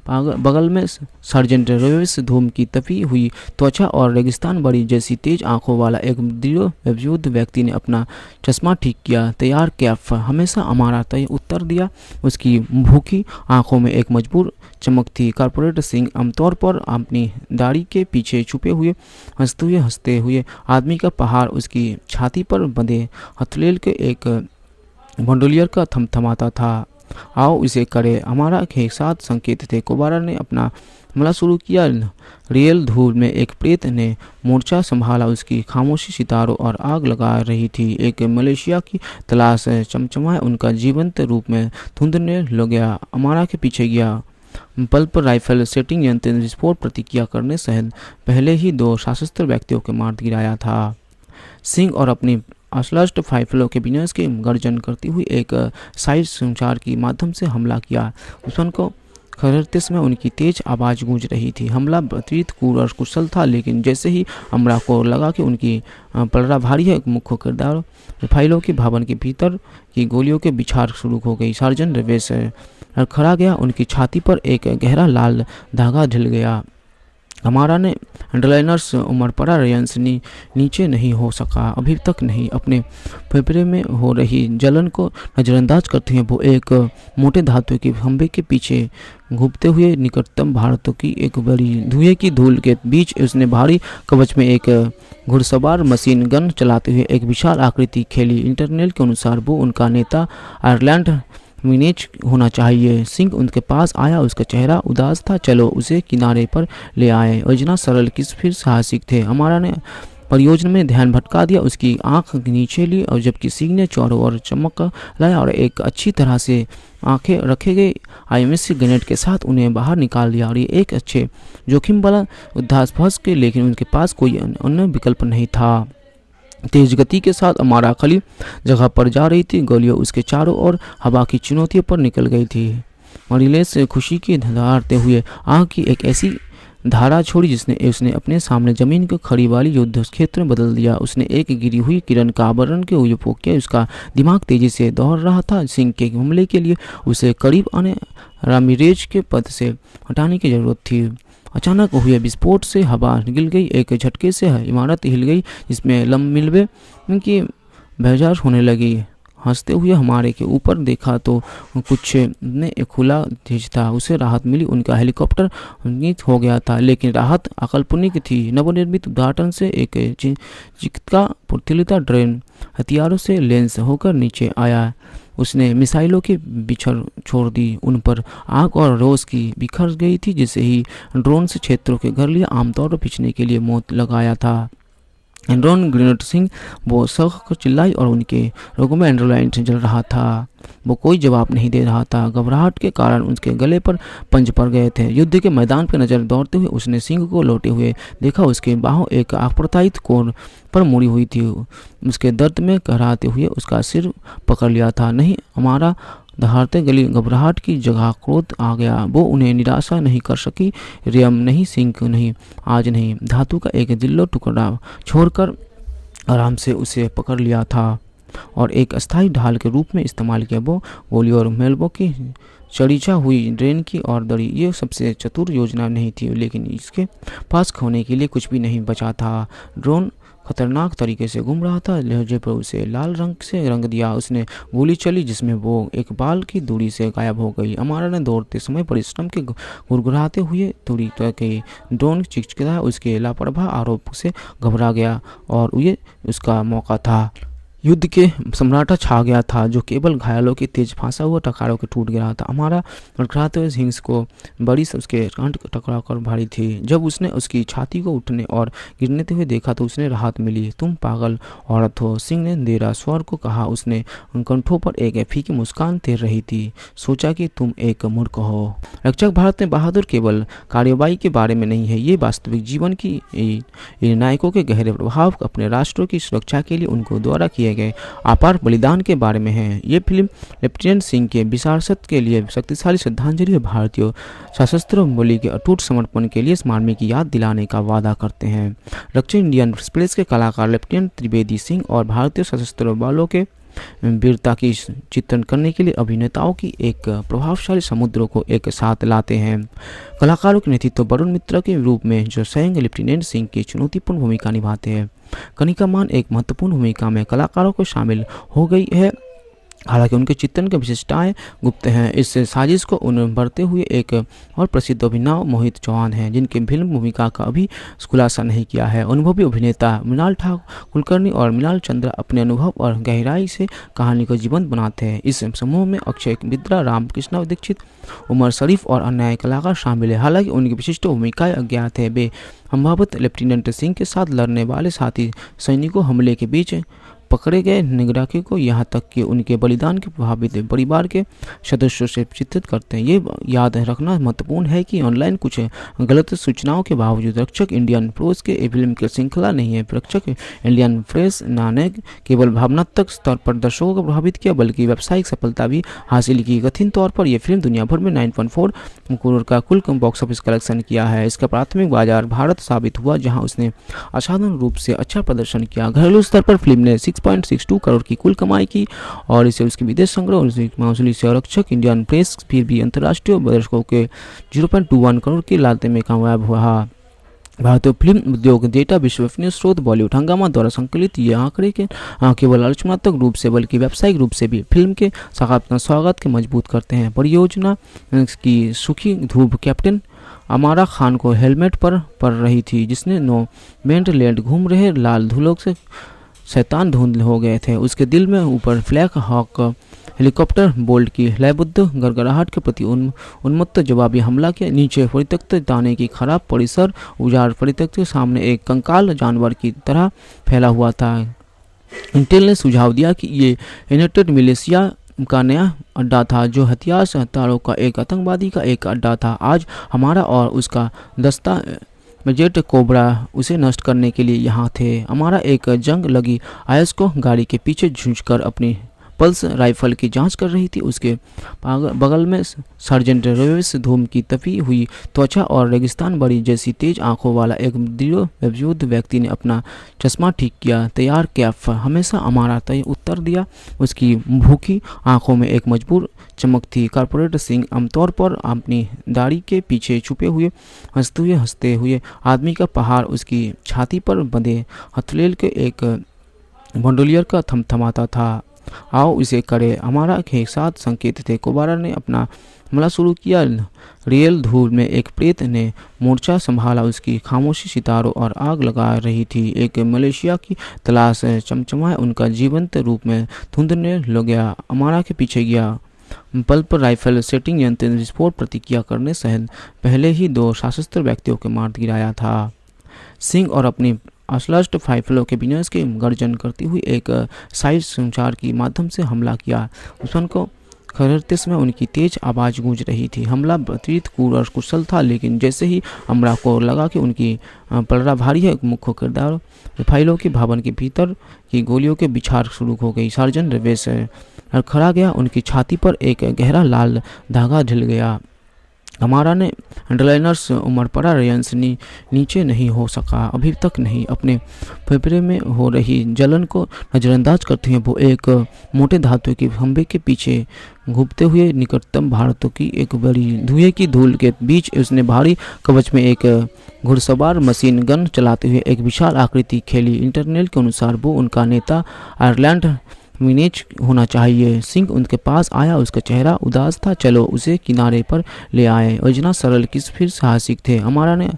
बगल में सर्जेंट रेवेस धूम की तपी हुई त्वचा और रेगिस्तान बड़ी जैसी तेज आंखों वाला एक दृढ़ व्यक्ति ने अपना चश्मा ठीक किया तैयार कैफ हमेशा हमारा तय उत्तर दिया उसकी भूखी आंखों में एक मजबूर चमक थी कॉरपोरेट सिंह आमतौर पर अपनी दाढ़ी के पीछे छुपे हुए हंसते हुए हंसते हुए आदमी का पहाड़ उसकी छाती पर बंधे हथलेल के एक भंडोलियर का थमथमाता था आओ इसे करें हमारा के साथ संकेत थे कुबारा ने अपना हमला शुरू किया रियल धूल में एक प्रेत ने मोर्चा संभाला उसकी खामोशी सितारों और आग लगा रही थी एक मलेशिया की तलाश चमचमाए उनका जीवंत रूप में धुंधने लग गया अमारा के पीछे गया पल्प राइफल सेटिंग यंत्र विस्फोट प्रतिक्रिया करने सहित पहले ही दो सशस्त्र व्यक्तियों के मार गिराया था सिंह और अपनी असलस्ट फाइफलों के बिनर्स के गर्जन करती हुई एक साइज संचार के माध्यम से हमला किया दुश्मन को खरते समय उनकी तेज आवाज़ गूंज रही थी हमला अतिरिक्त कूर और कुशल था लेकिन जैसे ही अमरा को लगा कि उनकी पलड़ा भारी है मुख्य किरदार फाइलों के भवन के भीतर की गोलियों के बिछार शुरू हो गई सार्जन रवेश खड़ा गया उनकी छाती पर एक गहरा लाल धागा ढिल गया हमारा ने अंडरलाइनर्स उमर पड़ा रयंस नी, नीचे नहीं हो सका अभी तक नहीं अपने फेफड़े में हो रही जलन को नज़रअंदाज करते हैं वो एक मोटे धातु के खंभे के पीछे घूमते हुए निकटतम भारत की एक बड़ी धुएं की धूल के बीच उसने भारी कवच में एक घुड़सवार मशीन गन चलाते हुए एक विशाल आकृति खेली इंटरनेल के अनुसार वो उनका नेता आयरलैंड विनेज होना चाहिए सिंह उनके पास आया उसका चेहरा उदास था चलो उसे किनारे पर ले आए योजना सरल किस फिर साहसिक थे हमारा ने परियोजना में ध्यान भटका दिया उसकी आंख नीचे ली और जबकि सिंह ने चौरों और चमक लाया और एक अच्छी तरह से आंखें रखे गए आईएमएससी ग्रेनेड के साथ उन्हें बाहर निकाल लिया और ये एक अच्छे जोखिम वाला उद्धास फंस के लेकिन उनके पास कोई अन्य विकल्प नहीं था तेज गति के साथ अमारा खली जगह पर जा रही थी गोलियां उसके चारों ओर हवा की चुनौतियों पर निकल गई थी मरीलेस खुशी की धारते हुए आग की एक ऐसी धारा छोड़ी जिसने उसने अपने सामने जमीन को खड़ी वाली युद्ध क्षेत्र में बदल दिया उसने एक गिरी हुई किरण का आवरण के उपयोग किया उसका दिमाग तेजी से दौड़ रहा था सिंह के हमले के लिए उसे करीब आने रामिरेज के पद से हटाने की जरूरत थी अचानक हुए विस्फोट से हवा निकल गई एक झटके से इमारत हिल गई जिसमें लम मिलवे की बहजाज होने लगी हंसते हुए हमारे के ऊपर देखा तो कुछ ने एक खुला चीज था उसे राहत मिली उनका हेलीकॉप्टर नीत हो गया था लेकिन राहत अकल्पनिक थी नवनिर्मित उद्घाटन से एक चिकित्सा पुर्थिलता ड्रेन हथियारों से लेंस होकर नीचे आया उसने मिसाइलों के बिछर छोड़ दी उन पर आग और रोज की बिखर गई थी जिसे ही ड्रोन से क्षेत्रों के घर लिए आमतौर पर पिछने के लिए मौत लगाया था एंड्रॉन ग्रीनट सिंह वो सख को चिल्लाई और उनके रोगों में एंड्रोलाइन से जल रहा था वो कोई जवाब नहीं दे रहा था घबराहट के कारण उसके गले पर पंच पड़ गए थे युद्ध के मैदान पर नजर दौड़ते हुए उसने सिंह को लौटे हुए देखा उसके बाहों एक आप्रतायित कोण पर मुड़ी हुई थी उसके दर्द में कहराते हुए उसका सिर पकड़ लिया था नहीं हमारा दहाड़ते गली घबराहट की जगह क्रोध आ गया वो उन्हें निराशा नहीं कर सकी रियम नहीं सिंह नहीं आज नहीं धातु का एक दिल्लो टुकड़ा छोड़कर आराम से उसे पकड़ लिया था और एक अस्थायी ढाल के रूप में इस्तेमाल किया वो गोली और मेलबो की चढ़ीचा हुई ड्रेन की और दड़ी ये सबसे चतुर योजना नहीं थी लेकिन इसके पास खोने के लिए कुछ भी नहीं बचा था ड्रोन खतरनाक तरीके से घूम रहा था लहजे पर उसे लाल रंग से रंग दिया उसने गोली चली जिसमें वो एक बाल की दूरी से गायब हो गई अमारा ने दौड़ते समय परिश्रम के गुरगुराते हुए दूरी तय की ड्रोन चिचकता उसके लापरवाह आरोप से घबरा गया और ये उसका मौका था युद्ध के सम्राटा छा गया था जो केवल घायलों की तेज फांसा हुआ टकारों के टूट गया था हमारा लड़खड़ाते हुए हिंस को बड़ी उसके कंठ टकरा कर भारी थी जब उसने उसकी छाती को उठने और गिरने हुए देखा तो उसने राहत मिली तुम पागल औरत हो सिंह ने देरा स्वर को कहा उसने कंठों पर एक की मुस्कान तैर रही थी सोचा कि तुम एक मूर्ख हो रक्षक भारत में बहादुर केवल कार्यवाही के बारे में नहीं है ये वास्तविक जीवन की नायकों के गहरे प्रभाव अपने राष्ट्रों की सुरक्षा के लिए उनको द्वारा किया किए गए अपार बलिदान के बारे में है ये फिल्म लेफ्टिनेंट सिंह के विशारसत के लिए शक्तिशाली श्रद्धांजलि भारतीय सशस्त्र बोली के अटूट समर्पण के लिए स्मारमी की याद दिलाने का वादा करते हैं दक्षिण इंडियन एक्सप्रेस के कलाकार लेफ्टिनेंट त्रिवेदी सिंह और भारतीय सशस्त्र बलों के वीरता की चित्रण करने के लिए अभिनेताओं की एक प्रभावशाली समुद्र को एक साथ लाते हैं कलाकारों के नेतृत्व वरुण मित्र के रूप में जो स्वयं लेफ्टिनेंट सिंह की चुनौतीपूर्ण भूमिका निभाते हैं कनिका मान एक महत्वपूर्ण भूमिका में कलाकारों को शामिल हो गई है हालांकि उनके चित्रण की विशेषताएं गुप्त हैं इस साजिश को उन्हें भरते हुए एक और प्रसिद्ध अभिनव मोहित चौहान हैं जिनकी फिल्म भूमिका का अभी खुलासा नहीं किया है अनुभवी अभिनेता मृणाल ठाकुर कुलकर्णी और मृणाल चंद्र अपने अनुभव और गहराई से कहानी को जीवंत बनाते हैं इस समूह में अक्षय मित्रा रामकृष्ण दीक्षित उमर शरीफ और अन्य कलाकार शामिल है हालांकि उनकी विशिष्ट भूमिकाएं अज्ञात है वे संभावित लेफ्टिनेंट सिंह के साथ लड़ने वाले साथी सैनिकों हमले के बीच पकड़े गए निगराखी को यहाँ तक कि उनके बलिदान के प्रभावित परिवार के सदस्यों से चित्रित करते हैं ये याद रखना महत्वपूर्ण है कि ऑनलाइन कुछ गलत सूचनाओं के बावजूद रक्षक इंडियन प्रोस के फिल्म की श्रृंखला नहीं है रक्षक इंडियन प्रेस ने केवल भावनात्मक स्तर पर दर्शकों को प्रभावित किया बल्कि व्यावसायिक सफलता भी हासिल की कथित तौर पर यह फिल्म दुनिया भर में नाइन करोड़ का कुल बॉक्स ऑफिस कलेक्शन किया है इसका प्राथमिक बाजार भारत साबित हुआ जहाँ उसने असाधारण रूप से अच्छा प्रदर्शन किया घरेलू स्तर पर फिल्म ने 6.62 करोड़ की कुल कमाई की और इसे उसके विदेश संग्रह और माहौली संरक्षक इंडियन प्रेस फिर भी अंतर्राष्ट्रीय दर्शकों के 0.21 करोड़ के लालते में कामयाब हुआ भारतीय फिल्म उद्योग डेटा विश्वसनीय स्रोत बॉलीवुड हंगामा द्वारा संकलित ये आंकड़े के केवल आलोचनात्मक रूप से बल्कि व्यावसायिक रूप से भी फिल्म के सकारात्मक स्वागत के मजबूत करते हैं परियोजना की सुखी धूप कैप्टन अमारा खान को हेलमेट पर पड़ रही थी जिसने नो मेंट लैंड घूम रहे लाल धूलों से शैतान धुंधले हो गए थे उसके दिल में ऊपर फ्लैक हॉक हेलीकॉप्टर बोल्ट की लयबुद्ध गड़गड़ाहट के प्रति उन, उन्मत्त जवाबी हमला के नीचे परित्यक्त दाने की खराब परिसर उजार परित्यक्त के सामने एक कंकाल जानवर की तरह फैला हुआ था इंटेल ने सुझाव दिया कि ये यूनाइटेड मिलेशिया का नया अड्डा था जो हथियार हथियारों का एक आतंकवादी का एक अड्डा था आज हमारा और उसका दस्ता जेट कोबरा उसे नष्ट करने के लिए यहाँ थे हमारा एक जंग लगी आयस को गाड़ी के पीछे झूझ अपनी पल्स राइफल की जांच कर रही थी उसके बगल में सर्जेंट रेवेस धूम की तपी हुई त्वचा और रेगिस्तान बड़ी जैसी तेज आंखों वाला एक दृढ़ व्यक्ति ने अपना चश्मा ठीक किया तैयार कैफ हमेशा हमारा तय उत्तर दिया उसकी भूखी आंखों में एक मजबूर चमक थी कारपोरेट सिंह आमतौर पर अपनी दाढ़ी के पीछे छुपे हुए हंसते हुए हंसते हुए आदमी का पहाड़ उसकी छाती पर बंधे हथलेल के एक बंडोलियर का थमथमाता था आओ इसे करे हमारा के साथ संकेत थे कोबारा ने अपना हमला शुरू किया रियल धूल में एक प्रेत ने मोर्चा संभाला उसकी खामोशी सितारों और आग लगा रही थी एक मलेशिया की तलाश चमचमाए उनका जीवंत रूप में धुंधने लग गया अमारा के पीछे गया पल्प राइफल सेटिंग यंत्र विस्फोट प्रतिक्रिया करने सहित पहले ही दो सशस्त्र व्यक्तियों के मार गिराया था सिंह और अपने असलस्ट फाइफलों के विनयस के गर्जन करती हुई एक साइज संचार के माध्यम से हमला किया दुश्मन को खरते समय उनकी तेज आवाज़ गूंज रही थी हमला अतिरिक्त कूर और कुशल था लेकिन जैसे ही अमरा को लगा कि उनकी पलड़ा भारी है मुख्य किरदार फाइलों के भवन के भीतर की गोलियों के बिछार शुरू हो गई सार्जन रवेश लड़खड़ा गया उनकी छाती पर एक गहरा लाल धागा ढिल गया हमारा ने अंडरलाइनर्स उमर पड़ा रेयंस नी, नीचे नहीं हो सका अभी तक नहीं अपने फेफड़े में हो रही जलन को नज़रअंदाज करते हुए वो एक मोटे धातु के खंभे के पीछे घूमते हुए निकटतम भारतों की एक बड़ी धुएं की धूल के बीच उसने भारी कवच में एक घुड़सवार मशीन गन चलाते हुए एक विशाल आकृति खेली इंटरनेल के अनुसार वो उनका नेता आयरलैंड मिनेज होना चाहिए सिंह उनके पास आया उसका चेहरा उदास था चलो उसे किनारे पर ले आए योजना सरल किस फिर साहसिक थे हमारा ने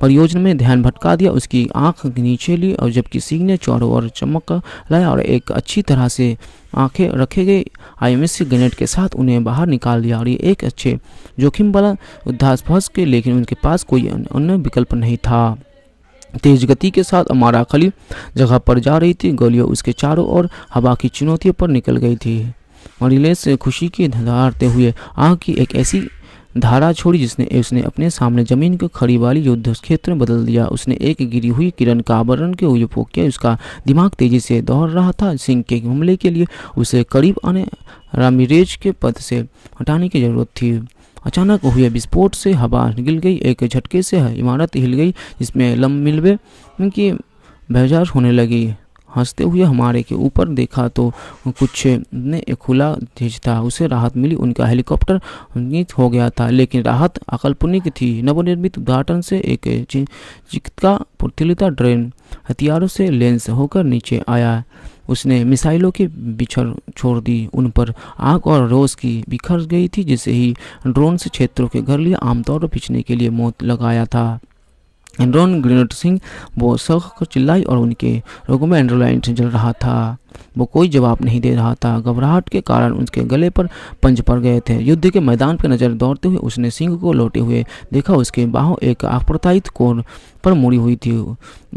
परियोजना में ध्यान भटका दिया उसकी आंख नीचे ली और जबकि सिंह ने चारों और चमक लाया और एक अच्छी तरह से आंखें रखे गए आईएमएस ग्रेनेड के साथ उन्हें बाहर निकाल दिया और ये एक अच्छे जोखिम वाला उद्धास फंस के लेकिन उनके पास कोई अन्य विकल्प नहीं था तेज गति के साथ अमारा खली जगह पर जा रही थी गोलियां उसके चारों ओर हवा की चुनौतियों पर निकल गई थी मरीलेस खुशी की धारते हुए आग की एक ऐसी धारा छोड़ी जिसने उसने अपने सामने जमीन को खड़ी वाली युद्ध क्षेत्र में बदल दिया उसने एक गिरी हुई किरण का आवरण के उपयोग किया उसका दिमाग तेजी से दौड़ रहा था सिंह के हमले के लिए उसे करीब आने रामिरेज के पद से हटाने की जरूरत थी अचानक हुए विस्फोट से हवा निकल गई एक झटके से इमारत हिल गई जिसमें लम मिलवे की बेजार होने लगी हंसते हुए हमारे के ऊपर देखा तो कुछ ने एक खुला धीज था उसे राहत मिली उनका हेलीकॉप्टर हो गया था लेकिन राहत अकल्पनिक थी नवनिर्मित उद्घाटन से एक चिकित्सा प्रतिलिता ड्रेन हथियारों से लेंस होकर नीचे आया उसने मिसाइलों के बिछर छोड़ दी उन पर आग और रोज की बिखर गई थी जिसे ही ड्रोन से क्षेत्रों के घर लिए आमतौर पर पिछने के लिए मौत लगाया था एंड्रॉन ग्रीनट सिंह वो सख कर चिल्लाई और उनके रोगों में एंड्रोलाइन से जल रहा था वो कोई जवाब नहीं दे रहा था घबराहट के कारण उसके गले पर पंज पड़ गए थे युद्ध के मैदान पर नजर दौड़ते हुए उसने सिंह को लौटे हुए देखा उसके बाहों एक आप्रतायित कोर पर मुड़ी हुई थी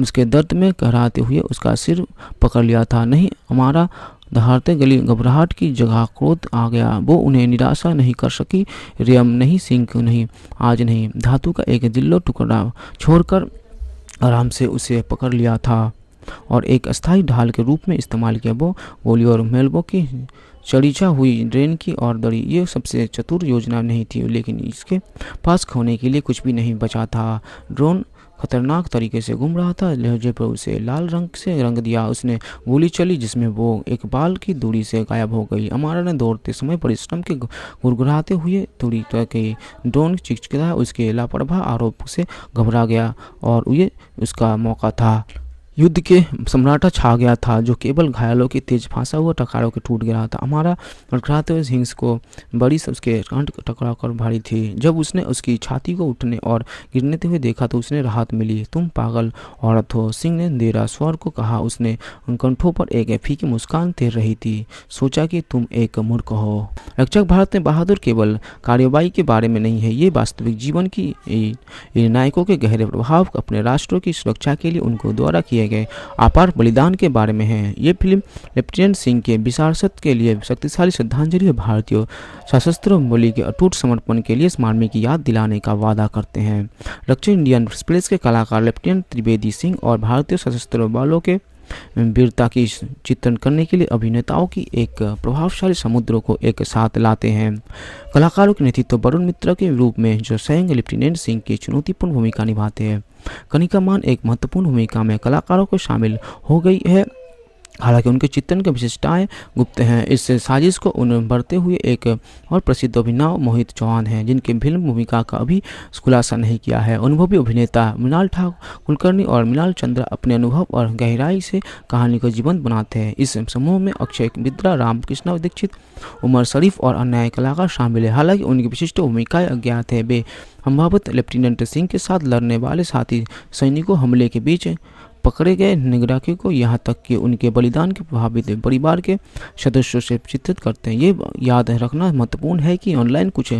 उसके दर्द में कहराते हुए उसका सिर पकड़ लिया था नहीं हमारा दहाड़ते गली घबराहट की जगह क्रोध आ गया वो उन्हें निराशा नहीं कर सकी रियम नहीं सिंह क्यों नहीं आज नहीं धातु का एक दिल्लो टुकड़ा छोड़कर आराम से उसे पकड़ लिया था और एक अस्थायी ढाल के रूप में इस्तेमाल किया वो गोली और मेलबो की चढ़ीचा हुई ड्रेन की और दड़ी ये सबसे चतुर योजना नहीं थी लेकिन इसके पास खोने के लिए कुछ भी नहीं बचा था ड्रोन खतरनाक तरीके से घूम रहा था लहजे पर उसे लाल रंग से रंग दिया उसने गोली चली जिसमें वो एक बाल की दूरी से गायब हो गई अमारा ने दौड़ते समय परिश्रम के गुरगुराते हुए दूरी तक ड्रोन चिचकता उसके लापरवाह आरोप से घबरा गया और ये उसका मौका था युद्ध के सम्राटा छा गया था जो केवल घायलों की तेज फांसा हुआ टकारों के टूट गया था हमारा लड़खड़ाते हुए हिंस को बड़ी उसके कंठ टकरा कर भारी थी जब उसने उसकी छाती को उठने और गिरने हुए देखा तो उसने राहत मिली तुम पागल औरत हो सिंह ने देरा स्वर को कहा उसने कंठों पर एक फीकी मुस्कान तैर रही थी सोचा कि तुम एक मूर्ख हो रक्षक भारत में बहादुर केवल कार्यवाही के बारे में नहीं है ये वास्तविक जीवन की नायकों के गहरे प्रभाव अपने राष्ट्रों की सुरक्षा के लिए उनको द्वारा किया किए गए अपार बलिदान के बारे में है ये फिल्म लेफ्टिनेंट सिंह के विशारसत के लिए शक्तिशाली श्रद्धांजलि भारतीय सशस्त्र बोली के अटूट समर्पण के लिए स्मारमी की याद दिलाने का वादा करते हैं दक्षिण इंडियन एक्सप्रेस के कलाकार लेफ्टिनेंट त्रिवेदी सिंह और भारतीय सशस्त्र बलों के वीरता की चित्रण करने के लिए अभिनेताओं की एक प्रभावशाली समुद्र को एक साथ लाते हैं कलाकारों के नेतृत्व वरुण मित्र के रूप में जो स्वयं लेफ्टिनेंट सिंह की चुनौतीपूर्ण भूमिका निभाते हैं कनिका मान एक महत्वपूर्ण भूमिका में कलाकारों को शामिल हो गई है हालांकि उनके चित्रण की विशेषताएं गुप्त हैं इस साजिश को उन बढ़ते हुए एक और प्रसिद्ध अभिनव मोहित चौहान हैं जिनके फिल्म भूमिका का अभी खुलासा नहीं किया है अनुभवी अभिनेता मृणाल ठाकुर कुलकर्णी और मृणाल चंद्र अपने अनुभव और गहराई से कहानी को जीवंत बनाते हैं इस समूह में अक्षय मित्रा रामकृष्ण दीक्षित उमर शरीफ और अन्य कलाकार शामिल है हालांकि उनकी विशिष्ट भूमिकाएं अज्ञात है वे संभावित लेफ्टिनेंट सिंह के साथ लड़ने वाले साथी सैनिकों हमले के बीच पकड़े गए निगराखी को यहाँ तक कि उनके बलिदान के प्रभावित परिवार के सदस्यों से चित्रित करते हैं ये याद रखना महत्वपूर्ण है कि ऑनलाइन कुछ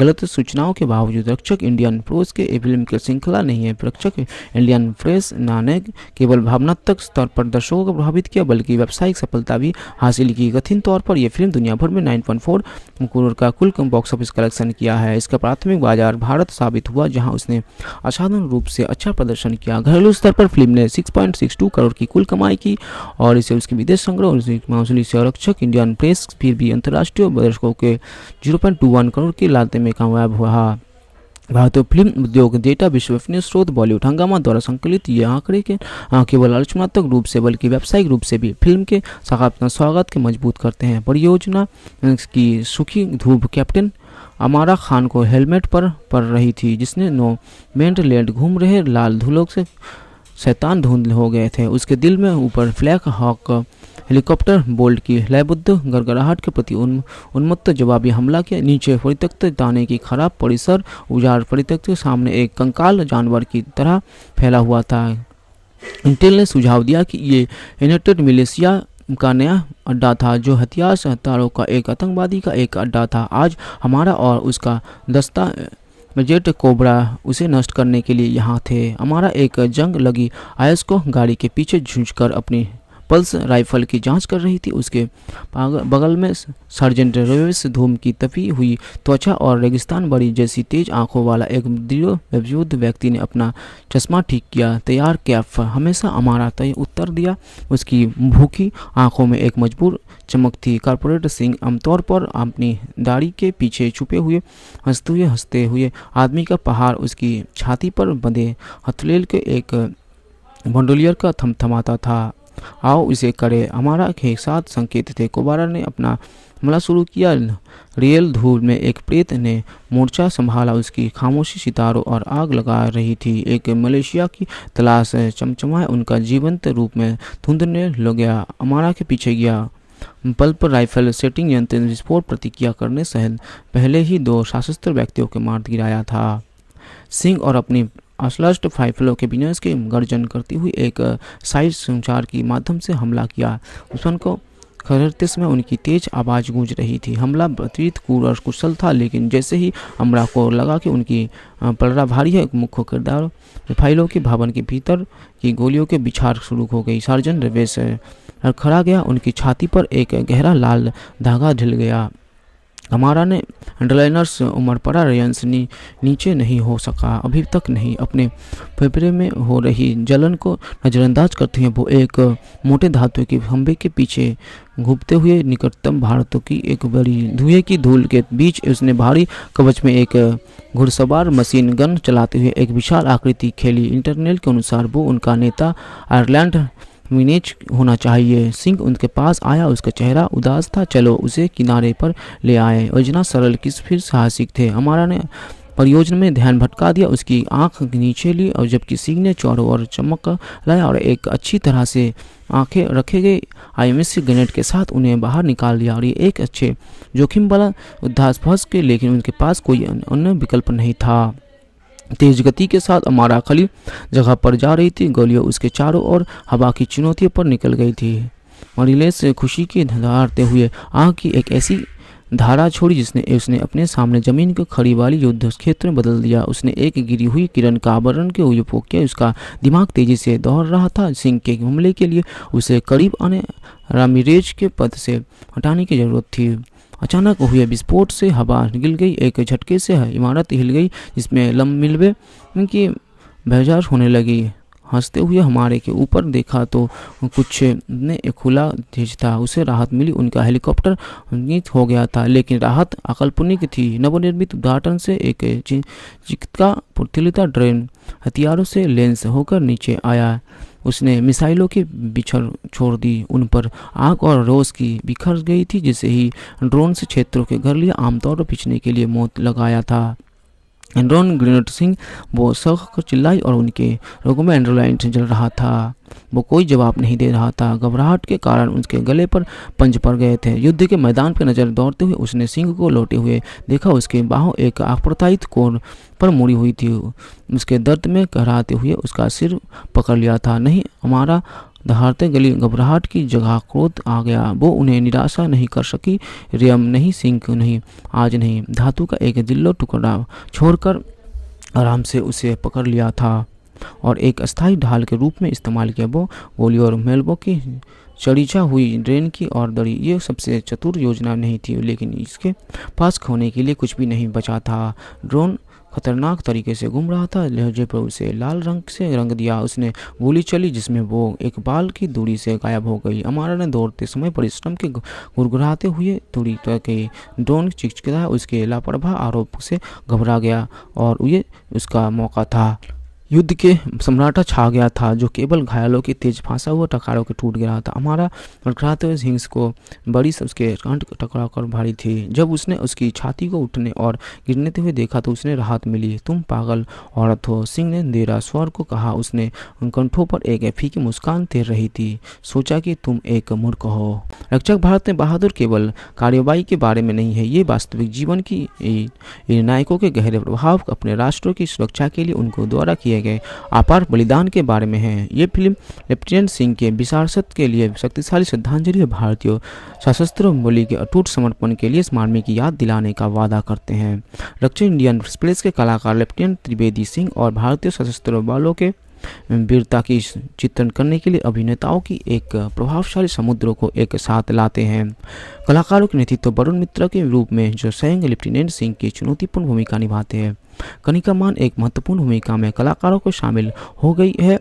गलत सूचनाओं के बावजूद रक्षक इंडियन प्रोस के फिल्म की श्रृंखला नहीं है रक्षक इंडियन प्रेस ने केवल भावनात्मक स्तर पर दर्शकों को प्रभावित किया बल्कि व्यावसायिक सफलता भी हासिल की कथिन तौर पर यह फिल्म दुनिया भर में नाइन करोड़ का कुल बॉक्स ऑफिस कलेक्शन किया है इसका प्राथमिक बाजार भारत साबित हुआ जहां उसने असाधारण रूप से अच्छा प्रदर्शन किया घरेलू स्तर पर फिल्म ने सिक्स 6.62 करोड़ की कुल कमाई की और इसे उसके विदेश संग्रह और माउसली संरक्षक इंडियन प्रेस फिर भी अंतर्राष्ट्रीय दर्शकों के 0.21 करोड़ की लालते में कामयाब हुआ भारतीय फिल्म उद्योग डेटा विश्वसनीय स्रोत बॉलीवुड हंगामा द्वारा संकलित ये आंकड़े के केवल आलोचनात्मक रूप से बल्कि व्यावसायिक रूप से भी फिल्म के सकारात्मक स्वागत के मजबूत करते हैं परियोजना की सुखी धूप कैप्टन अमारा खान को हेलमेट पर पड़ रही थी जिसने नो मेंट लैंड घूम रहे लाल धूलों से शैतान धुंधले हो गए थे उसके दिल में ऊपर फ्लैक हॉक हेलीकॉप्टर बोल्ट की लयबुद्ध गड़गड़ाहट के प्रति उन, उन्मत्त जवाबी हमला के नीचे परित्यक्त दाने की खराब परिसर उजाड़ परित्यक्त के सामने एक कंकाल जानवर की तरह फैला हुआ था इंटेल ने सुझाव दिया कि ये यूनाइटेड मिलेशिया का नया अड्डा था जो हथियार हथियारों का एक आतंकवादी का एक अड्डा था आज हमारा और उसका दस्ता जेट कोबरा उसे नष्ट करने के लिए यहाँ थे हमारा एक जंग लगी आयस को गाड़ी के पीछे झूझकर अपनी पल्स राइफल की जांच कर रही थी उसके बगल में सर्जेंट रेवेस धूम की तपी हुई त्वचा और रेगिस्तान बड़ी जैसी तेज आंखों वाला एक दृढ़ व्यक्ति ने अपना चश्मा ठीक किया तैयार कैफ हमेशा हमारा तय उत्तर दिया उसकी भूखी आंखों में एक मजबूर चमक थी कारपोरेटर सिंह आमतौर पर अपनी दाढ़ी के पीछे छुपे हुए हंसते हुए हंसते हुए आदमी का पहाड़ उसकी छाती पर बंधे हथलेल के एक बंडोलियर का थमथमाता था आओ इसे करे हमारा के साथ संकेत थे कोबारा ने अपना हमला शुरू किया रियल धूल में एक प्रेत ने मोर्चा संभाला उसकी खामोशी सितारों और आग लगा रही थी एक मलेशिया की तलाश चमचमाए उनका जीवंत रूप में धुंधने लग गया अमारा के पीछे गया पल्प राइफल सेटिंग यंत्र विस्फोट प्रतिक्रिया करने सहित पहले ही दो सशस्त्र व्यक्तियों के मार गिराया था सिंह और अपनी असलस्ट फाइफलों के बिना के गर्जन करती हुई एक साइज संचार के माध्यम से हमला किया दुश्मन को खरते समय उनकी तेज आवाज़ गूंज रही थी हमला अतिरिक्त कूर और कुशल था लेकिन जैसे ही अमरा को लगा कि उनकी पलरा भारी है मुख्य किरदार फाइलों के भवन के भीतर की गोलियों के बिछार शुरू हो गई सार्जन रवेश खड़ा गया उनकी छाती पर एक गहरा लाल धागा ढिल गया हमारा ने डलाइनर्स उमर पड़ा रयंस नी, नीचे नहीं हो सका अभी तक नहीं अपने फेफड़े में हो रही जलन को नज़रअंदाज करते हुए वो एक मोटे धातु के खंभे के पीछे घूमते हुए निकटतम भारत की एक बड़ी धुएं की धूल के बीच उसने भारी कवच में एक घुड़सवार मशीन गन चलाते हुए एक विशाल आकृति खेली इंटरनेल के अनुसार वो उनका नेता आयरलैंड विनेज होना चाहिए सिंह उनके पास आया उसका चेहरा उदास था चलो उसे किनारे पर ले आए योजना सरल किस फिर साहसिक थे हमारा ने परियोजना में ध्यान भटका दिया उसकी आंख नीचे ली और जबकि सिंह ने चारों और चमक लाया और एक अच्छी तरह से आंखें रखे गए आईएमएस ग्रेनेड के साथ उन्हें बाहर निकाल लिया और ये एक अच्छे जोखिम वाला उद्धास फंस के लेकिन उनके पास कोई अन्य विकल्प नहीं था तेज गति के साथ अमारा खली जगह पर जा रही थी गोलियां उसके चारों ओर हवा की चुनौती पर निकल गई थी मरीलेस खुशी के धारते हुए आग की एक ऐसी धारा छोड़ी जिसने उसने अपने सामने जमीन को खड़ी वाली युद्ध क्षेत्र में बदल दिया उसने एक गिरी हुई किरण का आवरण के उपयोग किया उसका दिमाग तेजी से दौड़ रहा था सिंह के हमले के लिए उसे करीब आने रामिरेज के पद से हटाने की जरूरत थी अचानक हुए विस्फोट से हवा निकल गई एक झटके से इमारत हिल गई जिसमें लम मिलवे की बेजार होने लगी हंसते हुए हमारे के ऊपर देखा तो कुछ ने एक खुला धीज था उसे राहत मिली उनका हेलीकॉप्टर हो गया था लेकिन राहत अकल्पनिक थी नवनिर्मित उद्घाटन से एक चिकित्सा पुर्थिलता ड्रेन हथियारों से लेंस होकर नीचे आया उसने मिसाइलों के बिछड़ छोड़ दी उन पर आग और रोज की बिखर गई थी जिसे ही ड्रोन से क्षेत्रों के घर लिए आमतौर पर पिछने के लिए मौत लगाया था एंड्रोन ग्रेनोट सिंह वो सख को चिल्लाई और उनके रोगों में एंड्रोलाइट जल रहा था वो कोई जवाब नहीं दे रहा था घबराहट के कारण उसके गले पर पंज पड़ गए थे युद्ध के मैदान पर नजर दौड़ते हुए उसने सिंह को लौटे हुए देखा उसके बाहों एक अप्रताहित कोण पर मुड़ी हुई थी उसके दर्द में कहराते हुए उसका सिर पकड़ लिया था नहीं हमारा दहाड़ते गली घबराहट की जगह क्रोध आ गया वो उन्हें निराशा नहीं कर सकी रियम नहीं सिंक नहीं आज नहीं धातु का एक दिल्लो टुकड़ा छोड़कर आराम से उसे पकड़ लिया था और एक अस्थाई ढाल के रूप में इस्तेमाल किया वो गोली और मेलबो की चढ़ीछा हुई ड्रेन की और दड़ी ये सबसे चतुर योजना नहीं थी लेकिन इसके पास खोने के लिए कुछ भी नहीं बचा था ड्रोन खतरनाक तरीके से घूम रहा था लहजे पर उसे लाल रंग से रंग दिया उसने गोली चली जिसमें वो एक बाल की दूरी से गायब हो गई अमारा ने दौड़ते समय परिश्रम के गुरगुराते हुए दूरी तय गई ड्रोन चिचकता उसके लापरवाह आरोप से घबरा गया और ये उसका मौका था युद्ध के सम्राटा छा गया था जो केवल घायलों की तेज फांसा हुआ टकारों के टूट गया था हमारा लड़खड़ाते हुए हिंस को बड़ी उसके कंठ टकरा कर भारी थी जब उसने उसकी छाती को उठने और गिरने हुए देखा तो उसने राहत मिली तुम पागल औरत हो सिंह ने देरा स्वर को कहा उसने कंठों पर एक फीकी मुस्कान तैर रही थी सोचा कि तुम एक मूर्ख हो रक्षक भारत में बहादुर केवल कार्यवाही के बारे में नहीं है ये वास्तविक जीवन की नायकों के गहरे प्रभाव अपने राष्ट्रों की सुरक्षा के लिए उनको द्वारा किया गए अपार बलिदान के बारे में है ये फिल्म लेफ्टिनेंट सिंह के विशारसत के लिए शक्तिशाली श्रद्धांजलि भारतीय सशस्त्र बोली के अटूट समर्पण के लिए स्मारण की याद दिलाने का वादा करते हैं दक्षिण इंडियन एक्सप्रेस के कलाकार लेफ्टिनेंट त्रिवेदी सिंह और भारतीय सशस्त्र बलों के वीरता की चित्रण करने के लिए अभिनेताओं की एक प्रभावशाली समुद्र को एक साथ लाते हैं कलाकारों के नेतृत्व वरुण मित्र के रूप में जो स्वयं लेफ्टिनेंट सिंह की चुनौतीपूर्ण भूमिका निभाते हैं कनिका मान एक महत्वपूर्ण भूमिका में कलाकारों को शामिल हो गई है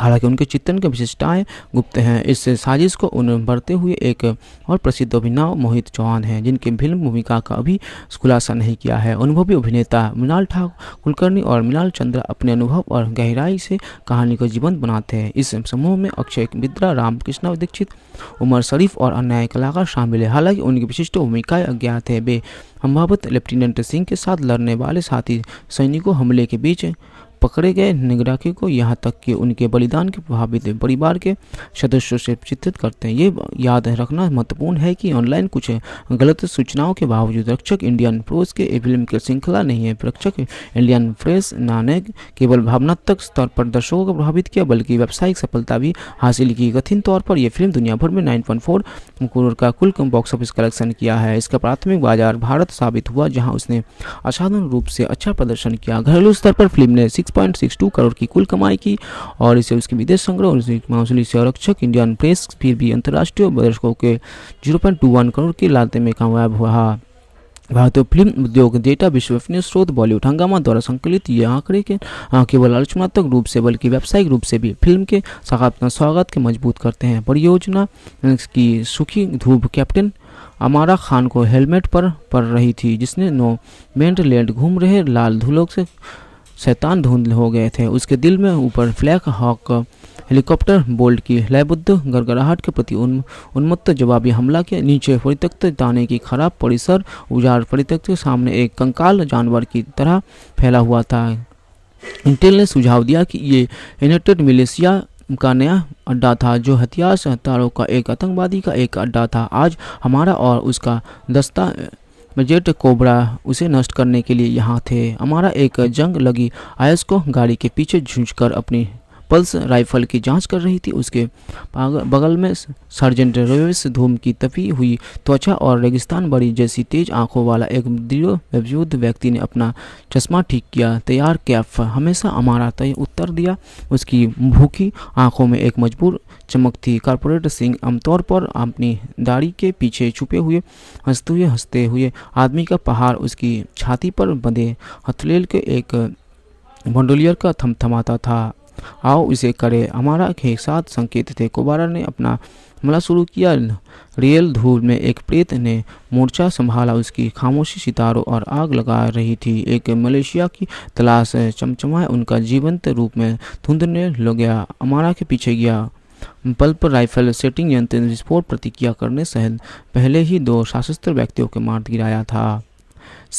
हालांकि उनके चित्रण की विशेषताएं गुप्त हैं इस साजिश को उन्हें बढ़ते हुए एक और प्रसिद्ध अभिनव मोहित चौहान हैं जिनके फिल्म भूमिका का अभी खुलासा नहीं किया है अनुभवी अभिनेता मृणाल ठाकुर कुलकर्णी और मृणाल चंद्र अपने अनुभव और गहराई से कहानी को जीवंत बनाते हैं इस समूह में अक्षय बिद्रा रामकृष्ण दीक्षित उमर शरीफ और अन्य कलाकार शामिल है हालांकि उनकी विशिष्ट भूमिकाएं अज्ञात है वे संभावित लेफ्टिनेंट सिंह के साथ लड़ने वाले साथी सैनिकों हमले के बीच पकड़े गए निगराकी को यहाँ तक कि उनके बलिदान के प्रभावित परिवार के सदस्यों से चित्रित करते हैं ये याद रखना महत्वपूर्ण है कि ऑनलाइन कुछ गलत सूचनाओं के बावजूद रक्षक इंडियन प्रोज के फिल्म की श्रृंखला नहीं है रक्षक इंडियन प्रेस ने केवल भावनात्मक स्तर पर दर्शकों को प्रभावित किया बल्कि व्यावसायिक सफलता भी हासिल की कथित तौर पर यह फिल्म दुनिया भर में नाइन करोड़ का कुल बॉक्स ऑफिस कलेक्शन किया है इसका प्राथमिक बाजार भारत साबित हुआ जहां उसने असाधारण रूप से अच्छा प्रदर्शन किया घरेलू स्तर पर फिल्म ने सिक्स 6.62 करोड़ की कुल कमाई की और इसे उसके विदेश संग्रह और माहौली संरक्षक इंडियन प्रेस फिर भी अंतर्राष्ट्रीय दर्शकों के 0.21 करोड़ की लागत में कामयाब हुआ भारतीय फिल्म उद्योग डेटा विश्वसनीय स्रोत बॉलीवुड हंगामा द्वारा संकलित यह आंकड़े के केवल आलोचनात्मक रूप से बल्कि व्यावसायिक रूप से भी फिल्म के सकारात्मक स्वागत के मजबूत करते हैं परियोजना की सुखी धूप कैप्टन अमारा खान को हेलमेट पर पड़ रही थी जिसने नो मेंट लैंड घूम रहे लाल धूलों से शैतान धुंध हो गए थे उसके दिल में ऊपर फ्लैक हॉक हेलीकॉप्टर बोल्ट की लयबुद्ध गड़गड़ाहट के प्रति उन, उन्मत्त जवाबी हमला के नीचे परित्यक्त दाने की खराब परिसर उजार परित्यक्त के सामने एक कंकाल जानवर की तरह फैला हुआ था इंटेल ने सुझाव दिया कि ये यूनाइटेड मिलेशिया का नया अड्डा था जो हथियार सहतारों का एक आतंकवादी का एक अड्डा था आज हमारा और उसका दस्ता मेजेट कोबरा उसे नष्ट करने के लिए यहाँ थे हमारा एक जंग लगी आयस को गाड़ी के पीछे झूझ अपनी पल्स राइफल की जांच कर रही थी उसके बगल में सर्जेंट रेवेस धूम की तपी हुई त्वचा और रेगिस्तान बड़ी जैसी तेज आंखों वाला एक दृढ़ व्यक्ति ने अपना चश्मा ठीक किया तैयार कैफ हमेशा हमारा तय उत्तर दिया उसकी भूखी आंखों में एक मजबूर चमक थी कॉरपोरेट सिंह आमतौर पर अपनी दाढ़ी के पीछे छुपे हुए हंसते हुए हंसते हुए आदमी का पहाड़ उसकी छाती पर बंधे हथलेल के एक मंडोलियर का थमथमाता था आओ इसे करें हमारा के साथ संकेत थे कुबारा ने अपना हमला शुरू किया रियल धूल में एक प्रेत ने मोर्चा संभाला उसकी खामोशी सितारों और आग लगा रही थी एक मलेशिया की तलाश चमचमाए उनका जीवंत रूप में धुंधने लग गया अमारा के पीछे गया पल्प राइफल सेटिंग यंत्र विस्फोट प्रतिक्रिया करने सहित पहले ही दो सशस्त्र व्यक्तियों के मार गिराया था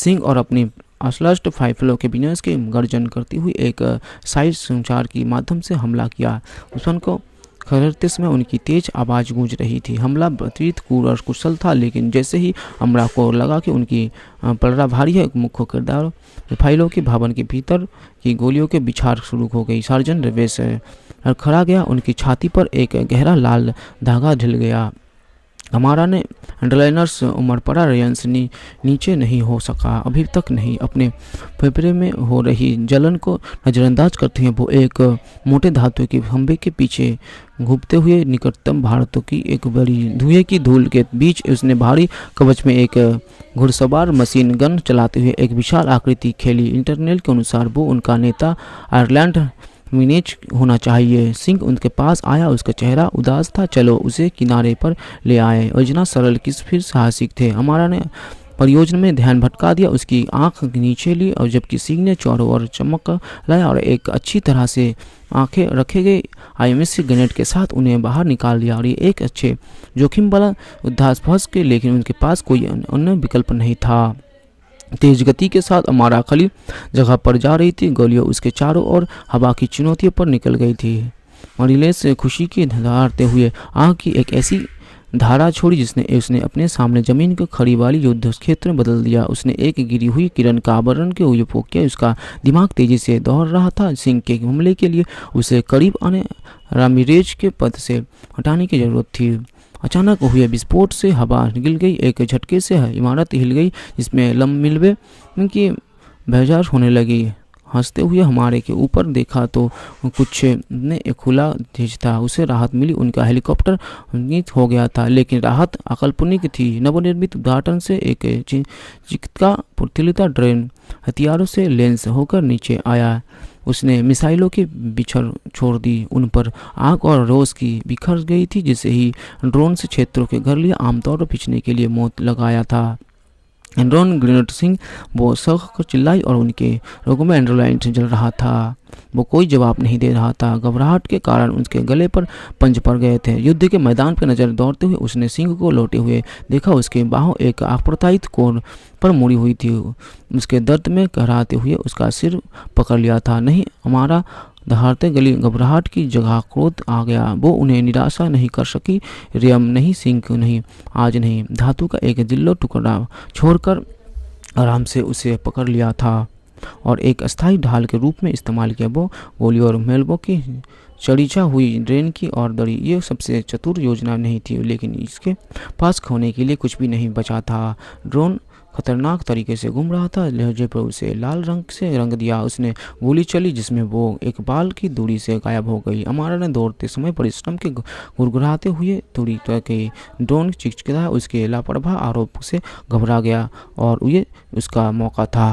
सिंह और अपनी असलस्ट फाइफलों के विनाश के गर्जन करती हुई एक साइज संचार के माध्यम से हमला किया उसन को खरते समय उनकी तेज आवाज़ गूंज रही थी हमला अतीत कूर और कुशल था लेकिन जैसे ही अमरा को लगा कि उनकी पलड़ा भारी है मुख्य किरदार फाइलों के भवन के भीतर की गोलियों के बिछार शुरू हो गई सार्जन रवेश खड़ा गया उनकी छाती पर एक गहरा लाल धागा ढिल गया हमारा ने अंडरलाइनर्स उमर पड़ा रेयंस नी, नीचे नहीं हो सका अभी तक नहीं अपने फेफड़े में हो रही जलन को नज़रअंदाज करते हुए वो एक मोटे धातु के खंभे के पीछे घूमते हुए निकटतम भारत की एक बड़ी धुएं की धूल के बीच उसने भारी कवच में एक घुड़सवार मशीन गन चलाते हुए एक विशाल आकृति खेली इंटरनेल के अनुसार वो उनका नेता आयरलैंड मिनेज होना चाहिए सिंह उनके पास आया उसका चेहरा उदास था चलो उसे किनारे पर ले आए योजना सरल किस फिर साहसिक थे हमारा ने परियोजना में ध्यान भटका दिया उसकी आंख नीचे ली और जबकि सिंह ने चौड़ों और चमक लाया और एक अच्छी तरह से आंखें रखे गए आईएमएससी ग्रेनेड के साथ उन्हें बाहर निकाल लिया और ये एक अच्छे जोखिम वाला उद्धास फंस के लेकिन उनके पास कोई अन्य विकल्प नहीं था तेज गति के साथ अमारा खली जगह पर जा रही थी गोलियां उसके चारों ओर हवा की चुनौतियों पर निकल गई थी मरीलेस खुशी की धारते हुए आग की एक ऐसी धारा छोड़ी जिसने उसने अपने सामने जमीन को खड़ी वाली युद्ध क्षेत्र में बदल दिया उसने एक गिरी हुई किरण का आवरण के हुए किया उसका दिमाग तेजी से दौड़ रहा था सिंह के हमले के लिए उसे करीब आने रामिरेज के पद से हटाने की जरूरत थी अचानक हुए विस्फोट से हवा निकल गई एक झटके से इमारत हिल गई जिसमें लम मिलवे की बहजाज होने लगी हंसते हुए हमारे के ऊपर देखा तो कुछ ने एक खुला धीज था उसे राहत मिली उनका हेलीकॉप्टर नीत हो गया था लेकिन राहत अकल्पनिक थी नवनिर्मित उद्घाटन से एक चिकित्सा पुतलिता ड्रेन हथियारों से लेंस होकर नीचे आया उसने मिसाइलों के बिछर छोड़ दी उन पर आग और रोज की बिखर गई थी जिसे ही ड्रोन से क्षेत्रों के घर लिए आमतौर पर पिछने के लिए मौत लगाया था एंड्रॉन सिंह वो सख को चिल्लाई और उनके रोगों में एंड्रोलाइन से जल रहा था वो कोई जवाब नहीं दे रहा था घबराहट के कारण उसके गले पर पंज पड़ गए थे युद्ध के मैदान पर नजर दौड़ते हुए उसने सिंह को लौटे हुए देखा उसके बाहों एक आप्रतायित कोण पर मुड़ी हुई थी उसके दर्द में कहराते हुए उसका सिर पकड़ लिया था नहीं हमारा दहाड़ते गली घबराहट की जगह क्रोध आ गया वो उन्हें निराशा नहीं कर सकी रियम नहीं सिंह क्यों नहीं आज नहीं धातु का एक दिल्लो टुकड़ा छोड़कर आराम से उसे पकड़ लिया था और एक अस्थाई ढाल के रूप में इस्तेमाल किया वो गोली और मेलबो की चढ़ीचा हुई ड्रेन की और दड़ी ये सबसे चतुर योजना नहीं थी लेकिन इसके पास खोने के लिए कुछ भी नहीं बचा था ड्रोन खतरनाक तरीके से घूम रहा था लहजे पर उसे लाल रंग से रंग दिया उसने गोली चली जिसमें वो एक बाल की दूरी से गायब हो गई अमारा ने दौड़ते समय परिश्रम के गुरगुराते हुए दूरी तय की डोन चिचकता उसके लापरवाह आरोप से घबरा गया और ये उसका मौका था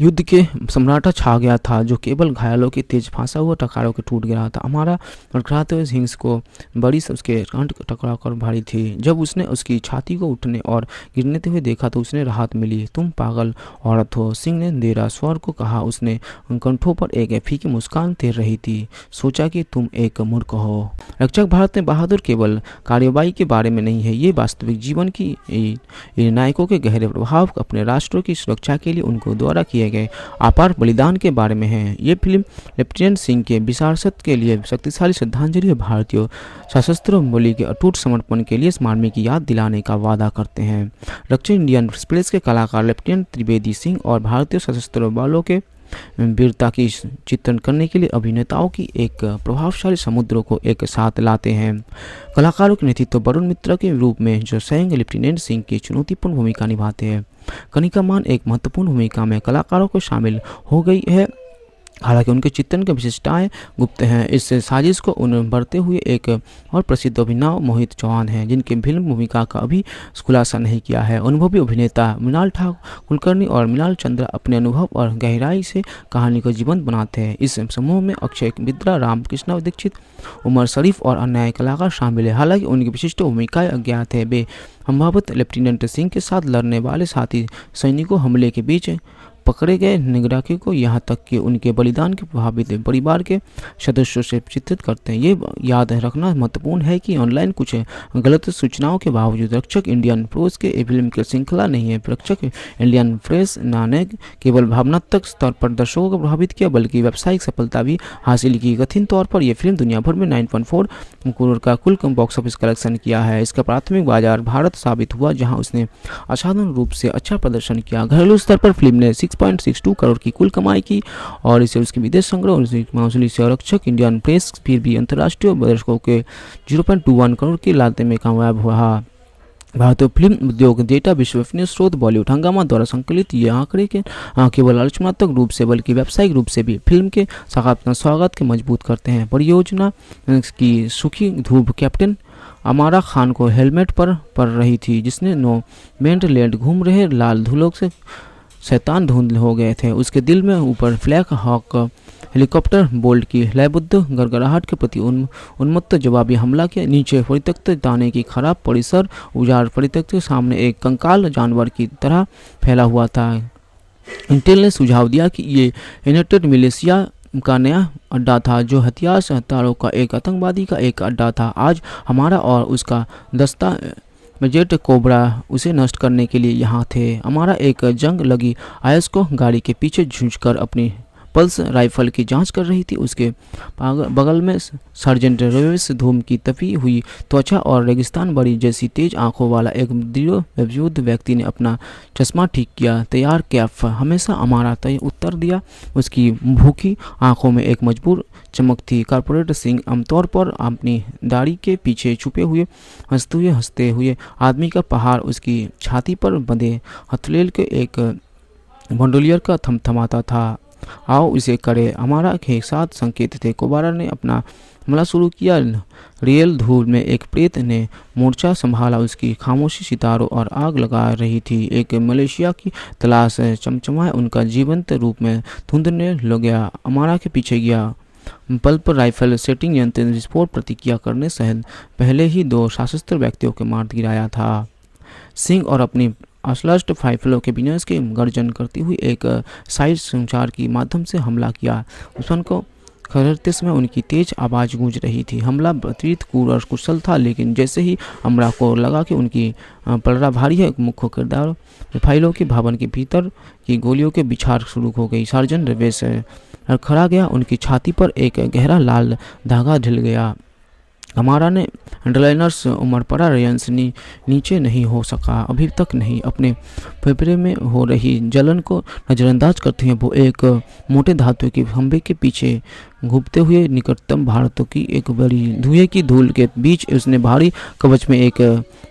युद्ध के सम्राटा छा गया था जो केवल घायलों की तेज फांसा हुआ टकारों के टूट गया था हमारा लड़खड़ाते हुए हिंस को बड़ी उसके कंठ टकरा कर भारी थी जब उसने उसकी छाती को उठने और गिरने हुए देखा तो उसने राहत मिली तुम पागल औरत हो सिंह ने देरा स्वर को कहा उसने कंठों पर एक फीकी मुस्कान तैर रही थी सोचा कि तुम एक मूर्ख हो रक्षक भारत ने बहादुर केवल कार्यवाही के बारे में नहीं है ये वास्तविक जीवन की नायकों के गहरे प्रभाव अपने राष्ट्रों की सुरक्षा के लिए उनको द्वारा किया दिए गए अपार बलिदान के बारे में है ये फिल्म लेफ्टिनेंट सिंह के विशारसत के लिए शक्तिशाली श्रद्धांजलि भारतीय सशस्त्र बोली के अटूट समर्पण के लिए स्मारमी की याद दिलाने का वादा करते हैं दक्षिण इंडियन एक्सप्रेस के कलाकार लेफ्टिनेंट त्रिवेदी सिंह और भारतीय सशस्त्र बलों के वीरता की चित्रण करने के लिए अभिनेताओं की एक प्रभावशाली समुद्र को एक साथ लाते हैं कलाकारों के नेतृत्व वरुण मित्रा के रूप में जो सैंग लेफ्टिनेंट सिंह की चुनौतीपूर्ण भूमिका निभाते हैं कनिका मान एक महत्वपूर्ण भूमिका में कलाकारों को शामिल हो गई है हालांकि उनके चित्रण की विशेषताएं गुप्त हैं इस साजिश को उन्हें बढ़ते हुए एक और प्रसिद्ध अभिनव मोहित चौहान हैं जिनकी फिल्म भूमिका का अभी खुलासा नहीं किया है अनुभवी अभिनेता मृणाल ठाकुर कुलकर्णी और मृणाल चंद्र अपने अनुभव और गहराई से कहानी को जीवंत बनाते हैं इस समूह में अक्षय बिद्रा रामकृष्ण दीक्षित उमर शरीफ और अन्य कलाकार शामिल है हालांकि उनकी विशिष्ट भूमिकाएं अज्ञात है वे संभावित लेफ्टिनेंट सिंह के साथ लड़ने वाले साथी सैनिकों हमले के बीच पकड़े गए निगराखी को यहाँ तक कि उनके बलिदान के प्रभावित परिवार के सदस्यों से चित्रित करते हैं ये याद रखना महत्वपूर्ण है कि ऑनलाइन कुछ गलत सूचनाओं के बावजूद रक्षक इंडियन प्रोज के फिल्म की श्रृंखला नहीं है रक्षक इंडियन प्रेस ने केवल भावनात्मक स्तर पर दर्शकों को प्रभावित किया बल्कि व्यावसायिक सफलता भी हासिल की कथित तौर पर यह फिल्म दुनिया भर में नाइन करोड़ का कुल बॉक्स ऑफिस कलेक्शन किया है इसका प्राथमिक बाजार भारत साबित हुआ जहाँ उसने असाधारण रूप से अच्छा प्रदर्शन किया घरेलू स्तर पर फिल्म ने 6.62 करोड़ की कुल कमाई की और इसे उसके विदेश संग्रह माहौली संरक्षक इंडियन प्रेस फिर भी अंतर्राष्ट्रीय दर्शकों के 0.21 करोड़ की लागत में कामयाब हुआ भारतीय फिल्म उद्योग डेटा विश्वसनीय स्रोत बॉलीवुड हंगामा द्वारा संकलित ये आंकड़े के केवल आलोचनात्मक रूप से बल्कि व्यावसायिक रूप से भी फिल्म के सकारात्मक स्वागत के मजबूत करते हैं परियोजना की सुखी धूप कैप्टन अमारा खान को हेलमेट पर पड़ रही थी जिसने नो मेंट लैंड घूम रहे लाल धूलों से शैतान धुंधले हो गए थे उसके दिल में ऊपर फ्लैक हॉक हेलीकॉप्टर बोल्ट की लयबुद्ध गड़गड़ाहट के प्रति उन, उन्मत्त जवाबी हमला के नीचे परित्यक्त दाने की खराब परिसर उजाड़ परित्यक्त सामने एक कंकाल जानवर की तरह फैला हुआ था इंटेल ने सुझाव दिया कि ये यूनाइटेड मिलेशिया का नया अड्डा था जो हथियार हथियारों का एक आतंकवादी का एक अड्डा था आज हमारा और उसका दस्ता मजेट कोबरा उसे नष्ट करने के लिए यहाँ थे हमारा एक जंग लगी आयस को गाड़ी के पीछे झूझ कर अपनी पल्स राइफल की जांच कर रही थी उसके बगल में सर्जेंट रवेश धूम की तपी हुई त्वचा और रेगिस्तान बड़ी जैसी तेज आंखों वाला एक दृढ़ व्यक्ति ने अपना चश्मा ठीक किया तैयार क्या हमेशा हमारा तय उत्तर दिया उसकी भूखी आंखों में एक मजबूर चमक थी कारपोरेट सिंह आमतौर पर अपनी दाढ़ी के पीछे छुपे हुए हंसते हुए हंसते हुए आदमी का पहाड़ उसकी छाती पर बंधे हथलेल के एक बंडोलियर का थमथमाता था आओ इसे करें हमारा के साथ संकेत थे कोबारा ने अपना हमला शुरू किया रेल धूल में एक प्रेत ने मोर्चा संभाला उसकी खामोशी सितारों और आग लगा रही थी एक मलेशिया की तलाश चमचमाए उनका जीवंत रूप में धुंधने लग गया अमारा के पीछे गया पल्प राइफल सेटिंग यंत्र विस्फोट प्रतिक्रिया करने सहित पहले ही दो सशस्त्र व्यक्तियों के मार्ग गिराया था सिंह और अपनी असलस्ट फाइफलों के बिजनेस के गर्जन करती हुई एक साइड संचार के माध्यम से हमला किया उसन को खरते समय उनकी तेज आवाज़ गूंज रही थी हमला अतिरिक्त कूर और कुशल था लेकिन जैसे ही अमरा को लगा कि उनकी पलड़ा भारी है मुख्य किरदार फाइलों के भवन के भीतर की गोलियों के बिछार शुरू हो गई सार्जन रवेश खड़ा गया उनकी छाती पर एक गहरा लाल धागा ढिल गया हमारा ने अंडरलाइनर्स उमर पड़ा रेयंस नी, नीचे नहीं हो सका अभी तक नहीं अपने फेफड़े में हो रही जलन को नज़रअंदाज करते हैं वो एक मोटे धातु के खंभे के पीछे घूमते हुए निकटतम भारत की एक बड़ी धुएं की धूल के बीच उसने भारी कवच में एक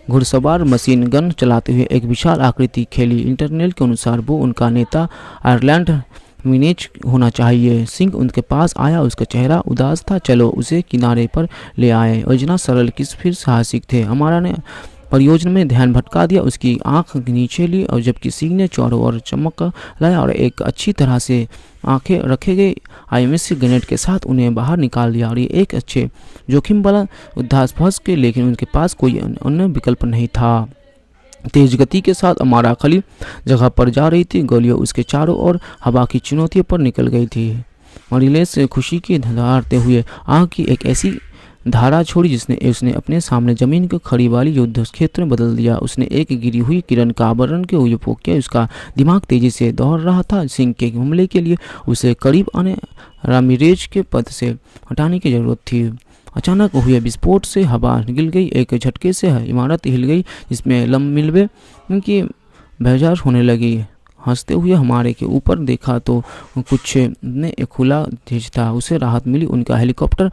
घुड़सवार मशीन गन चलाते हुए एक विशाल आकृति खेली इंटरनेल के अनुसार वो उनका नेता आयरलैंड मिनेज होना चाहिए सिंह उनके पास आया उसका चेहरा उदास था चलो उसे किनारे पर ले आए योजना सरल किस फिर साहसिक थे हमारा ने परियोजना में ध्यान भटका दिया उसकी आंख नीचे ली और जबकि सिंह ने चारों और चमक लाया और एक अच्छी तरह से आंखें रखे गए आईएमएस ग्रेनेड के साथ उन्हें बाहर निकाल दिया और ये एक अच्छे जोखिम वाला उद्धास फंस के लेकिन उनके पास कोई अन्य विकल्प नहीं था तेज गति के साथ अमारा खली जगह पर जा रही थी गोलियां उसके चारों ओर हवा की चुनौतियों पर निकल गई थी मरीलेस खुशी के धारते हुए आग की एक ऐसी धारा छोड़ी जिसने उसने अपने सामने जमीन को खड़ी वाली युद्ध क्षेत्र में बदल दिया उसने एक गिरी हुई किरण का आवरण के हुए किया उसका दिमाग तेजी से दौड़ रहा था सिंह के हमले के लिए उसे करीब आने रामिरेज के पद से हटाने की जरूरत थी अचानक हुए विस्फोट से हवा निकल गई एक झटके से इमारत हिल गई जिसमें लम मिलवे की बेजार होने लगी हंसते हुए हमारे के ऊपर देखा तो कुछ ने एक खुला धीज था उसे राहत मिली उनका हेलीकॉप्टर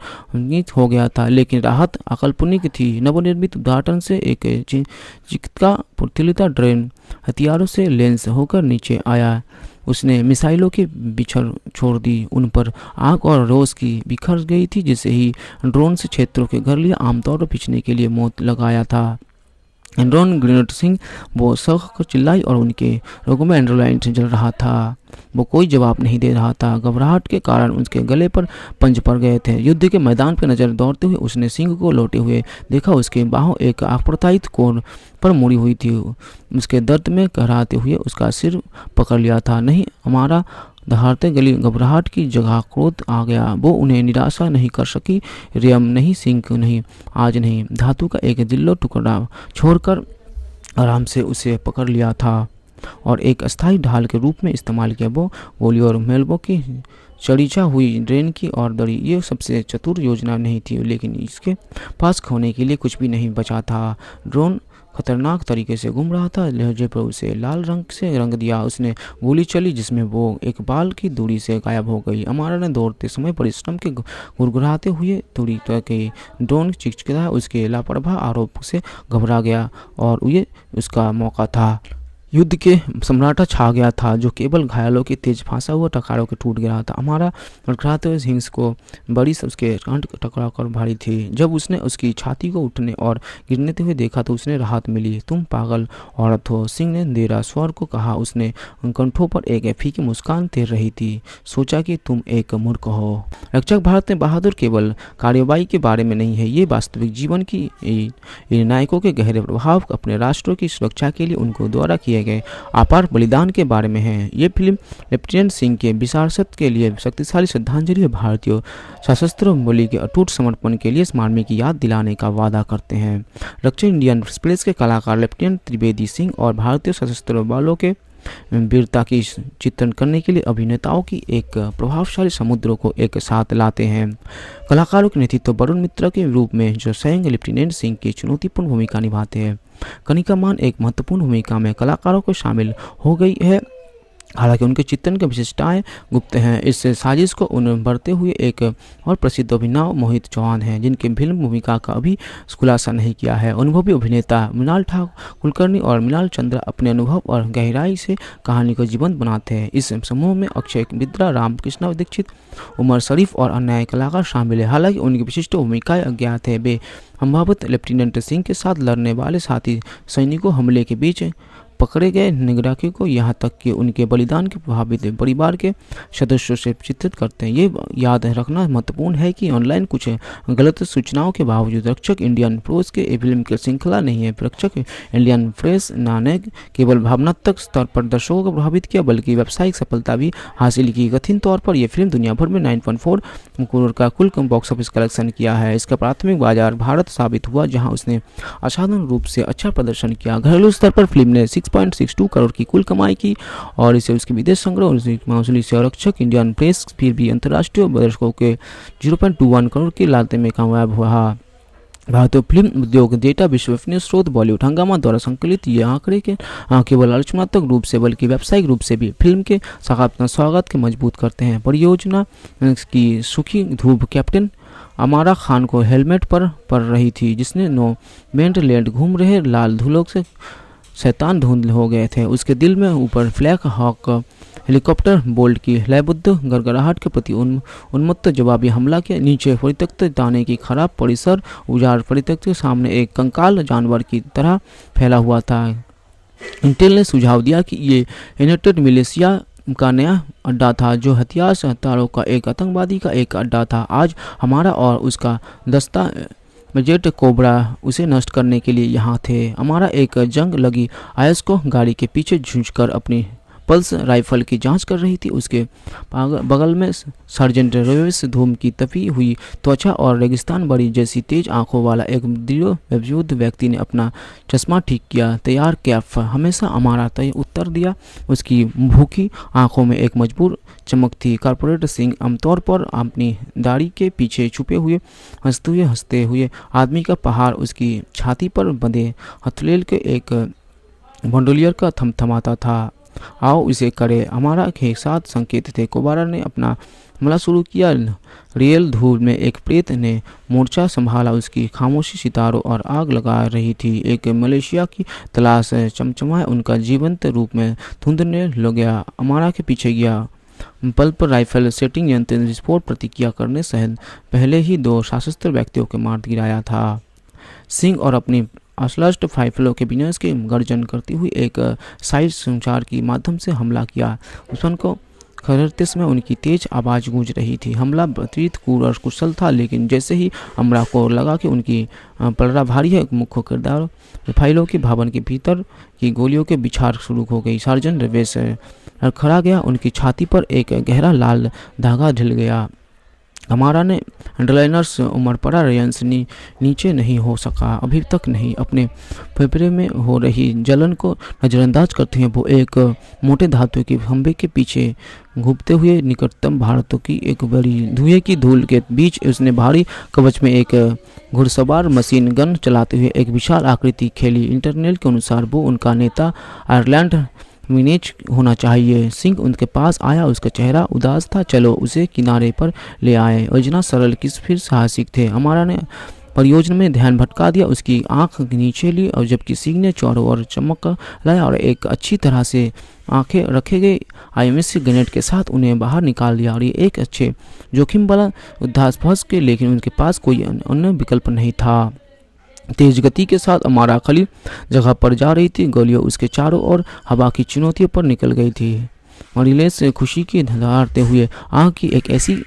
हो गया था लेकिन राहत अकल्पनिक थी नवनिर्मित उद्घाटन से एक चिकित्सा पुर्थिलता ड्रेन हथियारों से लेंस होकर नीचे आया उसने मिसाइलों के बिछर छोड़ दी उन पर आग और रोज की बिखर गई थी जिसे ही ड्रोन से क्षेत्रों के घर लिए आमतौर पर पिछने के लिए मौत लगाया था एंड्रॉन ग्रीनोट सिंह वो सख को चिल्लाई और उनके रोगों में से जल रहा था वो कोई जवाब नहीं दे रहा था घबराहट के कारण उसके गले पर पंज पड़ गए थे युद्ध के मैदान पर नजर दौड़ते हुए उसने सिंह को लौटे हुए देखा उसके बाहों एक आप्रतायित कोण पर मुड़ी हुई थी उसके दर्द में कहराते हुए उसका सिर पकड़ लिया था नहीं हमारा दहाड़ते गली घबराहट की जगह क्रोध आ गया वो उन्हें निराशा नहीं कर सकी रियम नहीं सिंक नहीं आज नहीं धातु का एक दिल्लो टुकड़ा छोड़कर आराम से उसे पकड़ लिया था और एक अस्थाई ढाल के रूप में इस्तेमाल किया वो गोली और मेलबो की चढ़ीचा हुई ड्रेन की और दड़ी ये सबसे चतुर योजना नहीं थी लेकिन इसके पास खोने के लिए कुछ भी नहीं बचा था ड्रोन खतरनाक तरीके से घूम रहा था लहजे पर उसे लाल रंग से रंग दिया उसने गोली चली जिसमें वो एक बाल की दूरी से गायब हो गई अमारा ने दौड़ते समय परिश्रम के गुरगुराते हुए दूरी के डोन चिचकता उसके लापरवाह आरोप से घबरा गया और ये उसका मौका था युद्ध के सम्राटा छा गया था जो केवल घायलों के तेज फांसा हुआ टकारों के टूट गया था हमारा लड़खड़ाते हुए हिंस को बड़ी उसके कंठ टकरा कर भारी थी जब उसने उसकी छाती को उठने और गिरने हुए देखा तो उसने राहत मिली तुम पागल औरत हो सिंह ने देरा स्वर को कहा उसने कंठों पर एक फीकी मुस्कान तैर रही थी सोचा कि तुम एक मूर्ख हो रक्षक भारत में बहादुर केवल कार्यवाही के बारे में नहीं है ये वास्तविक जीवन की नायकों के गहरे प्रभाव अपने राष्ट्रों की सुरक्षा के लिए उनको द्वारा किया किए गए अपार बलिदान के बारे में है ये फिल्म लेफ्टिनेंट सिंह के विशारसत के लिए शक्तिशाली श्रद्धांजलि भारतीय सशस्त्र बोली के अटूट समर्पण के लिए स्मारमी की याद दिलाने का वादा करते हैं दक्षिण इंडियन स्पेस के कलाकार लेफ्टिनेंट त्रिवेदी सिंह और भारतीय सशस्त्र बलों के वीरता की चित्रण करने के लिए अभिनेताओं की एक प्रभावशाली समुद्र को एक साथ लाते हैं कलाकारों के नेतृत्व वरुण मित्र के रूप में जो स्वयं लेफ्टिनेंट सिंह की चुनौतीपूर्ण भूमिका निभाते हैं कनिका मान एक महत्वपूर्ण भूमिका में कलाकारों को शामिल हो गई है हालांकि उनके चित्रण की विशेषताएं गुप्त हैं इस साजिश को उन बढ़ते हुए एक और प्रसिद्ध अभिनव मोहित चौहान हैं जिनके फिल्म भूमिका का अभी खुलासा नहीं किया है अनुभवी अभिनेता मृणाल ठाकुर कुलकर्णी और मृणाल चंद्र अपने अनुभव और गहराई से कहानी को जीवंत बनाते हैं इस समूह में अक्षय बिद्रा रामकृष्ण दीक्षित उमर शरीफ और अन्य कलाकार शामिल है हालांकि उनकी विशिष्ट भूमिकाएं अज्ञात है वे संभावित लेफ्टिनेंट सिंह के साथ लड़ने वाले साथी सैनिकों हमले के बीच पकड़े गए निगराखी को यहाँ तक कि उनके बलिदान के प्रभावित परिवार के सदस्यों से चित्रित करते हैं ये याद रखना महत्वपूर्ण है कि ऑनलाइन कुछ गलत सूचनाओं के बावजूद रक्षक इंडियन प्रोस के फिल्म की श्रृंखला नहीं है रक्षक इंडियन प्रेस ने केवल भावनात्मक स्तर पर दर्शकों को प्रभावित किया बल्कि व्यावसायिक सफलता भी हासिल की कथिन तौर पर यह फिल्म दुनिया भर में नाइन करोड़ का कुल बॉक्स ऑफिस कलेक्शन किया है इसका प्राथमिक बाजार भारत साबित हुआ जहां उसने असाधारण रूप से अच्छा प्रदर्शन किया घरेलू स्तर पर फिल्म ने सिक्स 6.62 करोड़ की कुल कमाई की और इसे उसके विदेश संग्रह और मासूली संरक्षक इंडियन प्रेस फिर भी अंतर्राष्ट्रीय दर्शकों के 0.21 करोड़ की लालते में कामयाब हुआ भारतीय फिल्म उद्योग डेटा विश्वसनीय स्रोत बॉलीवुड हंगामा द्वारा संकलित ये आंकड़े के केवल आलोचनात्मक रूप से बल्कि व्यावसायिक रूप से भी फिल्म के सकारात्मक स्वागत के मजबूत करते हैं परियोजना की सुखी धूप कैप्टन अमारा खान को हेलमेट पर पड़ रही थी जिसने नो मेंट लैंड घूम रहे लाल धूलों से शैतान धुंधले हो गए थे उसके दिल में ऊपर फ्लैक हॉक हेलीकॉप्टर बोल्ट की लयबुद्ध गड़गड़ाहट के प्रति उन, उन्मत्त जवाबी हमला के नीचे परित्यक्त दाने की खराब परिसर उजाड़ परित्यक्त के सामने एक कंकाल जानवर की तरह फैला हुआ था इंटेल ने सुझाव दिया कि ये यूनाइटेड मिलेशिया का नया अड्डा था जो हथियार हथियारों का एक आतंकवादी का एक अड्डा था आज हमारा और उसका दस्ता जेट कोबरा उसे नष्ट करने के लिए यहाँ थे हमारा एक जंग लगी आयस को गाड़ी के पीछे झूझ कर अपनी पल्स राइफल की जांच कर रही थी उसके बगल में सर्जेंट रेवेस धूम की तपी हुई त्वचा और रेगिस्तान बड़ी जैसी तेज आंखों वाला एक दृढ़ युद्ध व्यक्ति ने अपना चश्मा ठीक किया तैयार कैफ हमेशा हमारा तय उत्तर दिया उसकी भूखी आंखों में एक मजबूर चमक थी कॉरपोरेट सिंह आमतौर पर अपनी दाढ़ी के पीछे छुपे हुए हंसते हुए हंसते हुए आदमी का पहाड़ उसकी छाती पर बंधे हथलेल के एक बंडोलियर का थमथमाता था आओ इसे करें हमारा के साथ संकेत थे कोबारा ने अपना हमला शुरू किया रियल धूल में एक प्रेत ने मोर्चा संभाला उसकी खामोशी सितारों और आग लगा रही थी एक मलेशिया की तलाश चमचमाए उनका जीवंत रूप में धुंधने लग गया अमारा के पीछे गया पल्प राइफल सेटिंग यंत्र विस्फोट प्रतिक्रिया करने सहित पहले ही दो सशस्त्र व्यक्तियों के मार्ग गिराया था सिंह और अपनी अश्लष्ट फाइफलों के विनाश के गर्जन करती हुई एक साइज संचार के माध्यम से हमला किया दुश्मन को खररतिस में उनकी तेज आवाज़ गूंज रही थी हमला बतरीत कूर और कुशल था लेकिन जैसे ही अमरा को लगा कि उनकी पलरा भारी है मुख्य किरदार फाइलों के भवन के भीतर की गोलियों के बिछार शुरू हो गई सार्जन रवेश खड़ा गया उनकी छाती पर एक गहरा लाल धागा ढिल गया हमारा ने अंडरलाइनर्स हेडलाइनर्स पड़ा रेंस नी, नीचे नहीं हो सका अभी तक नहीं अपने फेफड़े में हो रही जलन को नज़रअंदाज करते हैं वो एक मोटे धातु के खंभे के पीछे घूमते हुए निकटतम भारत की एक बड़ी धुएं की धूल के बीच उसने भारी कवच में एक घुड़सवार मशीन गन चलाते हुए एक विशाल आकृति खेली इंटरनेट के अनुसार वो उनका नेता आयरलैंड मिनेज होना चाहिए सिंह उनके पास आया उसका चेहरा उदास था चलो उसे किनारे पर ले आए योजना सरल किस फिर साहसिक थे हमारा ने परियोजना में ध्यान भटका दिया उसकी आंख नीचे ली और जबकि सिंह ने चारों और चमक लाया और एक अच्छी तरह से आंखें रखे गए आईएमएस ग्रेनेड के साथ उन्हें बाहर निकाल दिया और ये एक अच्छे जोखिम वाला उद्धास फंस के लेकिन उनके पास कोई अन्य विकल्प नहीं था तेज गति के साथ अमारा खली जगह पर जा रही थी गोलियां उसके चारों ओर हवा की चुनौतियों पर निकल गई थी मरीले ने खुशी की धारते हुए आँख की एक ऐसी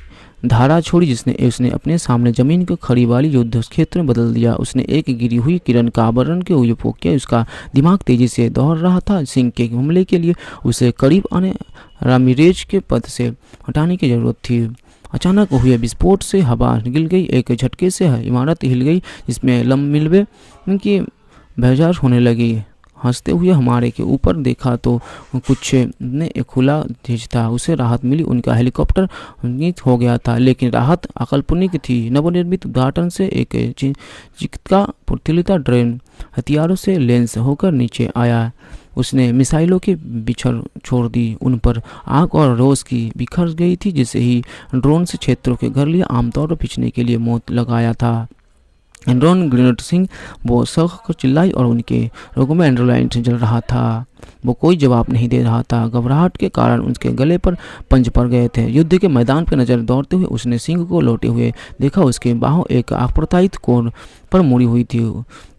धारा छोड़ी जिसने उसने अपने सामने जमीन को खड़ी वाली युद्ध क्षेत्र में बदल दिया उसने एक गिरी हुई किरण का आवरण के उपयोग किया उसका दिमाग तेजी से दौड़ रहा था सिंह के हमले के लिए उसे करीब आने रामिरेज के पद से हटाने की जरूरत थी अचानक हुए विस्फोट से हवा निकल गई एक झटके से इमारत हिल गई जिसमें लम मिलवे की बेजार होने लगी हंसते हुए हमारे के ऊपर देखा तो कुछ ने एक खुला चीज था उसे राहत मिली उनका हेलीकॉप्टर हो गया था लेकिन राहत अकल्पनिक थी नवनिर्मित उद्घाटन से एक चिकित्सा पुर्तिलता ड्रेन हथियारों से लेंस होकर नीचे आया उसने मिसाइलों के बिछड़ छोड़ दी उन पर आग और रोज की बिखर गई थी जिसे ही ड्रोन से क्षेत्रों के घर लिए आमतौर पर पिछने के लिए मौत लगाया था एंड्रॉन ग्रेनोट सिंह वो सख को चिल्लाई और उनके रोगों में एंड्रोलाइन से जल रहा था वो कोई जवाब नहीं दे रहा था घबराहट के कारण उसके गले पर पंज पड़ गए थे युद्ध के मैदान पर नजर दौड़ते हुए उसने सिंह को लौटे हुए देखा उसके बाहों एक आप्रतायित कोण पर मुड़ी हुई थी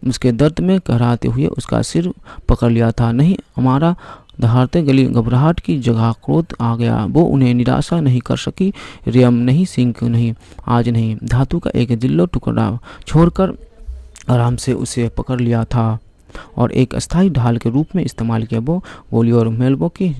उसके दर्द में कहराते हुए उसका सिर पकड़ लिया था नहीं हमारा दहाड़ते गली घबराहट की जगह क्रोध आ गया वो उन्हें निराशा नहीं कर सकी रियम नहीं सिंह नहीं आज नहीं धातु का एक जिल्लो टुकड़ा छोड़कर आराम से उसे पकड़ लिया था और एक अस्थायी ढाल के रूप में इस्तेमाल किया वो गोली और मेलबो की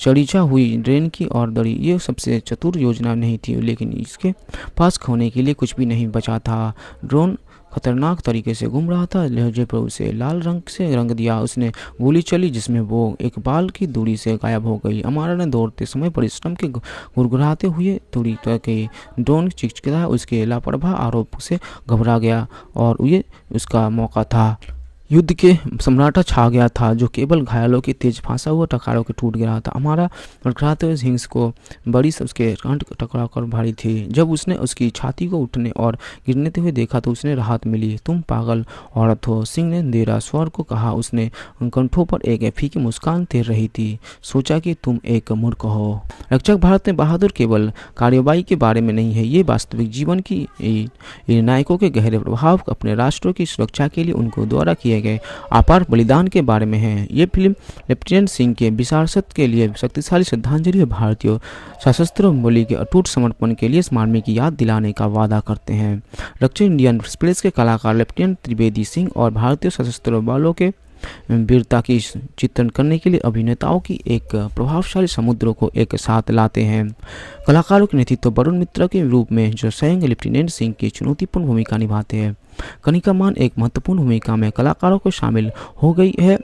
चढ़ीछा हुई ड्रेन की और दड़ी ये सबसे चतुर योजना नहीं थी लेकिन इसके पास खोने के लिए कुछ भी नहीं बचा था ड्रोन खतरनाक तरीके से घूम रहा था लहजे पर उसे लाल रंग से रंग दिया उसने गोली चली जिसमें वो एक बाल की दूरी से गायब हो गई अमारा ने दौड़ते समय परिश्रम के गुरगुराते हुए दूरी के ड्रोन चिचकिला उसके लापरवाह आरोप से घबरा गया और ये उसका मौका था युद्ध के सम्राटा छा गया था जो केवल घायलों की तेज फांसा हुआ टकारों के टूट गया था हमारा लड़खड़ाते तो हिंस को बड़ी उसके कंठ टकरा कर भारी थी जब उसने उसकी छाती को उठने और गिरने हुए देखा तो उसने राहत मिली तुम पागल औरत हो सिंह ने देरा स्वर को कहा उसने कंठों पर एक फीकी मुस्कान तैर रही थी सोचा कि तुम एक मूर्ख हो रक्षक भारत में बहादुर केवल कार्यवाही के बारे में नहीं है ये वास्तविक जीवन की नायकों के गहरे प्रभाव अपने राष्ट्रों की सुरक्षा के लिए उनको द्वारा किया गए अपार बलिदान के बारे में है ये फिल्म लेफ्टिनेंट सिंह के विशारसत के लिए शक्तिशाली श्रद्धांजलि भारतीय सशस्त्र बोली के अटूट समर्पण के लिए स्मारण की याद दिलाने का वादा करते हैं दक्षिण इंडियन एक्सप्रेस के कलाकार लेफ्टिनेंट त्रिवेदी सिंह और भारतीय सशस्त्र बलों के वीरता की चित्रण करने के लिए अभिनेताओं की एक प्रभावशाली समुद्र को एक साथ लाते हैं कलाकारों के नेतृत्व वरुण मित्रा के रूप में जो स्वयं लेफ्टिनेंट सिंह की चुनौतीपूर्ण भूमिका निभाते हैं कनिका मान एक महत्वपूर्ण भूमिका में कलाकारों को शामिल हो गई है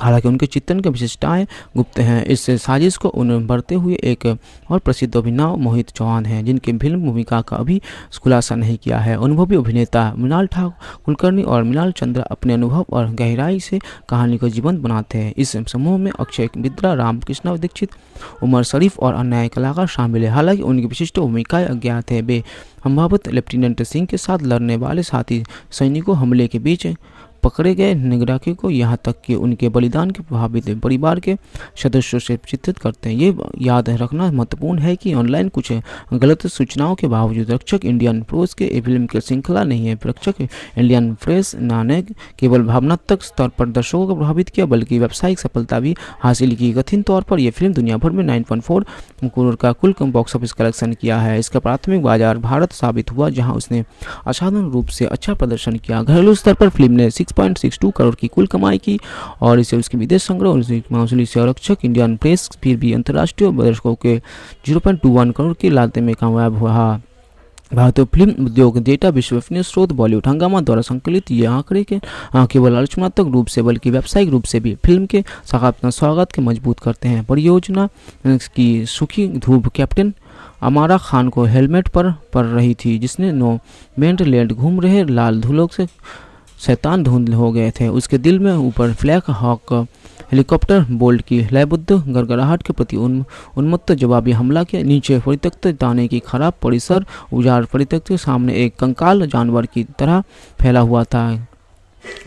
हालांकि उनके चित्रण की विशेषताएं गुप्त हैं इस साजिश को उन्हें बढ़ते हुए एक और प्रसिद्ध अभिनव मोहित चौहान हैं जिनकी फिल्म भूमिका का अभी खुलासा नहीं किया है अनुभवी अभिनेता मृणाल ठाकुर कुलकर्णी और मृणाल चंद्र अपने अनुभव और गहराई से कहानी को जीवंत बनाते हैं इस समूह में अक्षय बिद्रा रामकृष्ण दीक्षित उमर शरीफ और अन्य कलाकार शामिल है हालांकि उनकी विशिष्ट भूमिकाएं अज्ञात है वे संभावित लेफ्टिनेंट सिंह के साथ लड़ने वाले साथी सैनिकों हमले के बीच पकड़े गए निगराखी को यहाँ तक कि उनके बलिदान के प्रभावित परिवार के सदस्यों से चित्रित करते हैं ये याद रखना महत्वपूर्ण है कि ऑनलाइन कुछ गलत सूचनाओं के बावजूद रक्षक इंडियन प्रोस के फिल्म की श्रृंखला नहीं है रक्षक इंडियन प्रेस ने केवल भावनात्मक स्तर पर दर्शकों को प्रभावित किया बल्कि व्यावसायिक सफलता भी हासिल की कथिन तौर पर यह फिल्म दुनिया भर में नाइन करोड़ का कुल बॉक्स ऑफिस कलेक्शन किया है इसका प्राथमिक बाजार भारत साबित हुआ जहाँ उसने असाधारण रूप से अच्छा प्रदर्शन किया घरेलू स्तर पर फिल्म ने 6.62 करोड़ की कुल कमाई की और इसे उसके विदेश संग्रह और माहौली संरक्षक इंडियन प्रेस फिर भी अंतर्राष्ट्रीय दर्शकों के 0.21 करोड़ के लागत में कामयाब हुआ भारतीय फिल्म उद्योग डेटा विश्वसनीय स्रोत बॉलीवुड हंगामा द्वारा संकलित यह आंकड़े के केवल आलोचनात्मक रूप से बल्कि व्यावसायिक रूप से भी फिल्म के सकारात्मक स्वागत के मजबूत करते हैं परियोजना की सुखी धूप कैप्टन अमारा खान को हेलमेट पर पड़ रही थी जिसने नो मेंट लैंड घूम रहे लाल धुलों से शैतान धुंध हो गए थे उसके दिल में ऊपर फ्लैक हॉक हेलीकॉप्टर बोल्ट की लयबुद्ध गड़गड़ाहट के प्रति उन, उन्मत्त जवाबी हमला के नीचे परित्यक्त दाने की खराब परिसर उजार परित्यक्त सामने एक कंकाल जानवर की तरह फैला हुआ था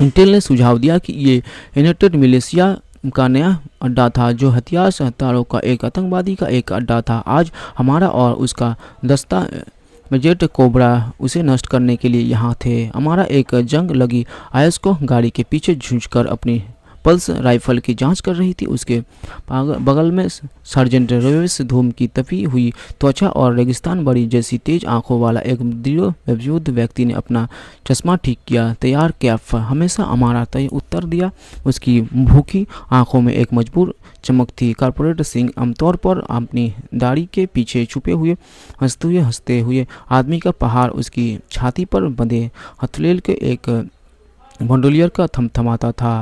इंटेल ने सुझाव दिया कि ये यूनाइटेड मलेशिया का नया अड्डा था जो हथियार हथियारों का एक आतंकवादी का एक अड्डा था आज हमारा और उसका दस्ता मेजेट कोबरा उसे नष्ट करने के लिए यहाँ थे हमारा एक जंग लगी आयस को गाड़ी के पीछे झूझ कर अपनी पल्स राइफल की जांच कर रही थी उसके बगल में सर्जेंट रेवेस धूम की तपी हुई त्वचा और रेगिस्तान बड़ी जैसी तेज आंखों वाला एक दृढ़ व्यक्ति ने अपना चश्मा ठीक किया तैयार कैफ हमेशा हमारा तय उत्तर दिया उसकी भूखी आंखों में एक मजबूर चमक थी कारपोरेट सिंह आमतौर पर अपनी दाढ़ी के पीछे छुपे हुए हंसते हुए हंसते हुए आदमी का पहाड़ उसकी छाती पर बंधे हथलेल के एक बंडोलियर का थमथमाता था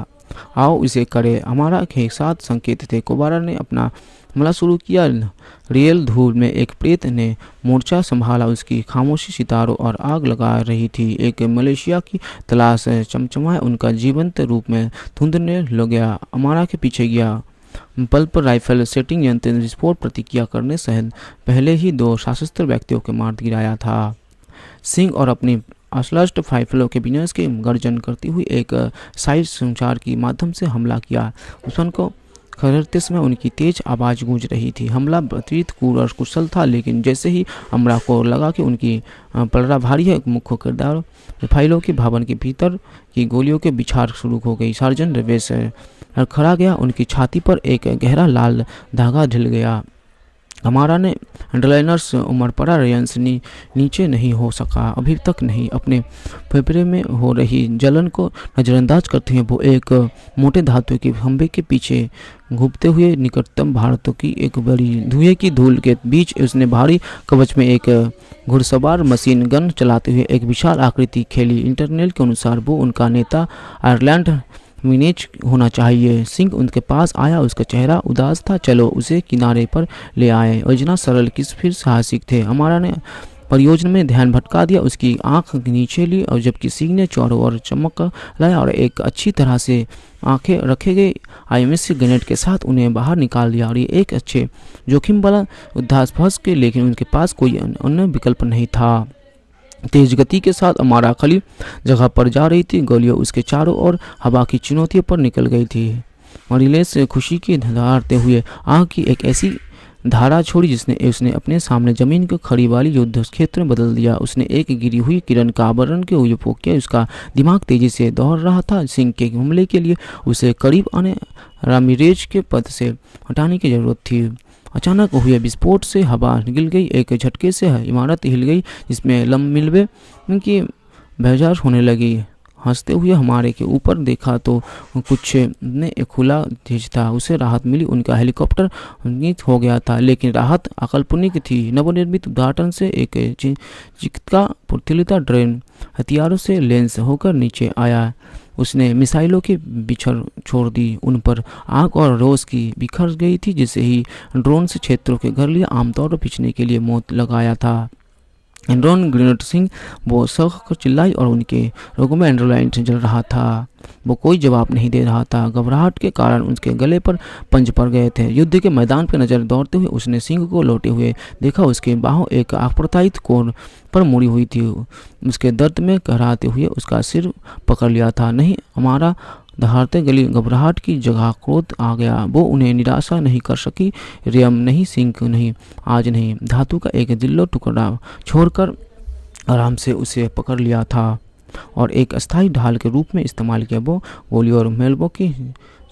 आओ इसे करे हमारा के साथ संकेत थे कोबारा ने अपना हमला शुरू किया रियल धूल में एक प्रेत ने मोर्चा संभाला उसकी खामोशी सितारों और आग लगा रही थी एक मलेशिया की तलाश चमचमाए उनका जीवंत रूप में धुंधने लग गया अमारा के पीछे गया पल्प राइफल सेटिंग यंत्र विस्फोट प्रतिक्रिया करने सहित पहले ही दो सशस्त्र व्यक्तियों के मार गिराया था सिंह और अपनी असलस्ट फाइफलों के बिना के गर्जन करती हुई एक साइड संचार के माध्यम से हमला किया दुश्मन को खरते समय उनकी तेज आवाज़ गूंज रही थी हमला अतिरिक्त कूर और कुशल था लेकिन जैसे ही अमरा को लगा कि उनकी पलड़ा भारी है मुख्य किरदार फाइलों के भवन के भीतर की गोलियों के बिछार शुरू हो गई सार्जन रवेश खड़ा गया उनकी छाती पर एक गहरा लाल धागा ढिल गया हमारा ने अंडरलाइनर से पड़ा रेयन नी, नीचे नहीं हो सका अभी तक नहीं अपने फेफड़े में हो रही जलन को नज़रअंदाज करते हुए वो एक मोटे धातु के खंभे के पीछे घूमते हुए निकटतम भारत की एक बड़ी धुएं की धूल के बीच उसने भारी कवच में एक घुड़सवार मशीन गन चलाते हुए एक विशाल आकृति खेली इंटरनेल के अनुसार वो उनका नेता आयरलैंड मिनेज होना चाहिए सिंह उनके पास आया उसका चेहरा उदास था चलो उसे किनारे पर ले आए योजना सरल किस फिर साहसिक थे हमारा ने परियोजना में ध्यान भटका दिया उसकी आंख नीचे ली और जबकि सिंह ने चोरों और चमक लाया और एक अच्छी तरह से आंखें रखे गए आईएमएस ग्रेनेड के साथ उन्हें बाहर निकाल दिया और ये एक अच्छे जोखिम वाला उद्धास फंस के लेकिन उनके पास कोई अन्य विकल्प नहीं था तेज गति के साथ अमारा खली जगह पर जा रही थी गोलियों उसके चारों ओर हवा की चुनौतियों पर निकल गई थी मरीलेस खुशी की धारते हुए आग की एक ऐसी धारा छोड़ी जिसने उसने अपने सामने जमीन को खड़ी वाली युद्ध क्षेत्र में बदल दिया उसने एक गिरी हुई किरण का आवरण के हुए फूक किया उसका दिमाग तेजी से दौड़ रहा था सिंह के हमले के लिए उसे करीब आने रामिरेज के पद से हटाने की जरूरत थी अचानक हुए विस्फोट से हवा निकल गई एक झटके से इमारत हिल गई जिसमें लम मिलवे की बहजाज होने लगी हंसते हुए हमारे के ऊपर देखा तो कुछ ने एक खुला चीज था उसे राहत मिली उनका हेलीकॉप्टर नीत हो गया था लेकिन राहत अकल्पनिक थी नवनिर्मित उद्घाटन से एक चिकित्सा पुतलिता ड्रेन हथियारों से लेंस होकर नीचे आया उसने मिसाइलों के बिछर छोड़ दी उन पर आग और रोज की बिखर गई थी जिसे ही ड्रोन से क्षेत्रों के घर लिए आमतौर पर पिछने के लिए मौत लगाया था एंड्रॉन सिंह वो को चिल्लाई और उनके रोगों में एंड्रोलाइन जल रहा था वो कोई जवाब नहीं दे रहा था घबराहट के कारण उसके गले पर पंज पड़ गए थे युद्ध के मैदान पर नजर दौड़ते हुए उसने सिंह को लौटे हुए देखा उसके बाहों एक आप्रतायित कोण पर मुड़ी हुई थी उसके दर्द में कहराते हुए उसका सिर पकड़ लिया था नहीं हमारा दहाड़ते गली घबराहट की जगह क्रोध आ गया वो उन्हें निराशा नहीं कर सकी रियम नहीं सिंह नहीं आज नहीं धातु का एक दिल्लो टुकड़ा छोड़कर आराम से उसे पकड़ लिया था और एक अस्थाई ढाल के रूप में इस्तेमाल किया वो गोली और मेलबो की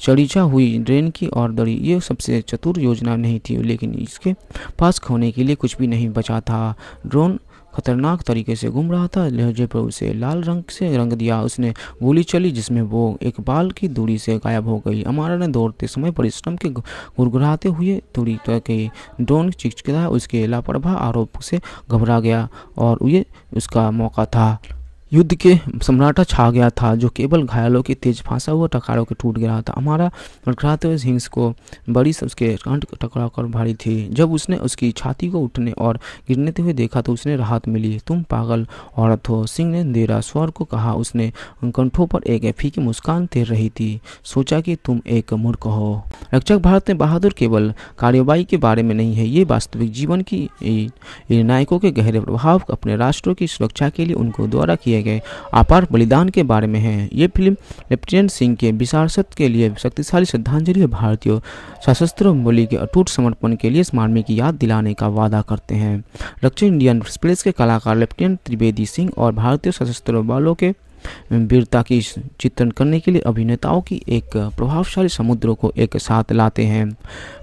चढ़ीचा हुई ड्रेन की और दड़ी ये सबसे चतुर योजना नहीं थी लेकिन इसके पास खोने के लिए कुछ भी नहीं बचा था ड्रोन खतरनाक तरीके से घूम रहा था लहजे पर उसे लाल रंग से रंग दिया उसने गोली चली जिसमें वो एक बाल की दूरी से गायब हो गई अमारा ने दौड़ते समय परिश्रम के गुरगुराते हुए दूरी के डोन चिचकता उसके लापरवाह आरोप से घबरा गया और ये उसका मौका था युद्ध के सम्राटा छा गया था जो केवल घायलों की तेज फांसा हुआ टकारों के टूट गया था हमारा लड़खड़ाते हुए हिंस को बड़ी उसके कंठ टकरा कर भारी थी जब उसने उसकी छाती को उठने और गिरने हुए देखा तो उसने राहत मिली तुम पागल औरत हो सिंह ने देरा स्वर को कहा उसने कंठों पर एक फीकी मुस्कान तैर रही थी सोचा कि तुम एक मूर्ख हो रक्षक भारत ने बहादुर केवल कार्यवाही के बारे में नहीं है ये वास्तविक जीवन की नायकों के गहरे प्रभाव अपने राष्ट्रों की सुरक्षा के लिए उनको द्वारा किया किए गए अपार बलिदान के बारे में है ये फिल्म लेफ्टिनेंट सिंह के विशारसत के लिए शक्तिशाली श्रद्धांजलि है भारतीय सशस्त्र बोली के अटूट समर्पण के लिए स्मारमी की याद दिलाने का वादा करते हैं दक्षिण इंडियन एक्सप्रेस के कलाकार लेफ्टिनेंट त्रिवेदी सिंह और भारतीय सशस्त्र बलों के वीरता की चित्रण करने के लिए अभिनेताओं की एक प्रभावशाली समुद्र को एक साथ लाते हैं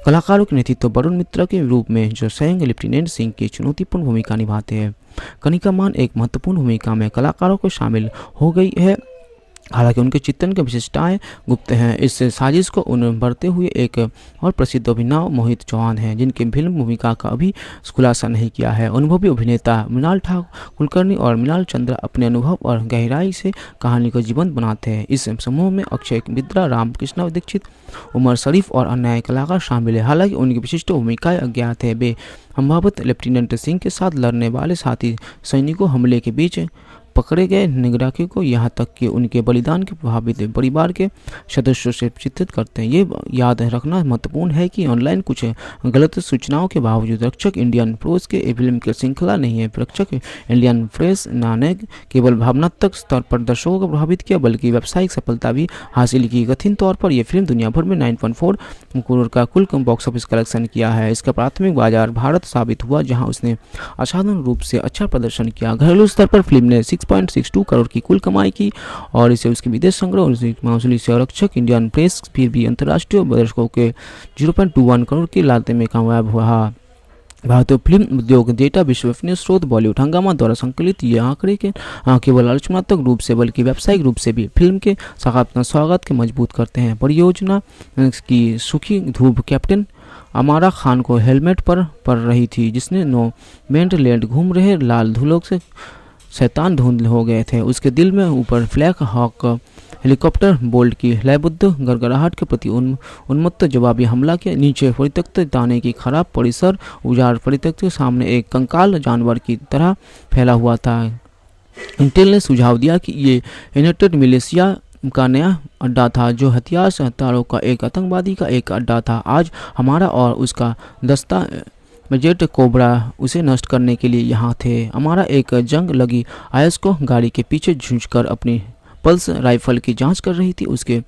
कलाकारों के नेतृत्व वरुण मित्र के रूप में जो स्वयं लेफ्टिनेंट सिंह की चुनौतीपूर्ण भूमिका निभाते हैं कनिका मान एक महत्वपूर्ण भूमिका में कलाकारों को शामिल हो गई है हालांकि उनके चित्रण की विशेषताएं गुप्त हैं इस साजिश को उन्हें भरते हुए एक और प्रसिद्ध अभिनव मोहित चौहान हैं जिनकी फिल्म भूमिका का अभी खुलासा नहीं किया है अनुभवी अभिनेता मृणाल ठाकुर कुलकर्णी और मृणाल चंद्रा अपने अनुभव और गहराई से कहानी को जीवंत बनाते हैं इस समूह में अक्षय मित्रा रामकृष्ण दीक्षित उमर शरीफ और अन्य कलाकार शामिल है हालांकि उनकी विशिष्ट भूमिकाएं अज्ञात है वे संभावित लेफ्टिनेंट सिंह के साथ लड़ने वाले साथी सैनिकों हमले के बीच पकड़े गए निगराखी को यहाँ तक कि उनके बलिदान के प्रभावित परिवार के सदस्यों से चित्रित करते हैं ये याद रखना महत्वपूर्ण है कि ऑनलाइन कुछ गलत सूचनाओं के बावजूद रक्षक इंडियन प्रोस के फिल्म की श्रृंखला नहीं है रक्षक इंडियन प्रेस ने केवल भावनात्मक स्तर पर दर्शकों को प्रभावित किया बल्कि व्यावसायिक सफलता भी हासिल की कथित तौर पर यह फिल्म दुनिया भर में नाइन करोड़ का कुल बॉक्स ऑफिस कलेक्शन किया है इसका प्राथमिक बाजार भारत साबित हुआ जहां उसने असाधारण रूप से अच्छा प्रदर्शन किया घरेलू स्तर पर फिल्म ने 6.62 करोड़ की कुल कमाई की और इसे उसके विदेश संग्रह और से आरक्षक इंडियन प्रेस फिर भी अंतर्राष्ट्रीय दर्शकों के 0.21 करोड़ की लागत में कामयाब हुआ भारतीय फिल्म उद्योग डेटा विश्वसनीय स्रोत बॉलीवुड हंगामा द्वारा संकलित ये आंकड़े के केवल आलोचनात्मक रूप से बल्कि व्यावसायिक रूप से भी फिल्म के सकारात्मक स्वागत के मजबूत करते हैं परियोजना की सुखी धूप कैप्टन अमारा खान को हेलमेट पर पड़ रही थी जिसने नो मेंट लैंड घूम रहे लाल धुलों से शैतान धुंधले हो गए थे उसके दिल में ऊपर फ्लैक हॉक हेलीकॉप्टर बोल्ट की लयबुद्ध गड़गड़ाहट के प्रति उन, उन्मत्त जवाबी हमला के नीचे परित्यक्त दाने की खराब परिसर उजाड़ परित्यक्त के सामने एक कंकाल जानवर की तरह फैला हुआ था इंटेल ने सुझाव दिया कि ये यूनाइटेड मिलेशिया का नया अड्डा था जो हथियार हथियारों का एक आतंकवादी का एक अड्डा था आज हमारा और उसका दस्ता जेट कोबरा उसे नष्ट करने के लिए यहाँ थे हमारा एक जंग लगी आयस को गाड़ी के पीछे झूझ अपनी पल्स राइफल की जांच कर रही थी उसके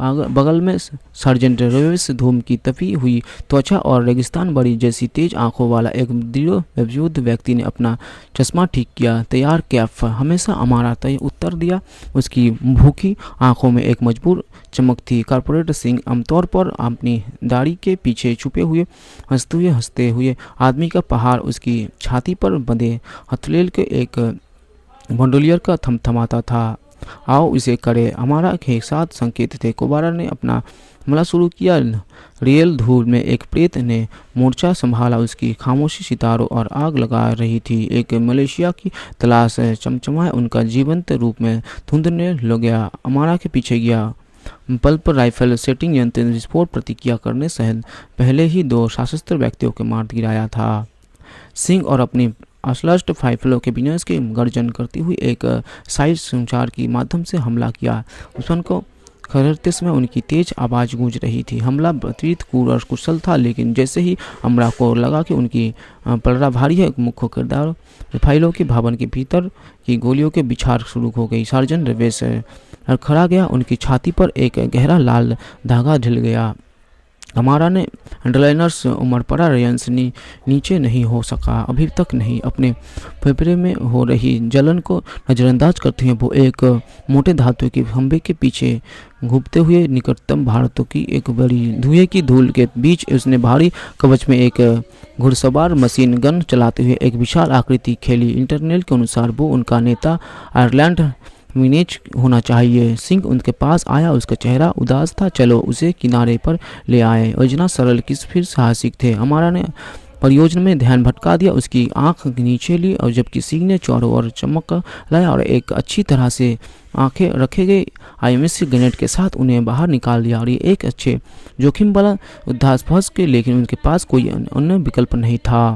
बगल में सर्जेंट रेवेस धूम की तपी हुई त्वचा और रेगिस्तान बड़ी जैसी तेज आंखों वाला एक दृढ़ मौजूद व्यक्ति ने अपना चश्मा ठीक किया तैयार कैफ हमेशा हमारा तय उत्तर दिया उसकी भूखी आंखों में एक मजबूर चमक थी कारपोरेटर सिंह आमतौर पर अपनी दाढ़ी के पीछे छुपे हुए हंसते हुए हंसते हुए आदमी का पहाड़ उसकी छाती पर बंधे हथलेल के एक बंडोलियर का थमथमाता था आओ इसे करे हमारा के साथ संकेत थे कोबारा ने अपना हमला शुरू किया रियल धूल में एक प्रेत ने मोर्चा संभाला उसकी खामोशी सितारों और आग लगा रही थी एक मलेशिया की तलाश चमचमाए उनका जीवंत रूप में धुंधने लग गया अमारा के पीछे गया पल्प राइफल सेटिंग यंत्र विस्फोट प्रतिक्रिया करने सहित पहले ही दो सशस्त्र व्यक्तियों के मार गिराया था सिंह और अपनी अश्लष्ट फाइफलों के विनयस के गर्जन करती हुई एक साइज संचार के माध्यम से हमला किया उसमें को खरते समय उनकी तेज आवाज़ गूंज रही थी हमला अतिरिक्त कूर और कुशल था लेकिन जैसे ही अमरा को लगा कि उनकी पलड़ा भारी है मुख्य किरदार फाइलों के भवन के भीतर की गोलियों के बिछार शुरू हो गई सार्जन रवेश लड़खड़ा गया उनकी छाती पर एक गहरा लाल धागा ढिल गया हमारा ने अंडरलाइनर्स उमर पड़ा रेयंस नी, नीचे नहीं हो सका अभी तक नहीं अपने फेफड़े में हो रही जलन को नज़रअंदाज करते हुए वो एक मोटे धातु के खंभे के पीछे घूमते हुए निकटतम भारतों की एक बड़ी धुएं की धूल के बीच उसने भारी कवच में एक घुड़सवार मशीन गन चलाते हुए एक विशाल आकृति खेली इंटरनेल के अनुसार वो उनका नेता आयरलैंड मिनेज होना चाहिए सिंह उनके पास आया उसका चेहरा उदास था चलो उसे किनारे पर ले आए योजना सरल किस फिर साहसिक थे हमारा ने परियोजना में ध्यान भटका दिया उसकी आंख नीचे ली और जबकि सिंह ने चारों ओर चमक लाया और एक अच्छी तरह से आंखें रखे गए आईएमएससी ग्रेनेड के साथ उन्हें बाहर निकाल लिया और ये एक अच्छे जोखिम वाला उद्धास फंस के लेकिन उनके पास कोई अन्य विकल्प नहीं था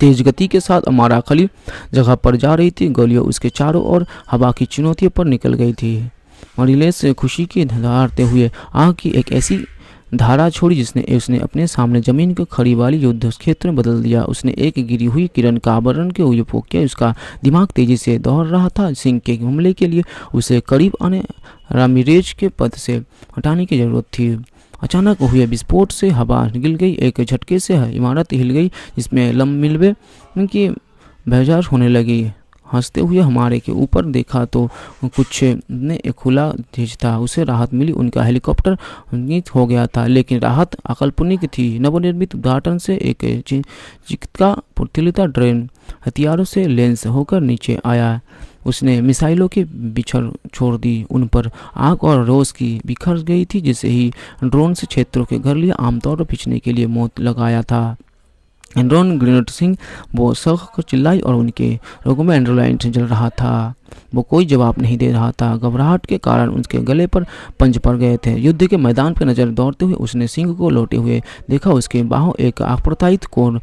तेज गति के साथ अमारा खली जगह पर जा रही थी गोलियां उसके चारों ओर हवा की चुनौतियों पर निकल गई थी मरिलेस खुशी की धारते हुए आग की एक ऐसी धारा छोड़ी जिसने उसने अपने सामने जमीन को खड़ी वाली युद्ध क्षेत्र में बदल दिया उसने एक गिरी हुई किरण का आवरण के उपयोग किया उसका दिमाग तेजी से दौड़ रहा था सिंह के हमले के लिए उसे करीब आने रामिरेज के पद से हटाने की जरूरत थी अचानक हुए विस्फोट से हवा हिल गई एक झटके से इमारत हिल गई जिसमें लम मिलवे की बेजार होने लगी हंसते हुए हमारे के ऊपर देखा तो कुछ ने एक खुला धीज था उसे राहत मिली उनका हेलीकॉप्टर हो गया था लेकिन राहत अकल्पनिक थी नवनिर्मित उद्घाटन से एक चिकित्सा प्रतिलिता ड्रेन हथियारों से लेंस होकर नीचे आया उसने मिसाइलों के बिछर छोड़ दी उन पर आग और रोज की बिखर गई थी जिसे ही ड्रोन से क्षेत्रों के घर लिए आमतौर पर पिछने के लिए मौत लगाया था एंड्रोन ग्रीनट सिंह वो सख को चिल्लाई और उनके रोगों में एंड्रोलाइट जल रहा था वो कोई जवाब नहीं दे रहा था घबराहट के कारण उसके गले पर पंज पड़ गए थे युद्ध के मैदान पर नजर दौड़ते हुए उसने सिंह को लौटे हुए देखा उसके बाहों एक आप्रतायित कोर